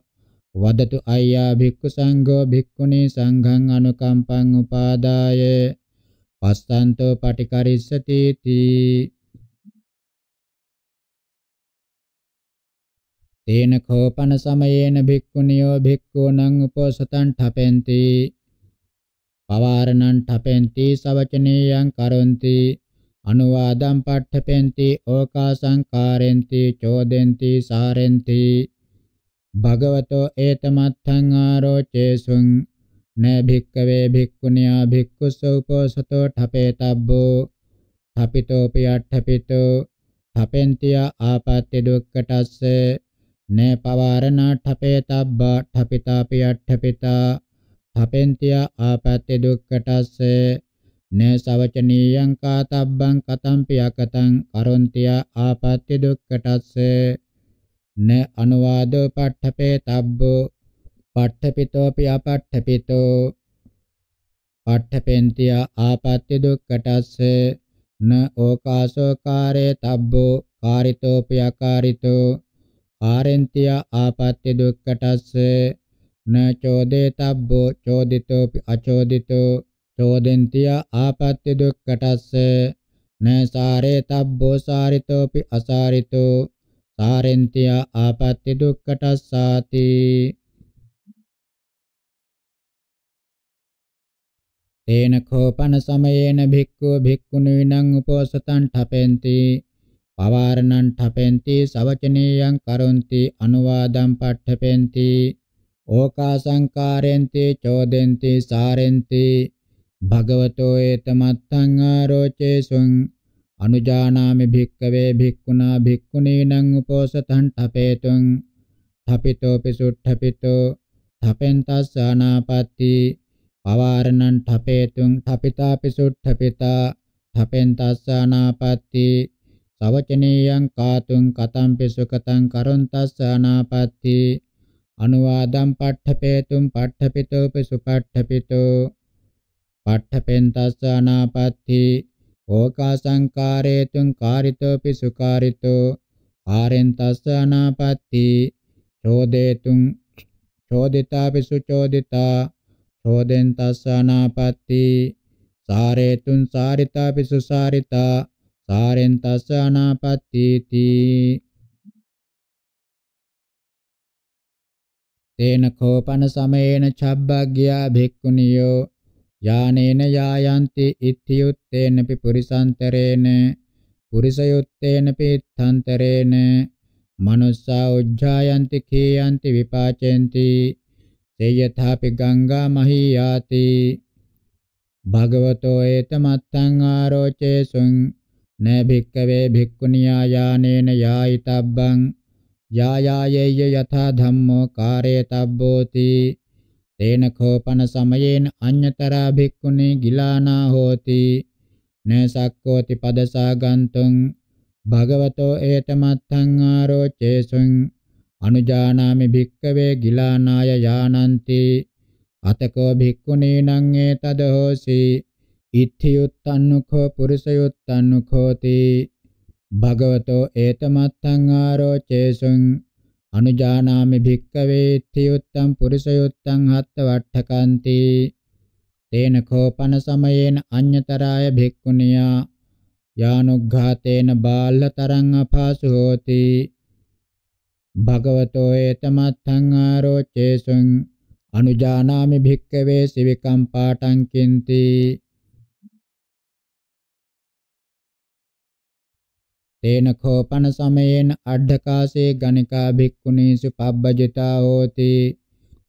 වදතු අය්‍යා භික්ඛු සංඝෝ භික්ඛුනේ සංඝං අනුකම්පං උපාදාය පස්සන්තෝ පටිකරිස්සති තී තේන කෝපන සමයේන භික්ඛුනියෝ භික්ඛූණං උපෝසතං ඨපෙන්ති පවාරණං ඨපෙන්ති සවචනීයං කරොන්ති අනුවාදං පට්ඨපෙන්ති ඕකාසංකාරෙන්ති චෝදෙන්ති සාරෙන්ති භගවතෝ ඒතමත්ථං ආරෝචේසුං නෑ භික්කවේ භික්ඛුනියා භික්ඛුසෝ උපසතෝ ඨපේතබ්බෝ ඨපිතෝපි අට්ඨපිතෝ ඨපෙන්තිය ආපත්‍ය දුක්කටස්ස නෑ පවාරණා ඨපේතබ්බා ඨපිතාපි අට්ඨපිතා හපෙන්තියා ආපත්‍ය දුක්ඛටස්ස න සවචනීයං කාතබ්බං කතම්පි යකතං කරොන්තියා ආපත්‍ය දුක්ඛටස්ස න අනුවාදෝ පට්ඨපේ තබ්බෝ පට්ඨපිතෝපි අපට්ඨපිතෝ පට්ඨපෙන්තියා ආපත්‍ය දුක්ඛටස්ස න ඕකාසෝ කාරේ තබ්බෝ කාරිතෝපි අකාරිතෝ කාරෙන්තියා ආපත්‍ය දුක්ඛටස්ස න චෝදේතබ්බෝ චෝදිතෝපි අචෝදිතෝ චෝදෙන්තිය ආපත්‍ය දුක්කටස්ස න සාරේතබ්බෝ සාරිතෝපි අසාරිතෝ සාරෙන්තිය ආපත්‍ය දුක්කටස්සාති තේන කෝපන සමයේන භික්ඛු භික්ඛුනි විනං උපෝසතං ඨපෙන්ති පවාරණං ඨපෙන්ති සවචනීයං කරොන්ති අනුවාදං පඨපෙන්ති ඕකා සංකාරෙන්ති චෝදෙන්ති සාරෙන්ති භගවතෝ ඒතමත්තං ආරෝචේසුං අනුජානාමි භික්කවේ භික්ඛුනා භික්ඛුනීනං උපෝසතං ඨපේතුං ඨපිතෝපි සුට්ඨපිතෝ ඨපෙන්තස්සානාපatti පවාරණං ඨපේතුං ඨපිතාපි සුට්ඨපිතා ඨපෙන්තස්සානාපatti සවචනීයං කාතුං කතම්පි සුකතං කරුන්තස්සානාපatti අනුවාදම් පට්ඨපේතුම් පට්ඨපිතෝප සුපට්ඨපිතෝ පට්ඨපෙන්තස්ස අනාපත්ති ඕකා සංකාරේතුම් කාරිතෝපි සුකාරිතෝ ආරෙන්තස්ස අනාපත්ති චෝදේතුම් චෝදිතාපි සුචෝදිතා චෝදෙන්තස්ස අනාපත්ති සාරේතුම් සාරිතාපි සුසාරිතා සාරෙන්තස්ස අනාපත්ති තී තේන කෝපන සමේන චබ්බග්ගයා භික්ඛුනියෝ යානේන යායන්ති ඉත්‍යුත්තේනපි පුරිසන්තරේන පුරිසයුත්තේනපි තන්තරේන මනුස්සා උජ්ජායන්ති කීයන්ති විපාචෙන්ති තේයථාපි ගංගා මහීයාති භගවතෝ ඒතමත්තං ආරෝචේසුං නෑ භික්කවේ භික්ඛුනියා යානේන යායිතබ්බං යායායේය යථා ධම්මෝ කාරේතබ්බෝති තේන කෝපන සමයේන අඤ්‍යතරා භික්ඛුනි ගිලානා හෝති නසක්කෝති පදසා ගන්තුං භගවතෝ ඒතමත්තං ආරෝචේසුං අනුජානාමි භික්කවේ ගිලානාය යානන්ති අතකෝ භික්ඛුනේ නං ඒතද හෝසි ඉත්ථියුත්තන්නුඛෝ පුරිසයුත්තන්නුඛෝති භගවතෝ ඒතමත්තං ආරෝචේසුං අනුජානාමි භික්කවේ තියුත්තං පුරිසයුත්තං හත්ත වට්ඨකාන්ති තේන කෝපන සමයේන අඤ්‍යතරාය භික්ඛුනියා යානුග්ඝාතේන බාල්ලතරං අපාසු හෝති භගවතෝ ඒතමත්තං ආරෝචේසුං අනුජානාමි භික්කවේ සිවිකම් පාඨං කින්ති තේන කෝපන සමයෙන් අඩ්ඩකාසේ ගණිකා භික්ඛුනීසු පබ්බජිතා හෝති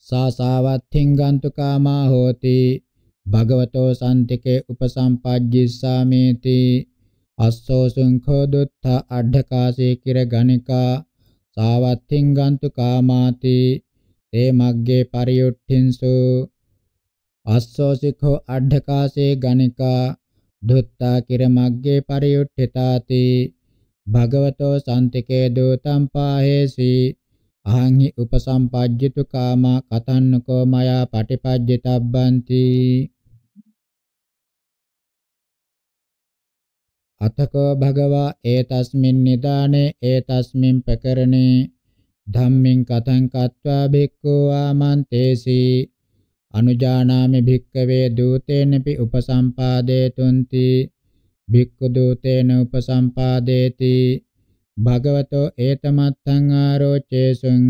සාසාවත්ථින් ගන්තුකාමා හෝති භගවතෝ සම්තිකේ උපසම්පජ්ජිස්සාමේති අස්සෝ සුංඛෝ දුත්ත අඩ්ඩකාසේ කිර ගණිකා සාවත්ථින් ගන්තුකාමාති තේ මග්ගේ පරියුට්ඨින්සු අස්සෝ සිඛෝ අඩ්ඩකාසේ ගණිකා දුත්තා කිර මග්ගේ පරියුට්ඨිතාති භගවතෝ සන්තිකේ දූතම් පාහේසි අහං හි උපසම්පජ්ජිතු කාමා කතන්නකෝ මයා පටිපජ්ජිතබ්බන්ති අතකෝ භගවා ඒතස්මින් නිදානේ ඒතස්මින් ප්‍රකරණේ ධම්මින් කතං කତ୍වා භික්ඛෝ ආමන්තේසි අනුජානාමි භික්කවේ දූතේනපි උපසම්පාදේතුන්ති භික්ඛු දූතේන උපසම්පාදේති භගවතෝ ඒතමත්තං ආරෝචේසුං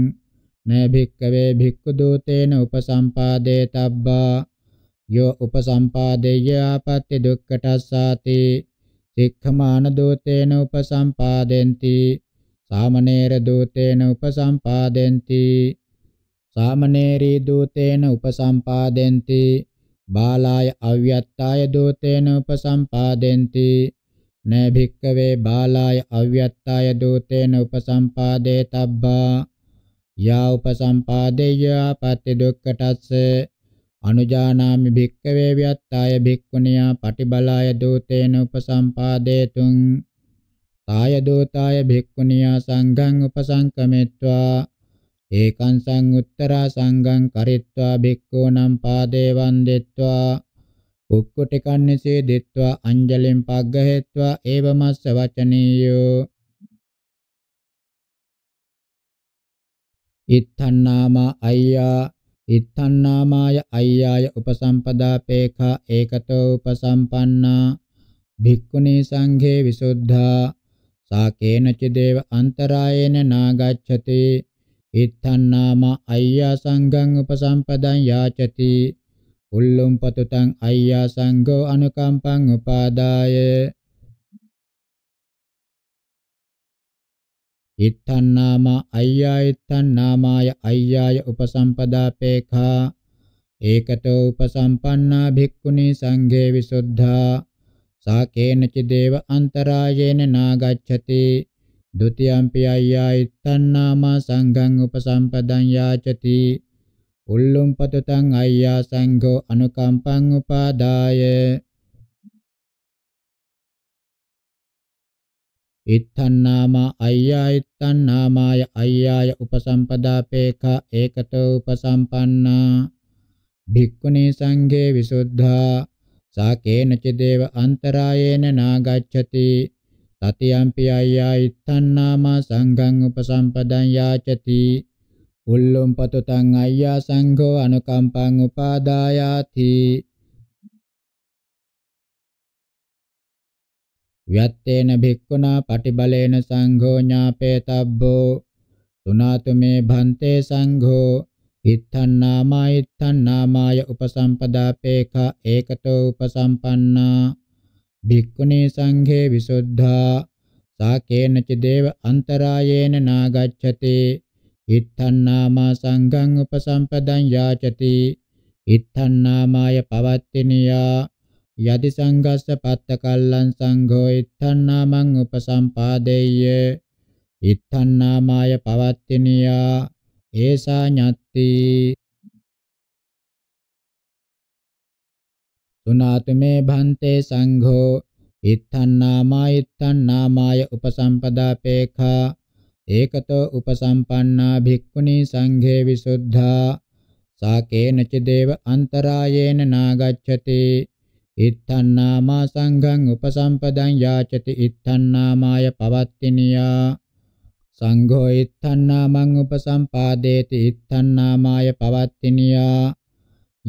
නේ භික්ඛවේ භික්ඛු දූතේන උපසම්පාදේතබ්බා යෝ උපසම්පාදේය ආපත්‍ය දුක්ඛටස්සාති සික්ඛමාන දූතේන උපසම්පාදෙන්ති සාමනේර දූතේන උපසම්පාදෙන්ති සාමනේරී දූතේන උපසම්පාදෙන්ති බාලාය අව්‍යත්තාය දූතේන උපසම්පාදෙන්ති න භික්කවේ බාලාය අව්‍යත්තාය දූතේන උපසම්පාදේ තබ්බා යා උපසම්පාදේය පත්‍ය දුක්කටස්ස අනුජානාමි භික්කවේ ව්‍යත්තාය භික්ඛුනියා පටිබලාය දූතේන උපසම්පාදේතුං තාය දෝතාය භික්ඛුනියා සංඝං උපසංකමෙත්වා ඒකං සංඋත්තරා සංඝං කරිත්වා බික්කෝ නම් පාදේ වන්දෙත්වා උක්කුටි කන්නසේ දෙත්වා අංජලින් පග්ගහෙත්වා ඒවමස්ස වචනීයෝ ඉත්තන්නාම අයියා ඉත්තන්නාමාය අයියාය උපසම්පදා පේඛා ඒකතෝ උපසම්පන්නා භික්ඛුනි සංඝේ විසුද්ධා සාකේනච දේව අන්තරායේන නාගච්ඡති itthanāma ayya sanggang upasampadan yācati ullum patutang ayya sanggo anukampang upādāye itthanāma ayya itthanāmāya ayyāya upasampadāpekha ekato upasampannā bhikkhuni sanghe visuddhā sā kenacci deva antarāyena nāgacchati द्वितीयंपि अय्या इत्तन्नामा संघं उपसंपदं याचति උල්ලුම් පතුතං අයියා සංඝෝ අනුකම්පං උපාදාය ඉත්තන්නාම අයියා ඉත්තන්නාමාය අයියාය උපසම්පදාපේඛා ඒකතෝ උපසම්පන්නා භික්ඛුනී සංඝේ විසුද්ධා සාකේනච දේව අන්තරායේන නාගච්ඡති තතියම්පි අය්‍යා ඉත්තන්නාමා සංඝං උපසම්පදං යාචති උල්ලොම් පතතං අය්‍යා සංඝෝ අනුකම්පං උපාදායාති ව්‍යත්තේන භික්ඛුනා පටිබලේන සංඝෝ ඥාපේතබ්බෝ සුනාතු මේ භන්තේ සංඝෝ ඉත්තන්නාමා ඉත්තන්නාමාය උපසම්පදාපේඛ ඒකතෝ උපසම්පන්නා භික්ඛුනී සංඝේ විසුද්ධා සාකේන ච දේව අන්තරායේන නාගච්ඡති ඉත්තං නාමා සංඝං උපසම්පදං යාචති ඉත්තං නාමාය පවත්තිනියා යදි සංඝස්ස පත්ත කල්ලං සංඝෝ ඉත්තං නාමං උපසම්පාදෙය්‍ය ඉත්තන් නාමාය පවත්තිනියා ඒසා ඤත්ති සුනාතමේ භන්තේ සංඝෝ ඉත්තන් නාමය ඉත්තන් නාමය උපසම්පදාපේඛා ඒකතෝ උපසම්පන්නා භික්ඛුනි සංඝේ විසුද්ධා සාකේනච දේව අන්තරායේන නාගච්ඡති ඉත්තන් නාමා සංඝං උපසම්පදං යාචති ඉත්තන් නාමාය පවත්තිනියා සංඝෝ ඉත්තන් නාමං උපසම්පාදේති ඉත්තන් නාමාය පවත්තිනියා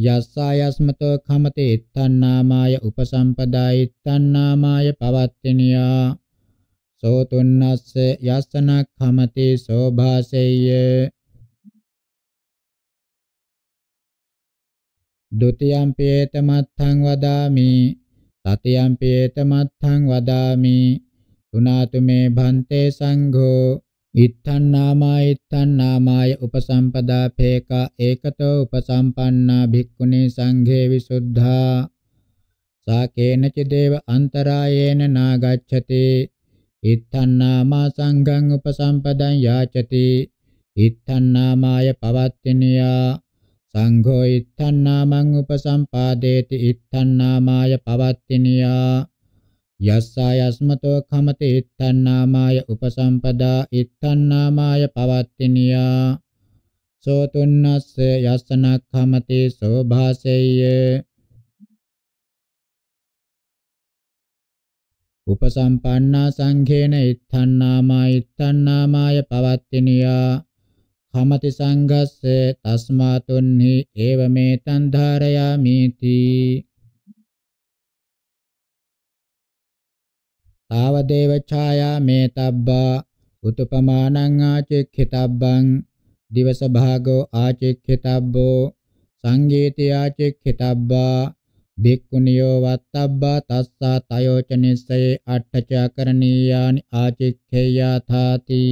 යස්සායස්මතෝ කමතේ itthannaamaya upasampadāya itthannaamaya pavattiniya සෝතුන්නස්ස යස්සන කමති සෝභාසෙය්‍ය ဒ ුතියම්පි ඒතමත්ථං වදාමි තතියම්පි ඒතමත්ථං වදාමි තුනාතු මේ භන්තේ සංඝෝ ඉත්තන්නාමා ඉත්තන්නාමාය උපසම්පදා පේකා ඒකතෝ උපසම්පන්නා භික්ඛුනි සංඝේ විසුද්ධා සා කේනච දේව අන්තරායේන නාගච්ඡති ඉත්තන්නාමා සංඝං උපසම්පදං යාචති ඉත්තන්නාමාය පවත්තිනියා සංඝෝ ඉත්තන්නාමං උපසම්පාදේති ඉත්තන්නාමාය පවත්තිනියා යස්සායස්මතෝ කමතේ ඉත්තන්නාමාය උපසම්පදා ඉත්තන්නාමාය පවත්තිනියා සෝ තුන්නස්ස යස්සනක්ඛමතේ සෝභාසෙය්‍ය උපසම්පන්නා සංඝේන ඉත්තන්නාමා ඉත්තන්නාමාය පවත්තිනියා කමති සංඝස්ස තස්මා තුන්හි ඒව මේතන් ධාරයාමීති තාවදේව ඡායා මේතබ්බා උතුපමානං ආචෙක්ඛිතබ්බං දිවස භාගෝ ආචෙක්ඛිතබ්බෝ සංගීති ආචෙක්ඛිතබ්බා භික්ඛුනියෝ වත්තබ්බා තස්සා තයෝච නිස්සයේ අට්ඨචකරණීයානි ආචික්ඛේයාථාති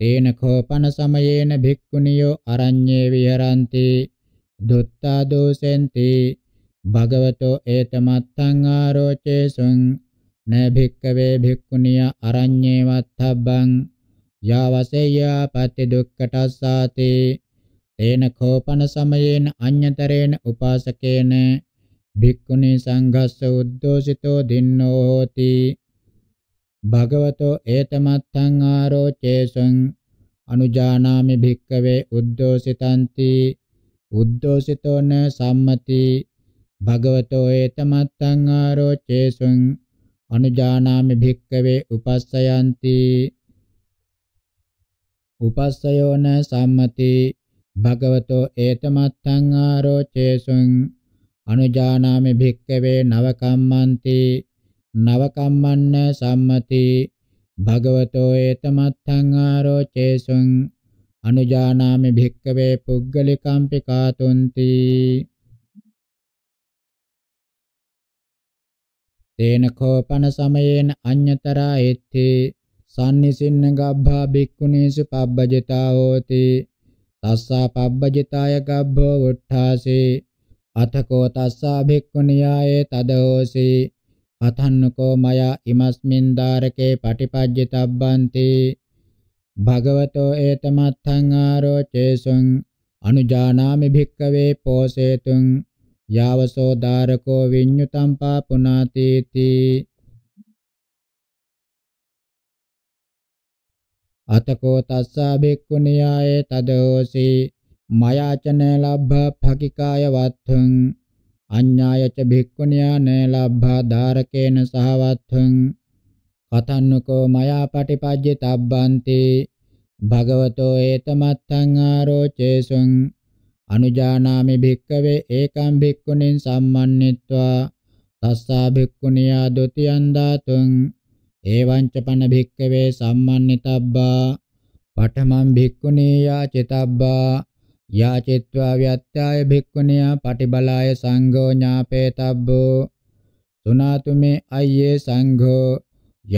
තේන කෝපන සමයේන භික්ඛුනියෝ අරඤ්ඤේ විහරಂತಿ දුත්තා දෝසෙන්ති භගවතෝ ඒතමත්තං ආරෝචේසුං නභික්කවේ භික්ඛුනිය අරඤ්ඤේ වත්තබ්බං යාවසේය පත්‍ය දුක්ඛටස්සාති තේන කෝපන සමයේන අඤ්‍යතරේන උපාසකේන භික්ඛුනි සංඝස්ස උද්දෝසිතෝ දින්නෝ හෝති භගවතෝ ඒතමත්තං ආරෝචේසුං අනුජානාමි භික්කවේ උද්දෝසිතಂತಿ උද්දෝසිතෝන සම්මති භගවතෝ ඒතමත්තං ආරෝචේසුං අනුජානාමි භික්කවේ උපස්සයන්ති උපස්සයෝන සම්මති භගවතෝ ඒතමත්තං ආරෝචේසුං අනුජානාමි භික්කවේ නවකම්මන්ති නවකම්මන්න සම්මති භගවතෝ ඒතමත්තං ආරෝචේසුං අනුජානාමි භික්කවේ පුග්ගලිකම්පිකාතුන්ති තේන කෝපන සමයේන අඤ්‍යතරා එත්ති සම්නිසින්න ගබ්භා භික්ඛුනීසු පබ්බජිතා හෝති තස්සා පබ්බජිතාය ගබ්භෝ වුට්ඨාසේ අතකෝ තස්සා භික්ඛුනියායේ තදෝසි අතන්නකෝ මයා ඉමස්මින් ධාරකේ පටිපජ්ජිතබ්බන්ති භගවතෝ ඒතමත්තං ආරෝචේසං අනුජානාමි භික්කවේ පෝසේතුං යාවසෝ ධාරකෝ විඤ්ඤුතං පාපුනාති තී අතකෝ තස්සා බික්කු නියායේ තදෝසි මයාචන ලබ්භ භකිකාය වත්තුං අඤ්ඤායච භික්ඛුණ්‍යාන ලබ්භා ධාරකේන සහවත්තුං කතන්නකෝ මයා පටිපජ්ජිතබ්බන්ති භගවතෝ ඒතමත්තං ආරෝචේසුං අනුජානාමි භික්කවේ ඒකම් භික්ඛුනින් සම්මන්නිත්වා තස්සා භික්ඛුනියා ဒ ුතියං ධාතුං එවං ච පන භික්කවේ සම්මන්නිතබ්බා පඨමං භික්ඛුනියා චිතබ්බා යාචිත්වා ව්‍යත්‍යාය භික්ඛුනියා පටිබලාය සංඝෝ ඥාපේතබ්බෝ සුනාතුමේ අය්‍යේ සංඝෝ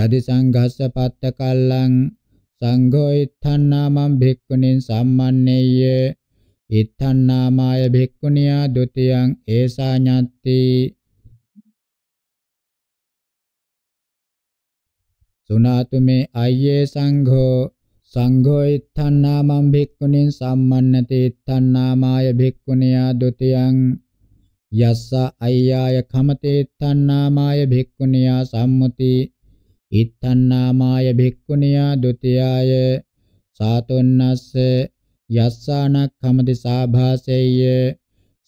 යදි සංඝස්ස පත්ත කල්ලං සංඝෝ ඉත්තන්නාමං භික්ඛුනින් සම්මන්නේය ඉත්තන්නාමාය භික්ඛුනියා ဒ ුතියං ඒසා ඤත්ති සුනාතු මේ අය්‍යේ සංඝෝ සංඝෝ ඉත්තන්නාමං භික්ඛුනින් සම්මන්නති ඉත්තන්නාමාය භික්ඛුනියා ဒ ුතියං යස්ස අය්‍යාය කමතේ ඉත්තන්නාමාය භික්ඛුනියා සම්මුති ඉත්තන්නාමාය භික්ඛුනියා ဒ ුතියාය සාතුන්නස්ස යස්සානක්ඛමති සාභාසෙය්‍ය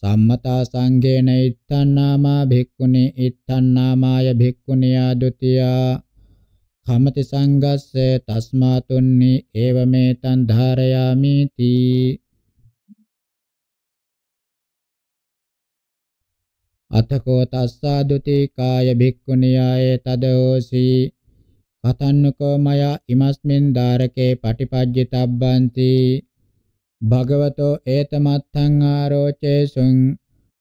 සම්මතා සංඝේන ඉත්තන්නාමා භික්ඛුනි ඉත්තන්නාමාය භික්ඛුනියා ဒ ුතියා කමති සංගස්ස තස්මාතුන්නි ඒවමේතං ධාරයාමි තී අතකෝ තස්සා ဒ ුති කාය භික්ඛුනියායේ තදෝසි කතන්නකෝ මයා ඉමස්මින් ධාරකේ පටිපජ්ජිතබ්බන්ති භගවතෝ ඒතමත්තං ආරෝචේසුං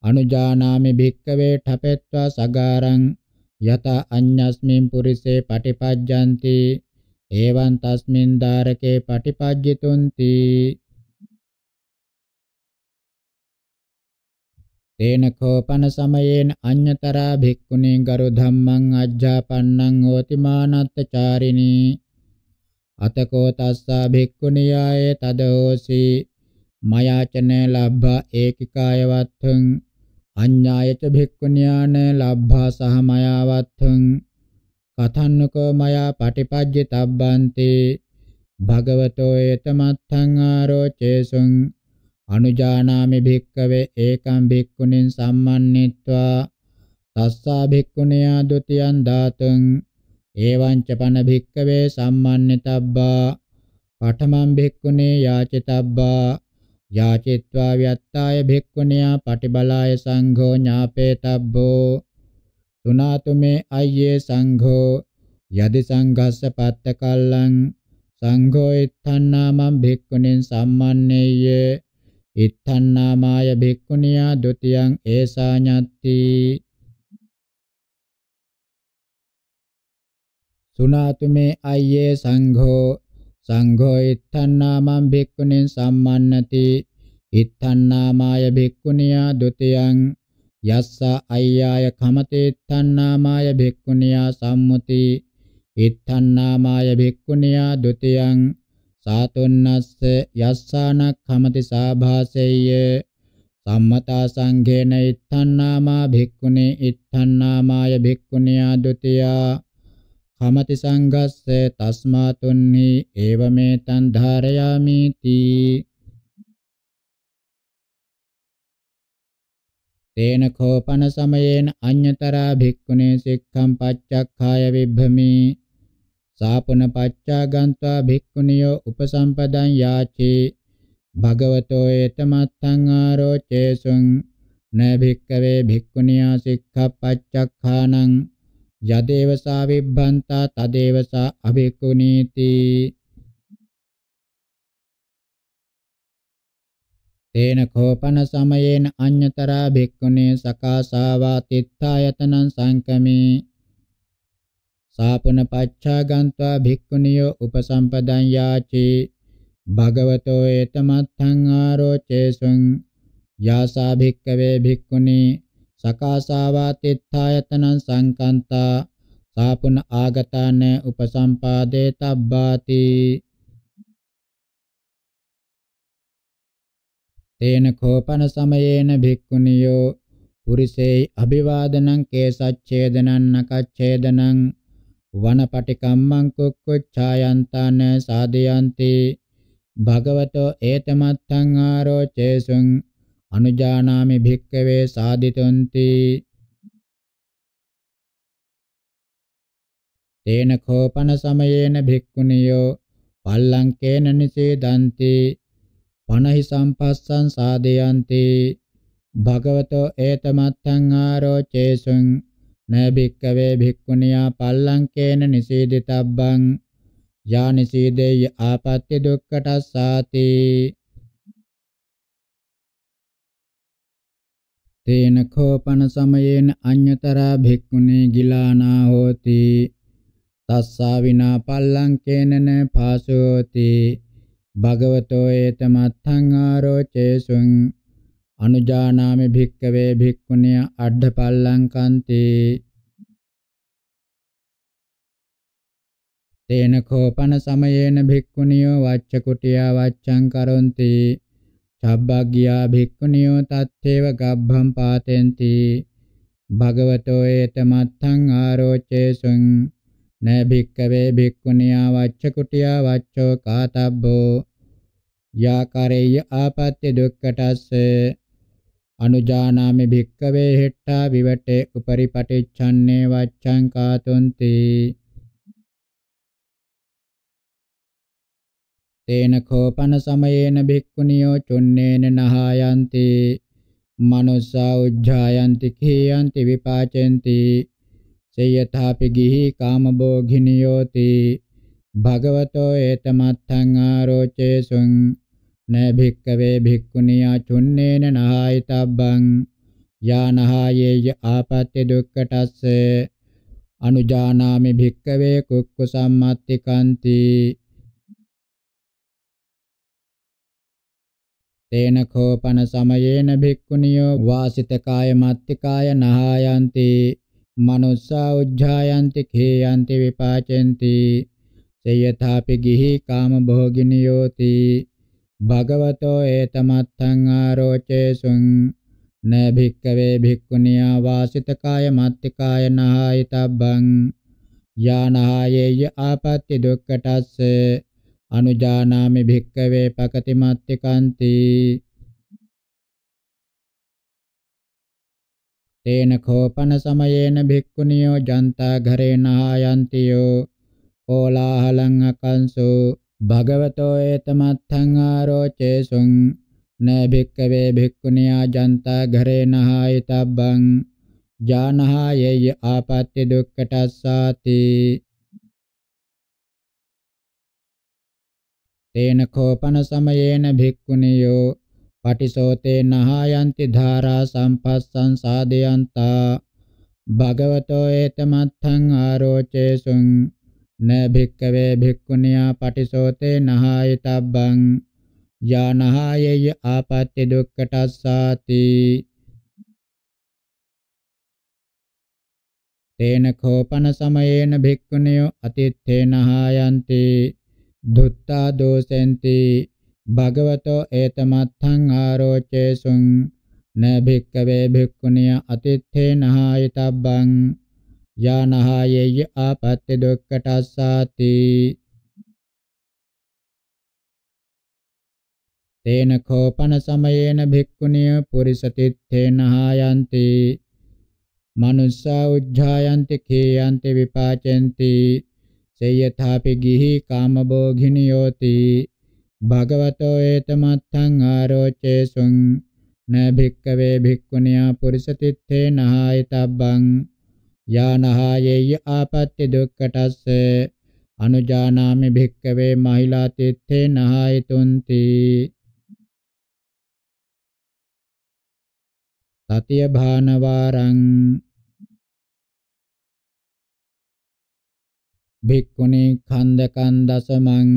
අනුජානාමි භික්කවේ ඨපෙත්වා සගාරං යත අඤ්ඤස්මින් පුරිසේ පටිපජ්ජಂತಿ එවං තස්මින් ධාරකේ පටිපජ්ජිතුන්ති තේන කෝපන සමයේන අඤ්ඤතරා භික්ඛුනි ගරු ධම්මං අජ්ජාපන්නං හෝති මානත්තචාරිනී අතකෝ තස්සා භික්ඛුනියාය තදෝසි මයාචන ලබ්භා ඒකිකායවත්ථං අඤ්ඤායච භික්ඛුනියාන ලබ්භා සහ මයාවත්ථං කතන්නකෝ මයා පටිපජ්ජ තබ්බන්ති භගවතෝ ඒතමත්ථං ආරෝචේසුං අනුජානාමි භික්කවේ ඒකම් භික්ඛුනින් සම්මන්නිත්වා තස්සා භික්ඛුනියා ဒ ුතියං ධාතුං එවං ච පන භික්කවේ සම්මන්්‍යතබ්බා පඨමං භික්ඛුනේ යාචිතබ්බා යාචිත්වා විත්තාය භික්ඛුනියා පටිබලාය සංඝෝ ඥාපේතබ්බෝ සුනාතුමේ අය්‍යේ සංඝෝ යදි සංඝස්ස පත්ත කල්ලං සංඝෝ ඉත්තන්නාමං භික්ඛුනින් සම්මන්නේය ඉත්තන්නාමාය භික්ඛුනියා ဒ ුතියං ඒසා ඤත්ති සුනාතු මේ අය්‍යේ සංඝෝ සංඝෝ ඉත්තන් නාමං භික්ඛුනින් සම්මන්නති ඉත්තන් නාමාය භික්ඛුනියා ဒ ුතියං යස්ස අය්‍යාය කමතේ ඉත්තන් නාමාය භික්ඛුනියා සම්මුති ඉත්තන් නාමාය භික්ඛුනියා ဒ ුතියං සාතුන්නස්ස යස්සානක් කමති සාභාසෙය්‍ය සම්මතා සංඝේන ඉත්තන් නාමා භික්ඛුනේ ඉත්තන් නාමාය භික්ඛුනියා ဒ ුතියා හමති සංගස්ස තස්මාතුන්නි ඒවමේතං ධාරයාමි තී තේන කෝපන සමයේන අඤ්‍යතරා භික්ඛුනේ සික්ඛම් පච්චක්ඛාය විභ්‍රමි සාපන පච්චා ගන්්වා භික්ඛුනියෝ උපසම්පදං යාචේ භගවතෝ ඒතමත්තං ආරෝචේසුං න භික්කවේ භික්ඛුනියා සික්ඛප්පච්චක්ඛානං යදේවසා විභ්‍රන්තා තදේවසා අභික්ඛුනීති තේන කෝපන සමයේන අඤ්‍යතරා භික්ඛුනේ සකාසාවා තිත්ථායතනං සංකමේ සාපන පච්ඡා ගන්්වා භික්ඛුනියෝ උපසම්පදං යාචි භගවතෝ ඒතමත්ථං ආරෝචේසුං යාසා භික්ඛවේ භික්ඛුනේ සකාසාවා තිත්ථායතනං සංකන්තා සාපුන ආගතාන උපසම්පාදේ තබ්බාති තේන කෝපන සමයේන භික්ඛුනියෝ පුරිසේ අභිවාදනං කේසච්ඡේදනං නකච්ඡේදනං වනපටිකම්මං කුක්කුච්ඡායන්තාන සාදයන්ති භගවතෝ ඒතමත්තං ආරෝචේසුං අනුජානාමි භික්කවේ සාදිතුන්ති තේන කෝපන සමයේන භික්ඛුනියෝ පල්ලංකේන නිසේදන්ති පනහි සම්පස්සං සාදයන්ති භගවතෝ ඒතමත්තං ආරෝචේසුං නෑ භික්කවේ භික්ඛුනියා පල්ලංකේන නිසීදිතබ්බං යා නිසීදේ ආපත්‍ය දුක්ඛටස්සාති තේන කෝපන සමයේන අඤ්‍යතරා භික්ඛුනේ ගිලානා හෝති තස්සා විනා පල්ලංකේනන පාසෝති භගවතෝ ඒතමත්ථං ආරෝචේසුං අනුජානාමි භික්කවේ භික්ඛුනේ අඩ පල්ලංකන්ති තේන කෝපන සමයේන භික්ඛුනියෝ වච්ච කුටියා වච්ඡං කරොන්ති චබ්බග්ගියා භික්ඛුනියෝ තත්තේව ගබ්බම් පාතෙන්ති භගවතෝ ඒතමත්තං ආරෝචේසුං න භික්ඛවේ භික්ඛුනියා වච්ච කුටියා වච්චෝ කාතබ්බෝ යාකරේය ආපත්‍ය දුක්ඛටස්ස අනුජානාමි භික්ඛවේ හෙට්ටා විවටේ උපරි පටිච්ඡන්නේ වච්ඡං කාතුන්ති තේන කෝපන සමයේන භික්ඛුනියෝ චුන්නේන නහායන්ති මනුස්සා උජ්ජායන්ති කීයන්ති විපාචෙන්ති සේයථාපි ගිහි කාමභෝගිනියෝති භගවතෝ ඒතමත්තං ආරෝචේසුං න භික්කවේ භික්ඛුනියා චුන්නේන නහායිතබ්බං යානහායේය ආපත්‍ය දුක්ඛටස්ස අනුජානාමි භික්කවේ කුක්කු සම්මත්තිකාන්ති තේන කෝපන සමයේන භික්ඛුනියෝ වාසිත කාය මත්තිකාය නහායන්ති මනුස්සා උජ්ජායන්ති khේයන්ති විපාචෙන්ති සේයථාපි ගිහි කාම භෝගිනියෝති භගවතෝ ඒතමත්තං ආරෝචේසුං න භික්ඛවේ භික්ඛුනියා වාසිත කාය මත්තිකාය නහායිතබ්බං යානහායේය ආපත්‍ති දුක්ඛටස්සේ අනුජානාමි භික්කවේ පකති මත්තිකාන්ති තේන කෝපන සමයේන භික්ඛුනියෝ ජන්තා ඝරේන ආයන්තියෝ කෝලාහලං අකංසෝ භගවතෝ ඒතමත්ථං ආරෝචේසුං න භික්ඛවේ භික්ඛුනියා ජන්තා ඝරේන ආයතබ්බං ජානහා යෙය ආපත්‍ය දුක්ඛටස්සාති තේන කෝපන සමයේන භික්ඛුනියෝ පටිසෝතේ නහායන්ති ධාරා සම්පස්සං සාදයන්තා භගවතෝ ඒතමත්ථං ආරෝචේසුං න භික්කවේ භික්ඛුනියා පටිසෝතේ නහායිතබ්බං යානහායය ආපත්‍ය දුක්ඛටස්සාති තේන කෝපන සමයේන භික්ඛුනියෝ අතිත්තේනහායන්ති දුත්තා දෝසෙන්ති භගවතෝ ඒතමත්තං ආරෝචේසුං න භික්කවේ භික්ඛුනිය අතිත්තේ නහායතබ්බං යානහායෙය ආපත්‍ය දුක්ඛටස්සාති තේන කෝපන සමයේන භික්ඛුනිය පුරිසතිත්තේන හායන්ති මනුස්සා උජ්ජායන්ති කේයන්ති විපාචෙන්ති තේයථාපි ගිහි කාමභෝගිනියෝති භගවතෝ ඒතමත්තං ආරෝචේසුං න භික්කවේ භික්ඛුනියා පුරිසතිත්තේ නහායතබ්බං යානහායෙය ආපත්‍ති දුක්කටස්ස අනුජානාමි භික්කවේ මහිලා තිත්තේ නහායතුන්ති තතිය භානවාරං භික්ඛුනි ඛණ්ඩකන් දසමං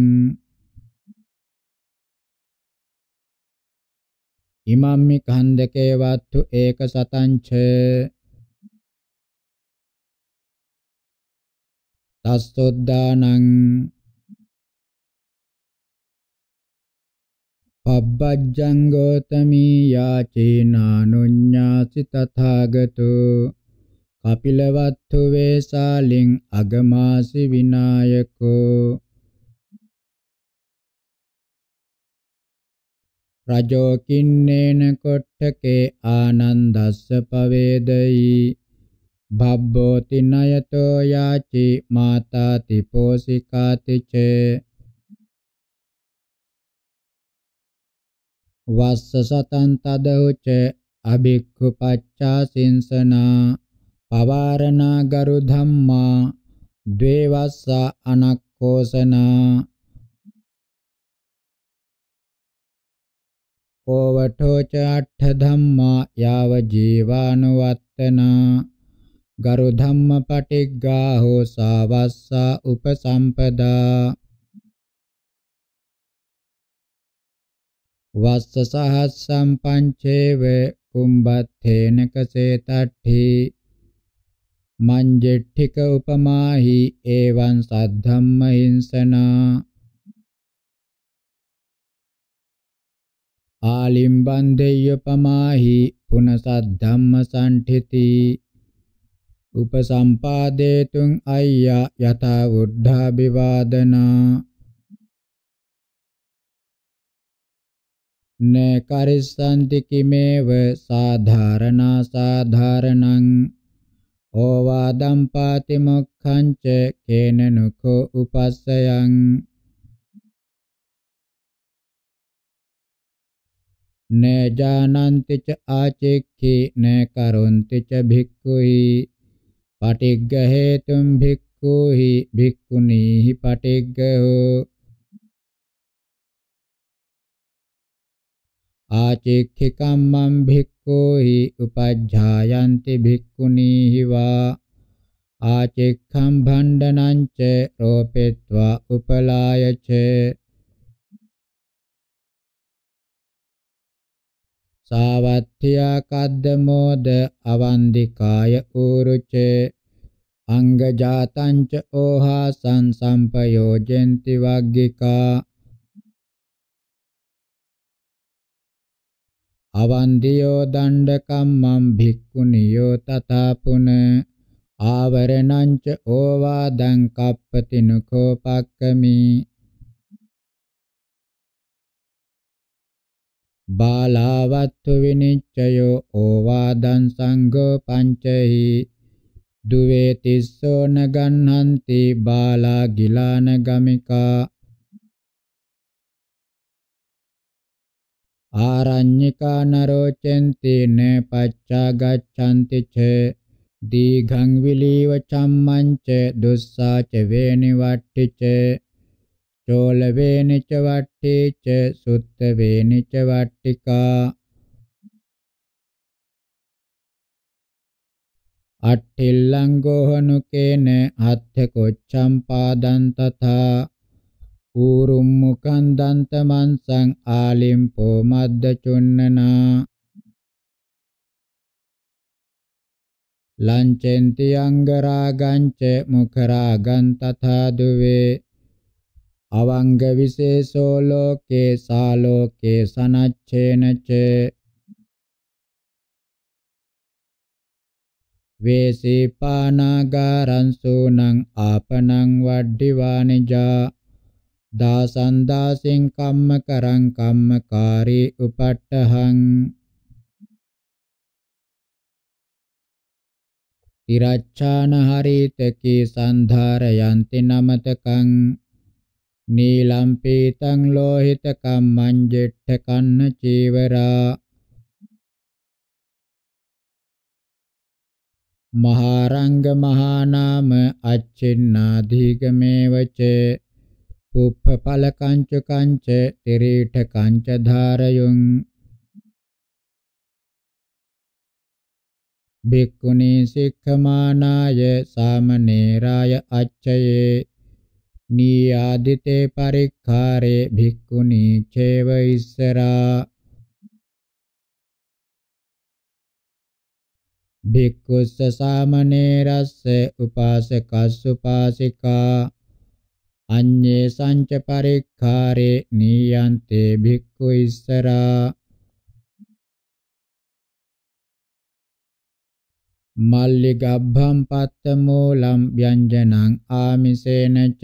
ඉමම්මි ඛණ්ඩකේ වත්තු ඒක සතංච තස්සොද්දානං පබ්බජ්ජං ගෝතමී යාචේනානුඤ්ඤාසි තථාගතෝ අපිලවත්තු වේසාලින් අගමාසි විනායකෝ රජෝ කින්නේන කොට්ටකේ ආනන්දස්ස පවේදයි භබ්බෝති නයතෝ යාචි මාතා තිපෝසිකාතිච වස්ස සතන් තද උච අභික්ඛු පච්චා සින්සනා පවාරණාගරු ධම්මා ද්වේවස්ස අනක්කෝසනා ඕවඨෝ ච අට්ඨ ධම්මා යාව ජීවානුවත්තනා ගරු ධම්ම පටිග්ගාහෝ සාවස්සා උපසම්පදා වස්ස සහස්සම් පංචේව කුම්බත්තේනකසේ තට්ඨී මංජෙට්ඨික උපමාහි එවං සද්ධම්ම හිංසනා ආලිම්බන් දෙය්‍යපමාහි පුනසද්ධම්ම සම්ඨಿತಿ උපසම්පාදේතුං අය්‍යා යතා උද්ධාභිවාදනා නේ කරිස්සන්ති කිමේව සාධාරණා සාධාරණං ඕවාදම්පාති මොක්ඛංච කේනනුකෝ උපස්සයං නජානන්ති ච ආචෙක්ඛි න කරොන්ති ච භික්ඛුහි පටිග්ග හේතුම් භික්ඛුහි භික්ඛුනීහි පටිග්ගෝ ආචික්ඛිකම්මං භික්ඛෝ හි උපජ්ජායන්ති භික්ඛුනීහි වා ආචික්ඛම් භණ්ඩනං ච රෝපෙත්වා උපලාය ච සාවත්ත්‍යා කද්දමෝද අවන්දිකාය ඌරුච අංගජාතං ච ඕහාසං සම්පයෝජෙන්ති වග්ගිකා අවන්දියෝ දණ්ඩකම්මං භික්ඛුනියෝ තථාපුන ආවරණං ච ඕවාදං කප්පතිනුකෝ පක්කමි බාලාවත්තු විනිච්ඡයෝ ඕවාදං සංඝෝ පංචහි දුවේ තිස්සෝ නගන්හන්ති බාලා ගිලාන ගමිකා ආරඤ්ඤිකා නරෝචෙන්ති න පච්චා ගච්ඡanti ච දීඝං විලීව චම්මං ච දුස්සා ච වේනි වට්ටි ච චෝල වේනි ච වට්ටි ච සුත්ත වේනි ච වට්ටිකා අට්ඨිල්ලං ගෝහනුකේන අත්ථ කොච්ඡම් පාදං තථා ඌරුම් මුඛං දන්ත මංසං ආලිම්පෝ මද්ද චුන්නනා ලංචෙන්ති අංග රාගංච මුඛ රාගං තථා දුවේ අවංග විශේෂෝ ලෝකේ සාලෝකේ සනච්ඡේනච වේසීපානාගාරං සූනං ආපනං වඩ්ඩිවානිජා දාසං දාසෙන් කම්ම කරං කම්මකාරී උපට්ඨහං ඉරච්ඡාන හරිතකේ සන්ධාරයන්ති නමතකං නීලම් පීතං ලෝහිත කම්මං ජෙට්ඨ කන්න චීවරා මහාරංග මහානාම අච්චින්නාධිගමේවචේ උප්පපල කංච කංච තිරීඨ කංච ධාරයුං බික්කුණී සික්ඛමානාය සාමනේරාය අච්චයේ නීයාදිතේ පරික්ඛාරේ භික්ඛුනී චේව ඉස්සරා භික්ඛුස්ස සාමනේරස්ස උපාසකස්ස උපාසිකා අඤ්ඤේ සංච පරික්ඛාරේ නීයන්තේ භික්ඛු ඉස්සරා මල්ලි ගබ්බම් පත්ත මූලම් ව්‍යංජනං ආමිසේනච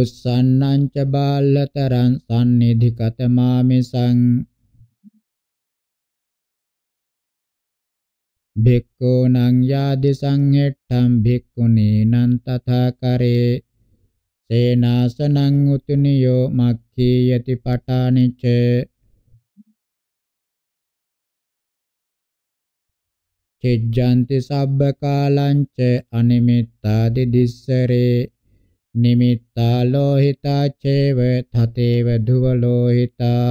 උස්සන්නං ච බාලතරං සම්නිධිකත මාමිසං භික්ඛූ නං යාදි සංහෙට්ඨම් භික්ඛුනී නං තථා කරේ සේනාසනං උතුනියෝ මක්ඛී යති පඨානිච්ච කෙජ්ජන්ති සබ්බ කාලංච අනිමිත්තා දිදිස්සරේ නිමිත්තා ලෝහිතා චේව තතේව ධුව ලෝහිතා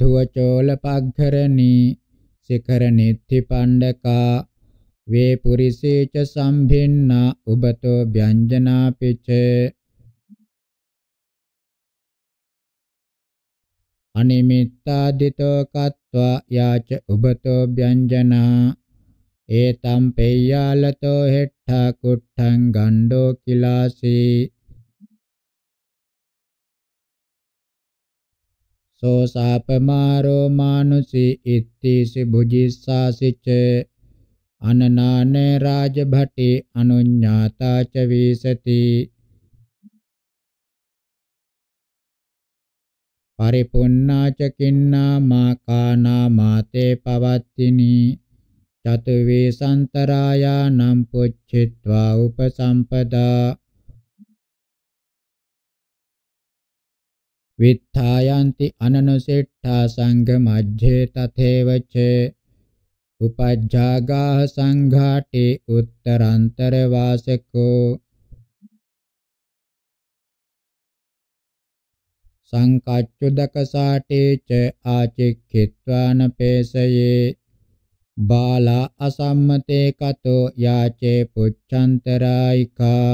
ධුවචෝල පග්ඝරණී සිකරණිත්ති පණ්ඩකා වේ පුරිසේච සම්භින්නා උබතෝ ව්‍යංජනාපිච අනිමිත්තාදිතෝ කତ୍වා යාච උබතෝ ව්‍යංජනා ඒතම් පෙය්‍යාලතෝ හෙට්ඨා කුට්ඨං ගණ්ඩෝ කිලාසී සෝසාපමාරෝ මානුසී ඉත්තිසි බුජිස්සාසිචේ අනනාන රාජභටි අනුඤ්ඤාතා ච වීසති පරිපුන්නා ච කින්නා මා කානා මාතේ පවත්තිනි චතු වේසන්තරායානම් පුච්චිත්වා උපසම්පදා විත්ථායන්ති අනනුසෙට්ඨා සංඝ මජ්ජේ තතේවචේ උපජ්ජාගා සංඝාටි උත්තරාන්තර වාසකෝ සංකච්චුදකසාටේ ච ආචික්ඛිත්වාන පේසයේ බාලා අසම්මතේ කතෝ යාචේ පුච්ඡන්තරායිකා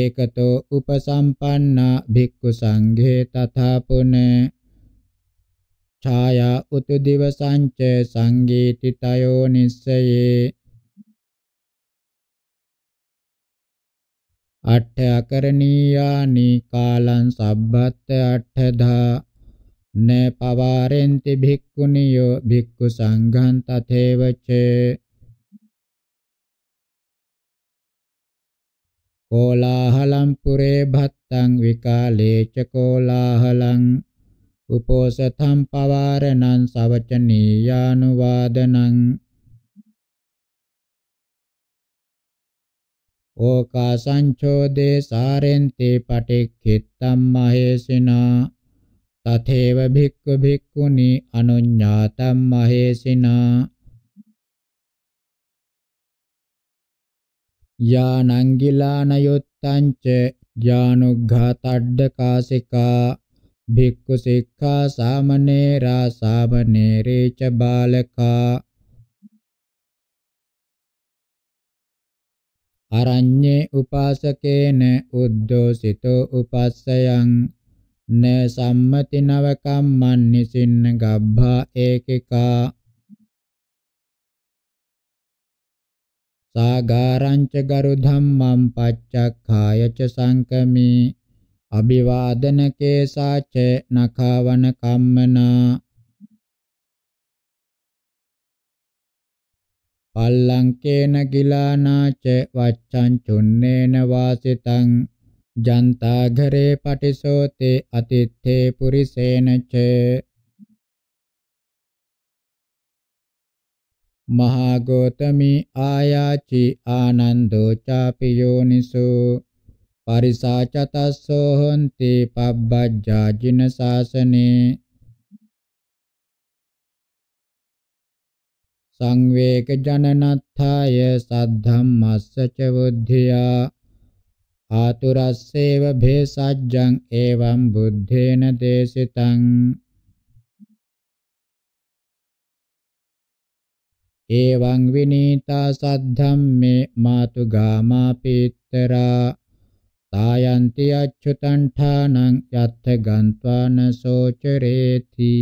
ඒකතෝ උපසම්පන්නා භික්ඛු සංඝේ තථාපුනේ ඡායා උතු දිවසංච සංගීතිතයෝ නිස්සයේ අට්ඨ අකරණීයානි කාලං සබ්බත් අට්ඨදා න පවාරෙන්ති භික්ඛුනියෝ භික්ඛු සංඝං තතේව ච කෝලාහලං පුරේ භත්තං විකාලේ ච කෝලාහලං උපෝසතම් පවාරණං සවචනීයානුවාදනං ඕකා සංචෝදේ සාරෙන්ති පටික්ඛිත්තම් මහේසිනා තතේව භික්ඛු භික්ඛුනි අනුඤ්ඤාතම් මහේසිනා යානං ගිලාන යොත්තං ච ඥානුඝාතඩ්ඩ කාසිකා භික්ඛු සික්ඛා සාමණේරා සාමණේරීච බාලකා අරඤ්ඤේ උපාසකේන උද්දෝසිතෝ උපස්සයං න සම්මති නව කම්මන් නිසින්න ගබ්බා ඒකිකා සාගාරංච ගරු ධම්මං පච්චක්ඛායච සංකමී අභිවාදන කේසාච නඛවන කම්මනා පල්ලංකේන ගිලානාච වච්ඡං චුන්නේන වාසිතං ජන්තාඝරේ පටිසෝතේ අතිත්තේ පුරිසේනච මහා ගෝතමි ආයාචි ආනන්දෝ චාපි යෝනිසෝ පරිසාචතස්සෝ හොන්ති පබ්බජ්ජා ජින සාසනේ සංවේක ජනනත්ථාය සද්ධම්මස්ස ච බුද්ධියා ආතුරස්සේව භේසජ්ජං එවං බුද්ධේන දේශිතං එවං විනීතා සද්ධම්මේ මාතුගාමා පීත්‍තරා තායන්ති අච්චුතණ්ඨානං යත්ථ ගන්්වාන සෝචරේති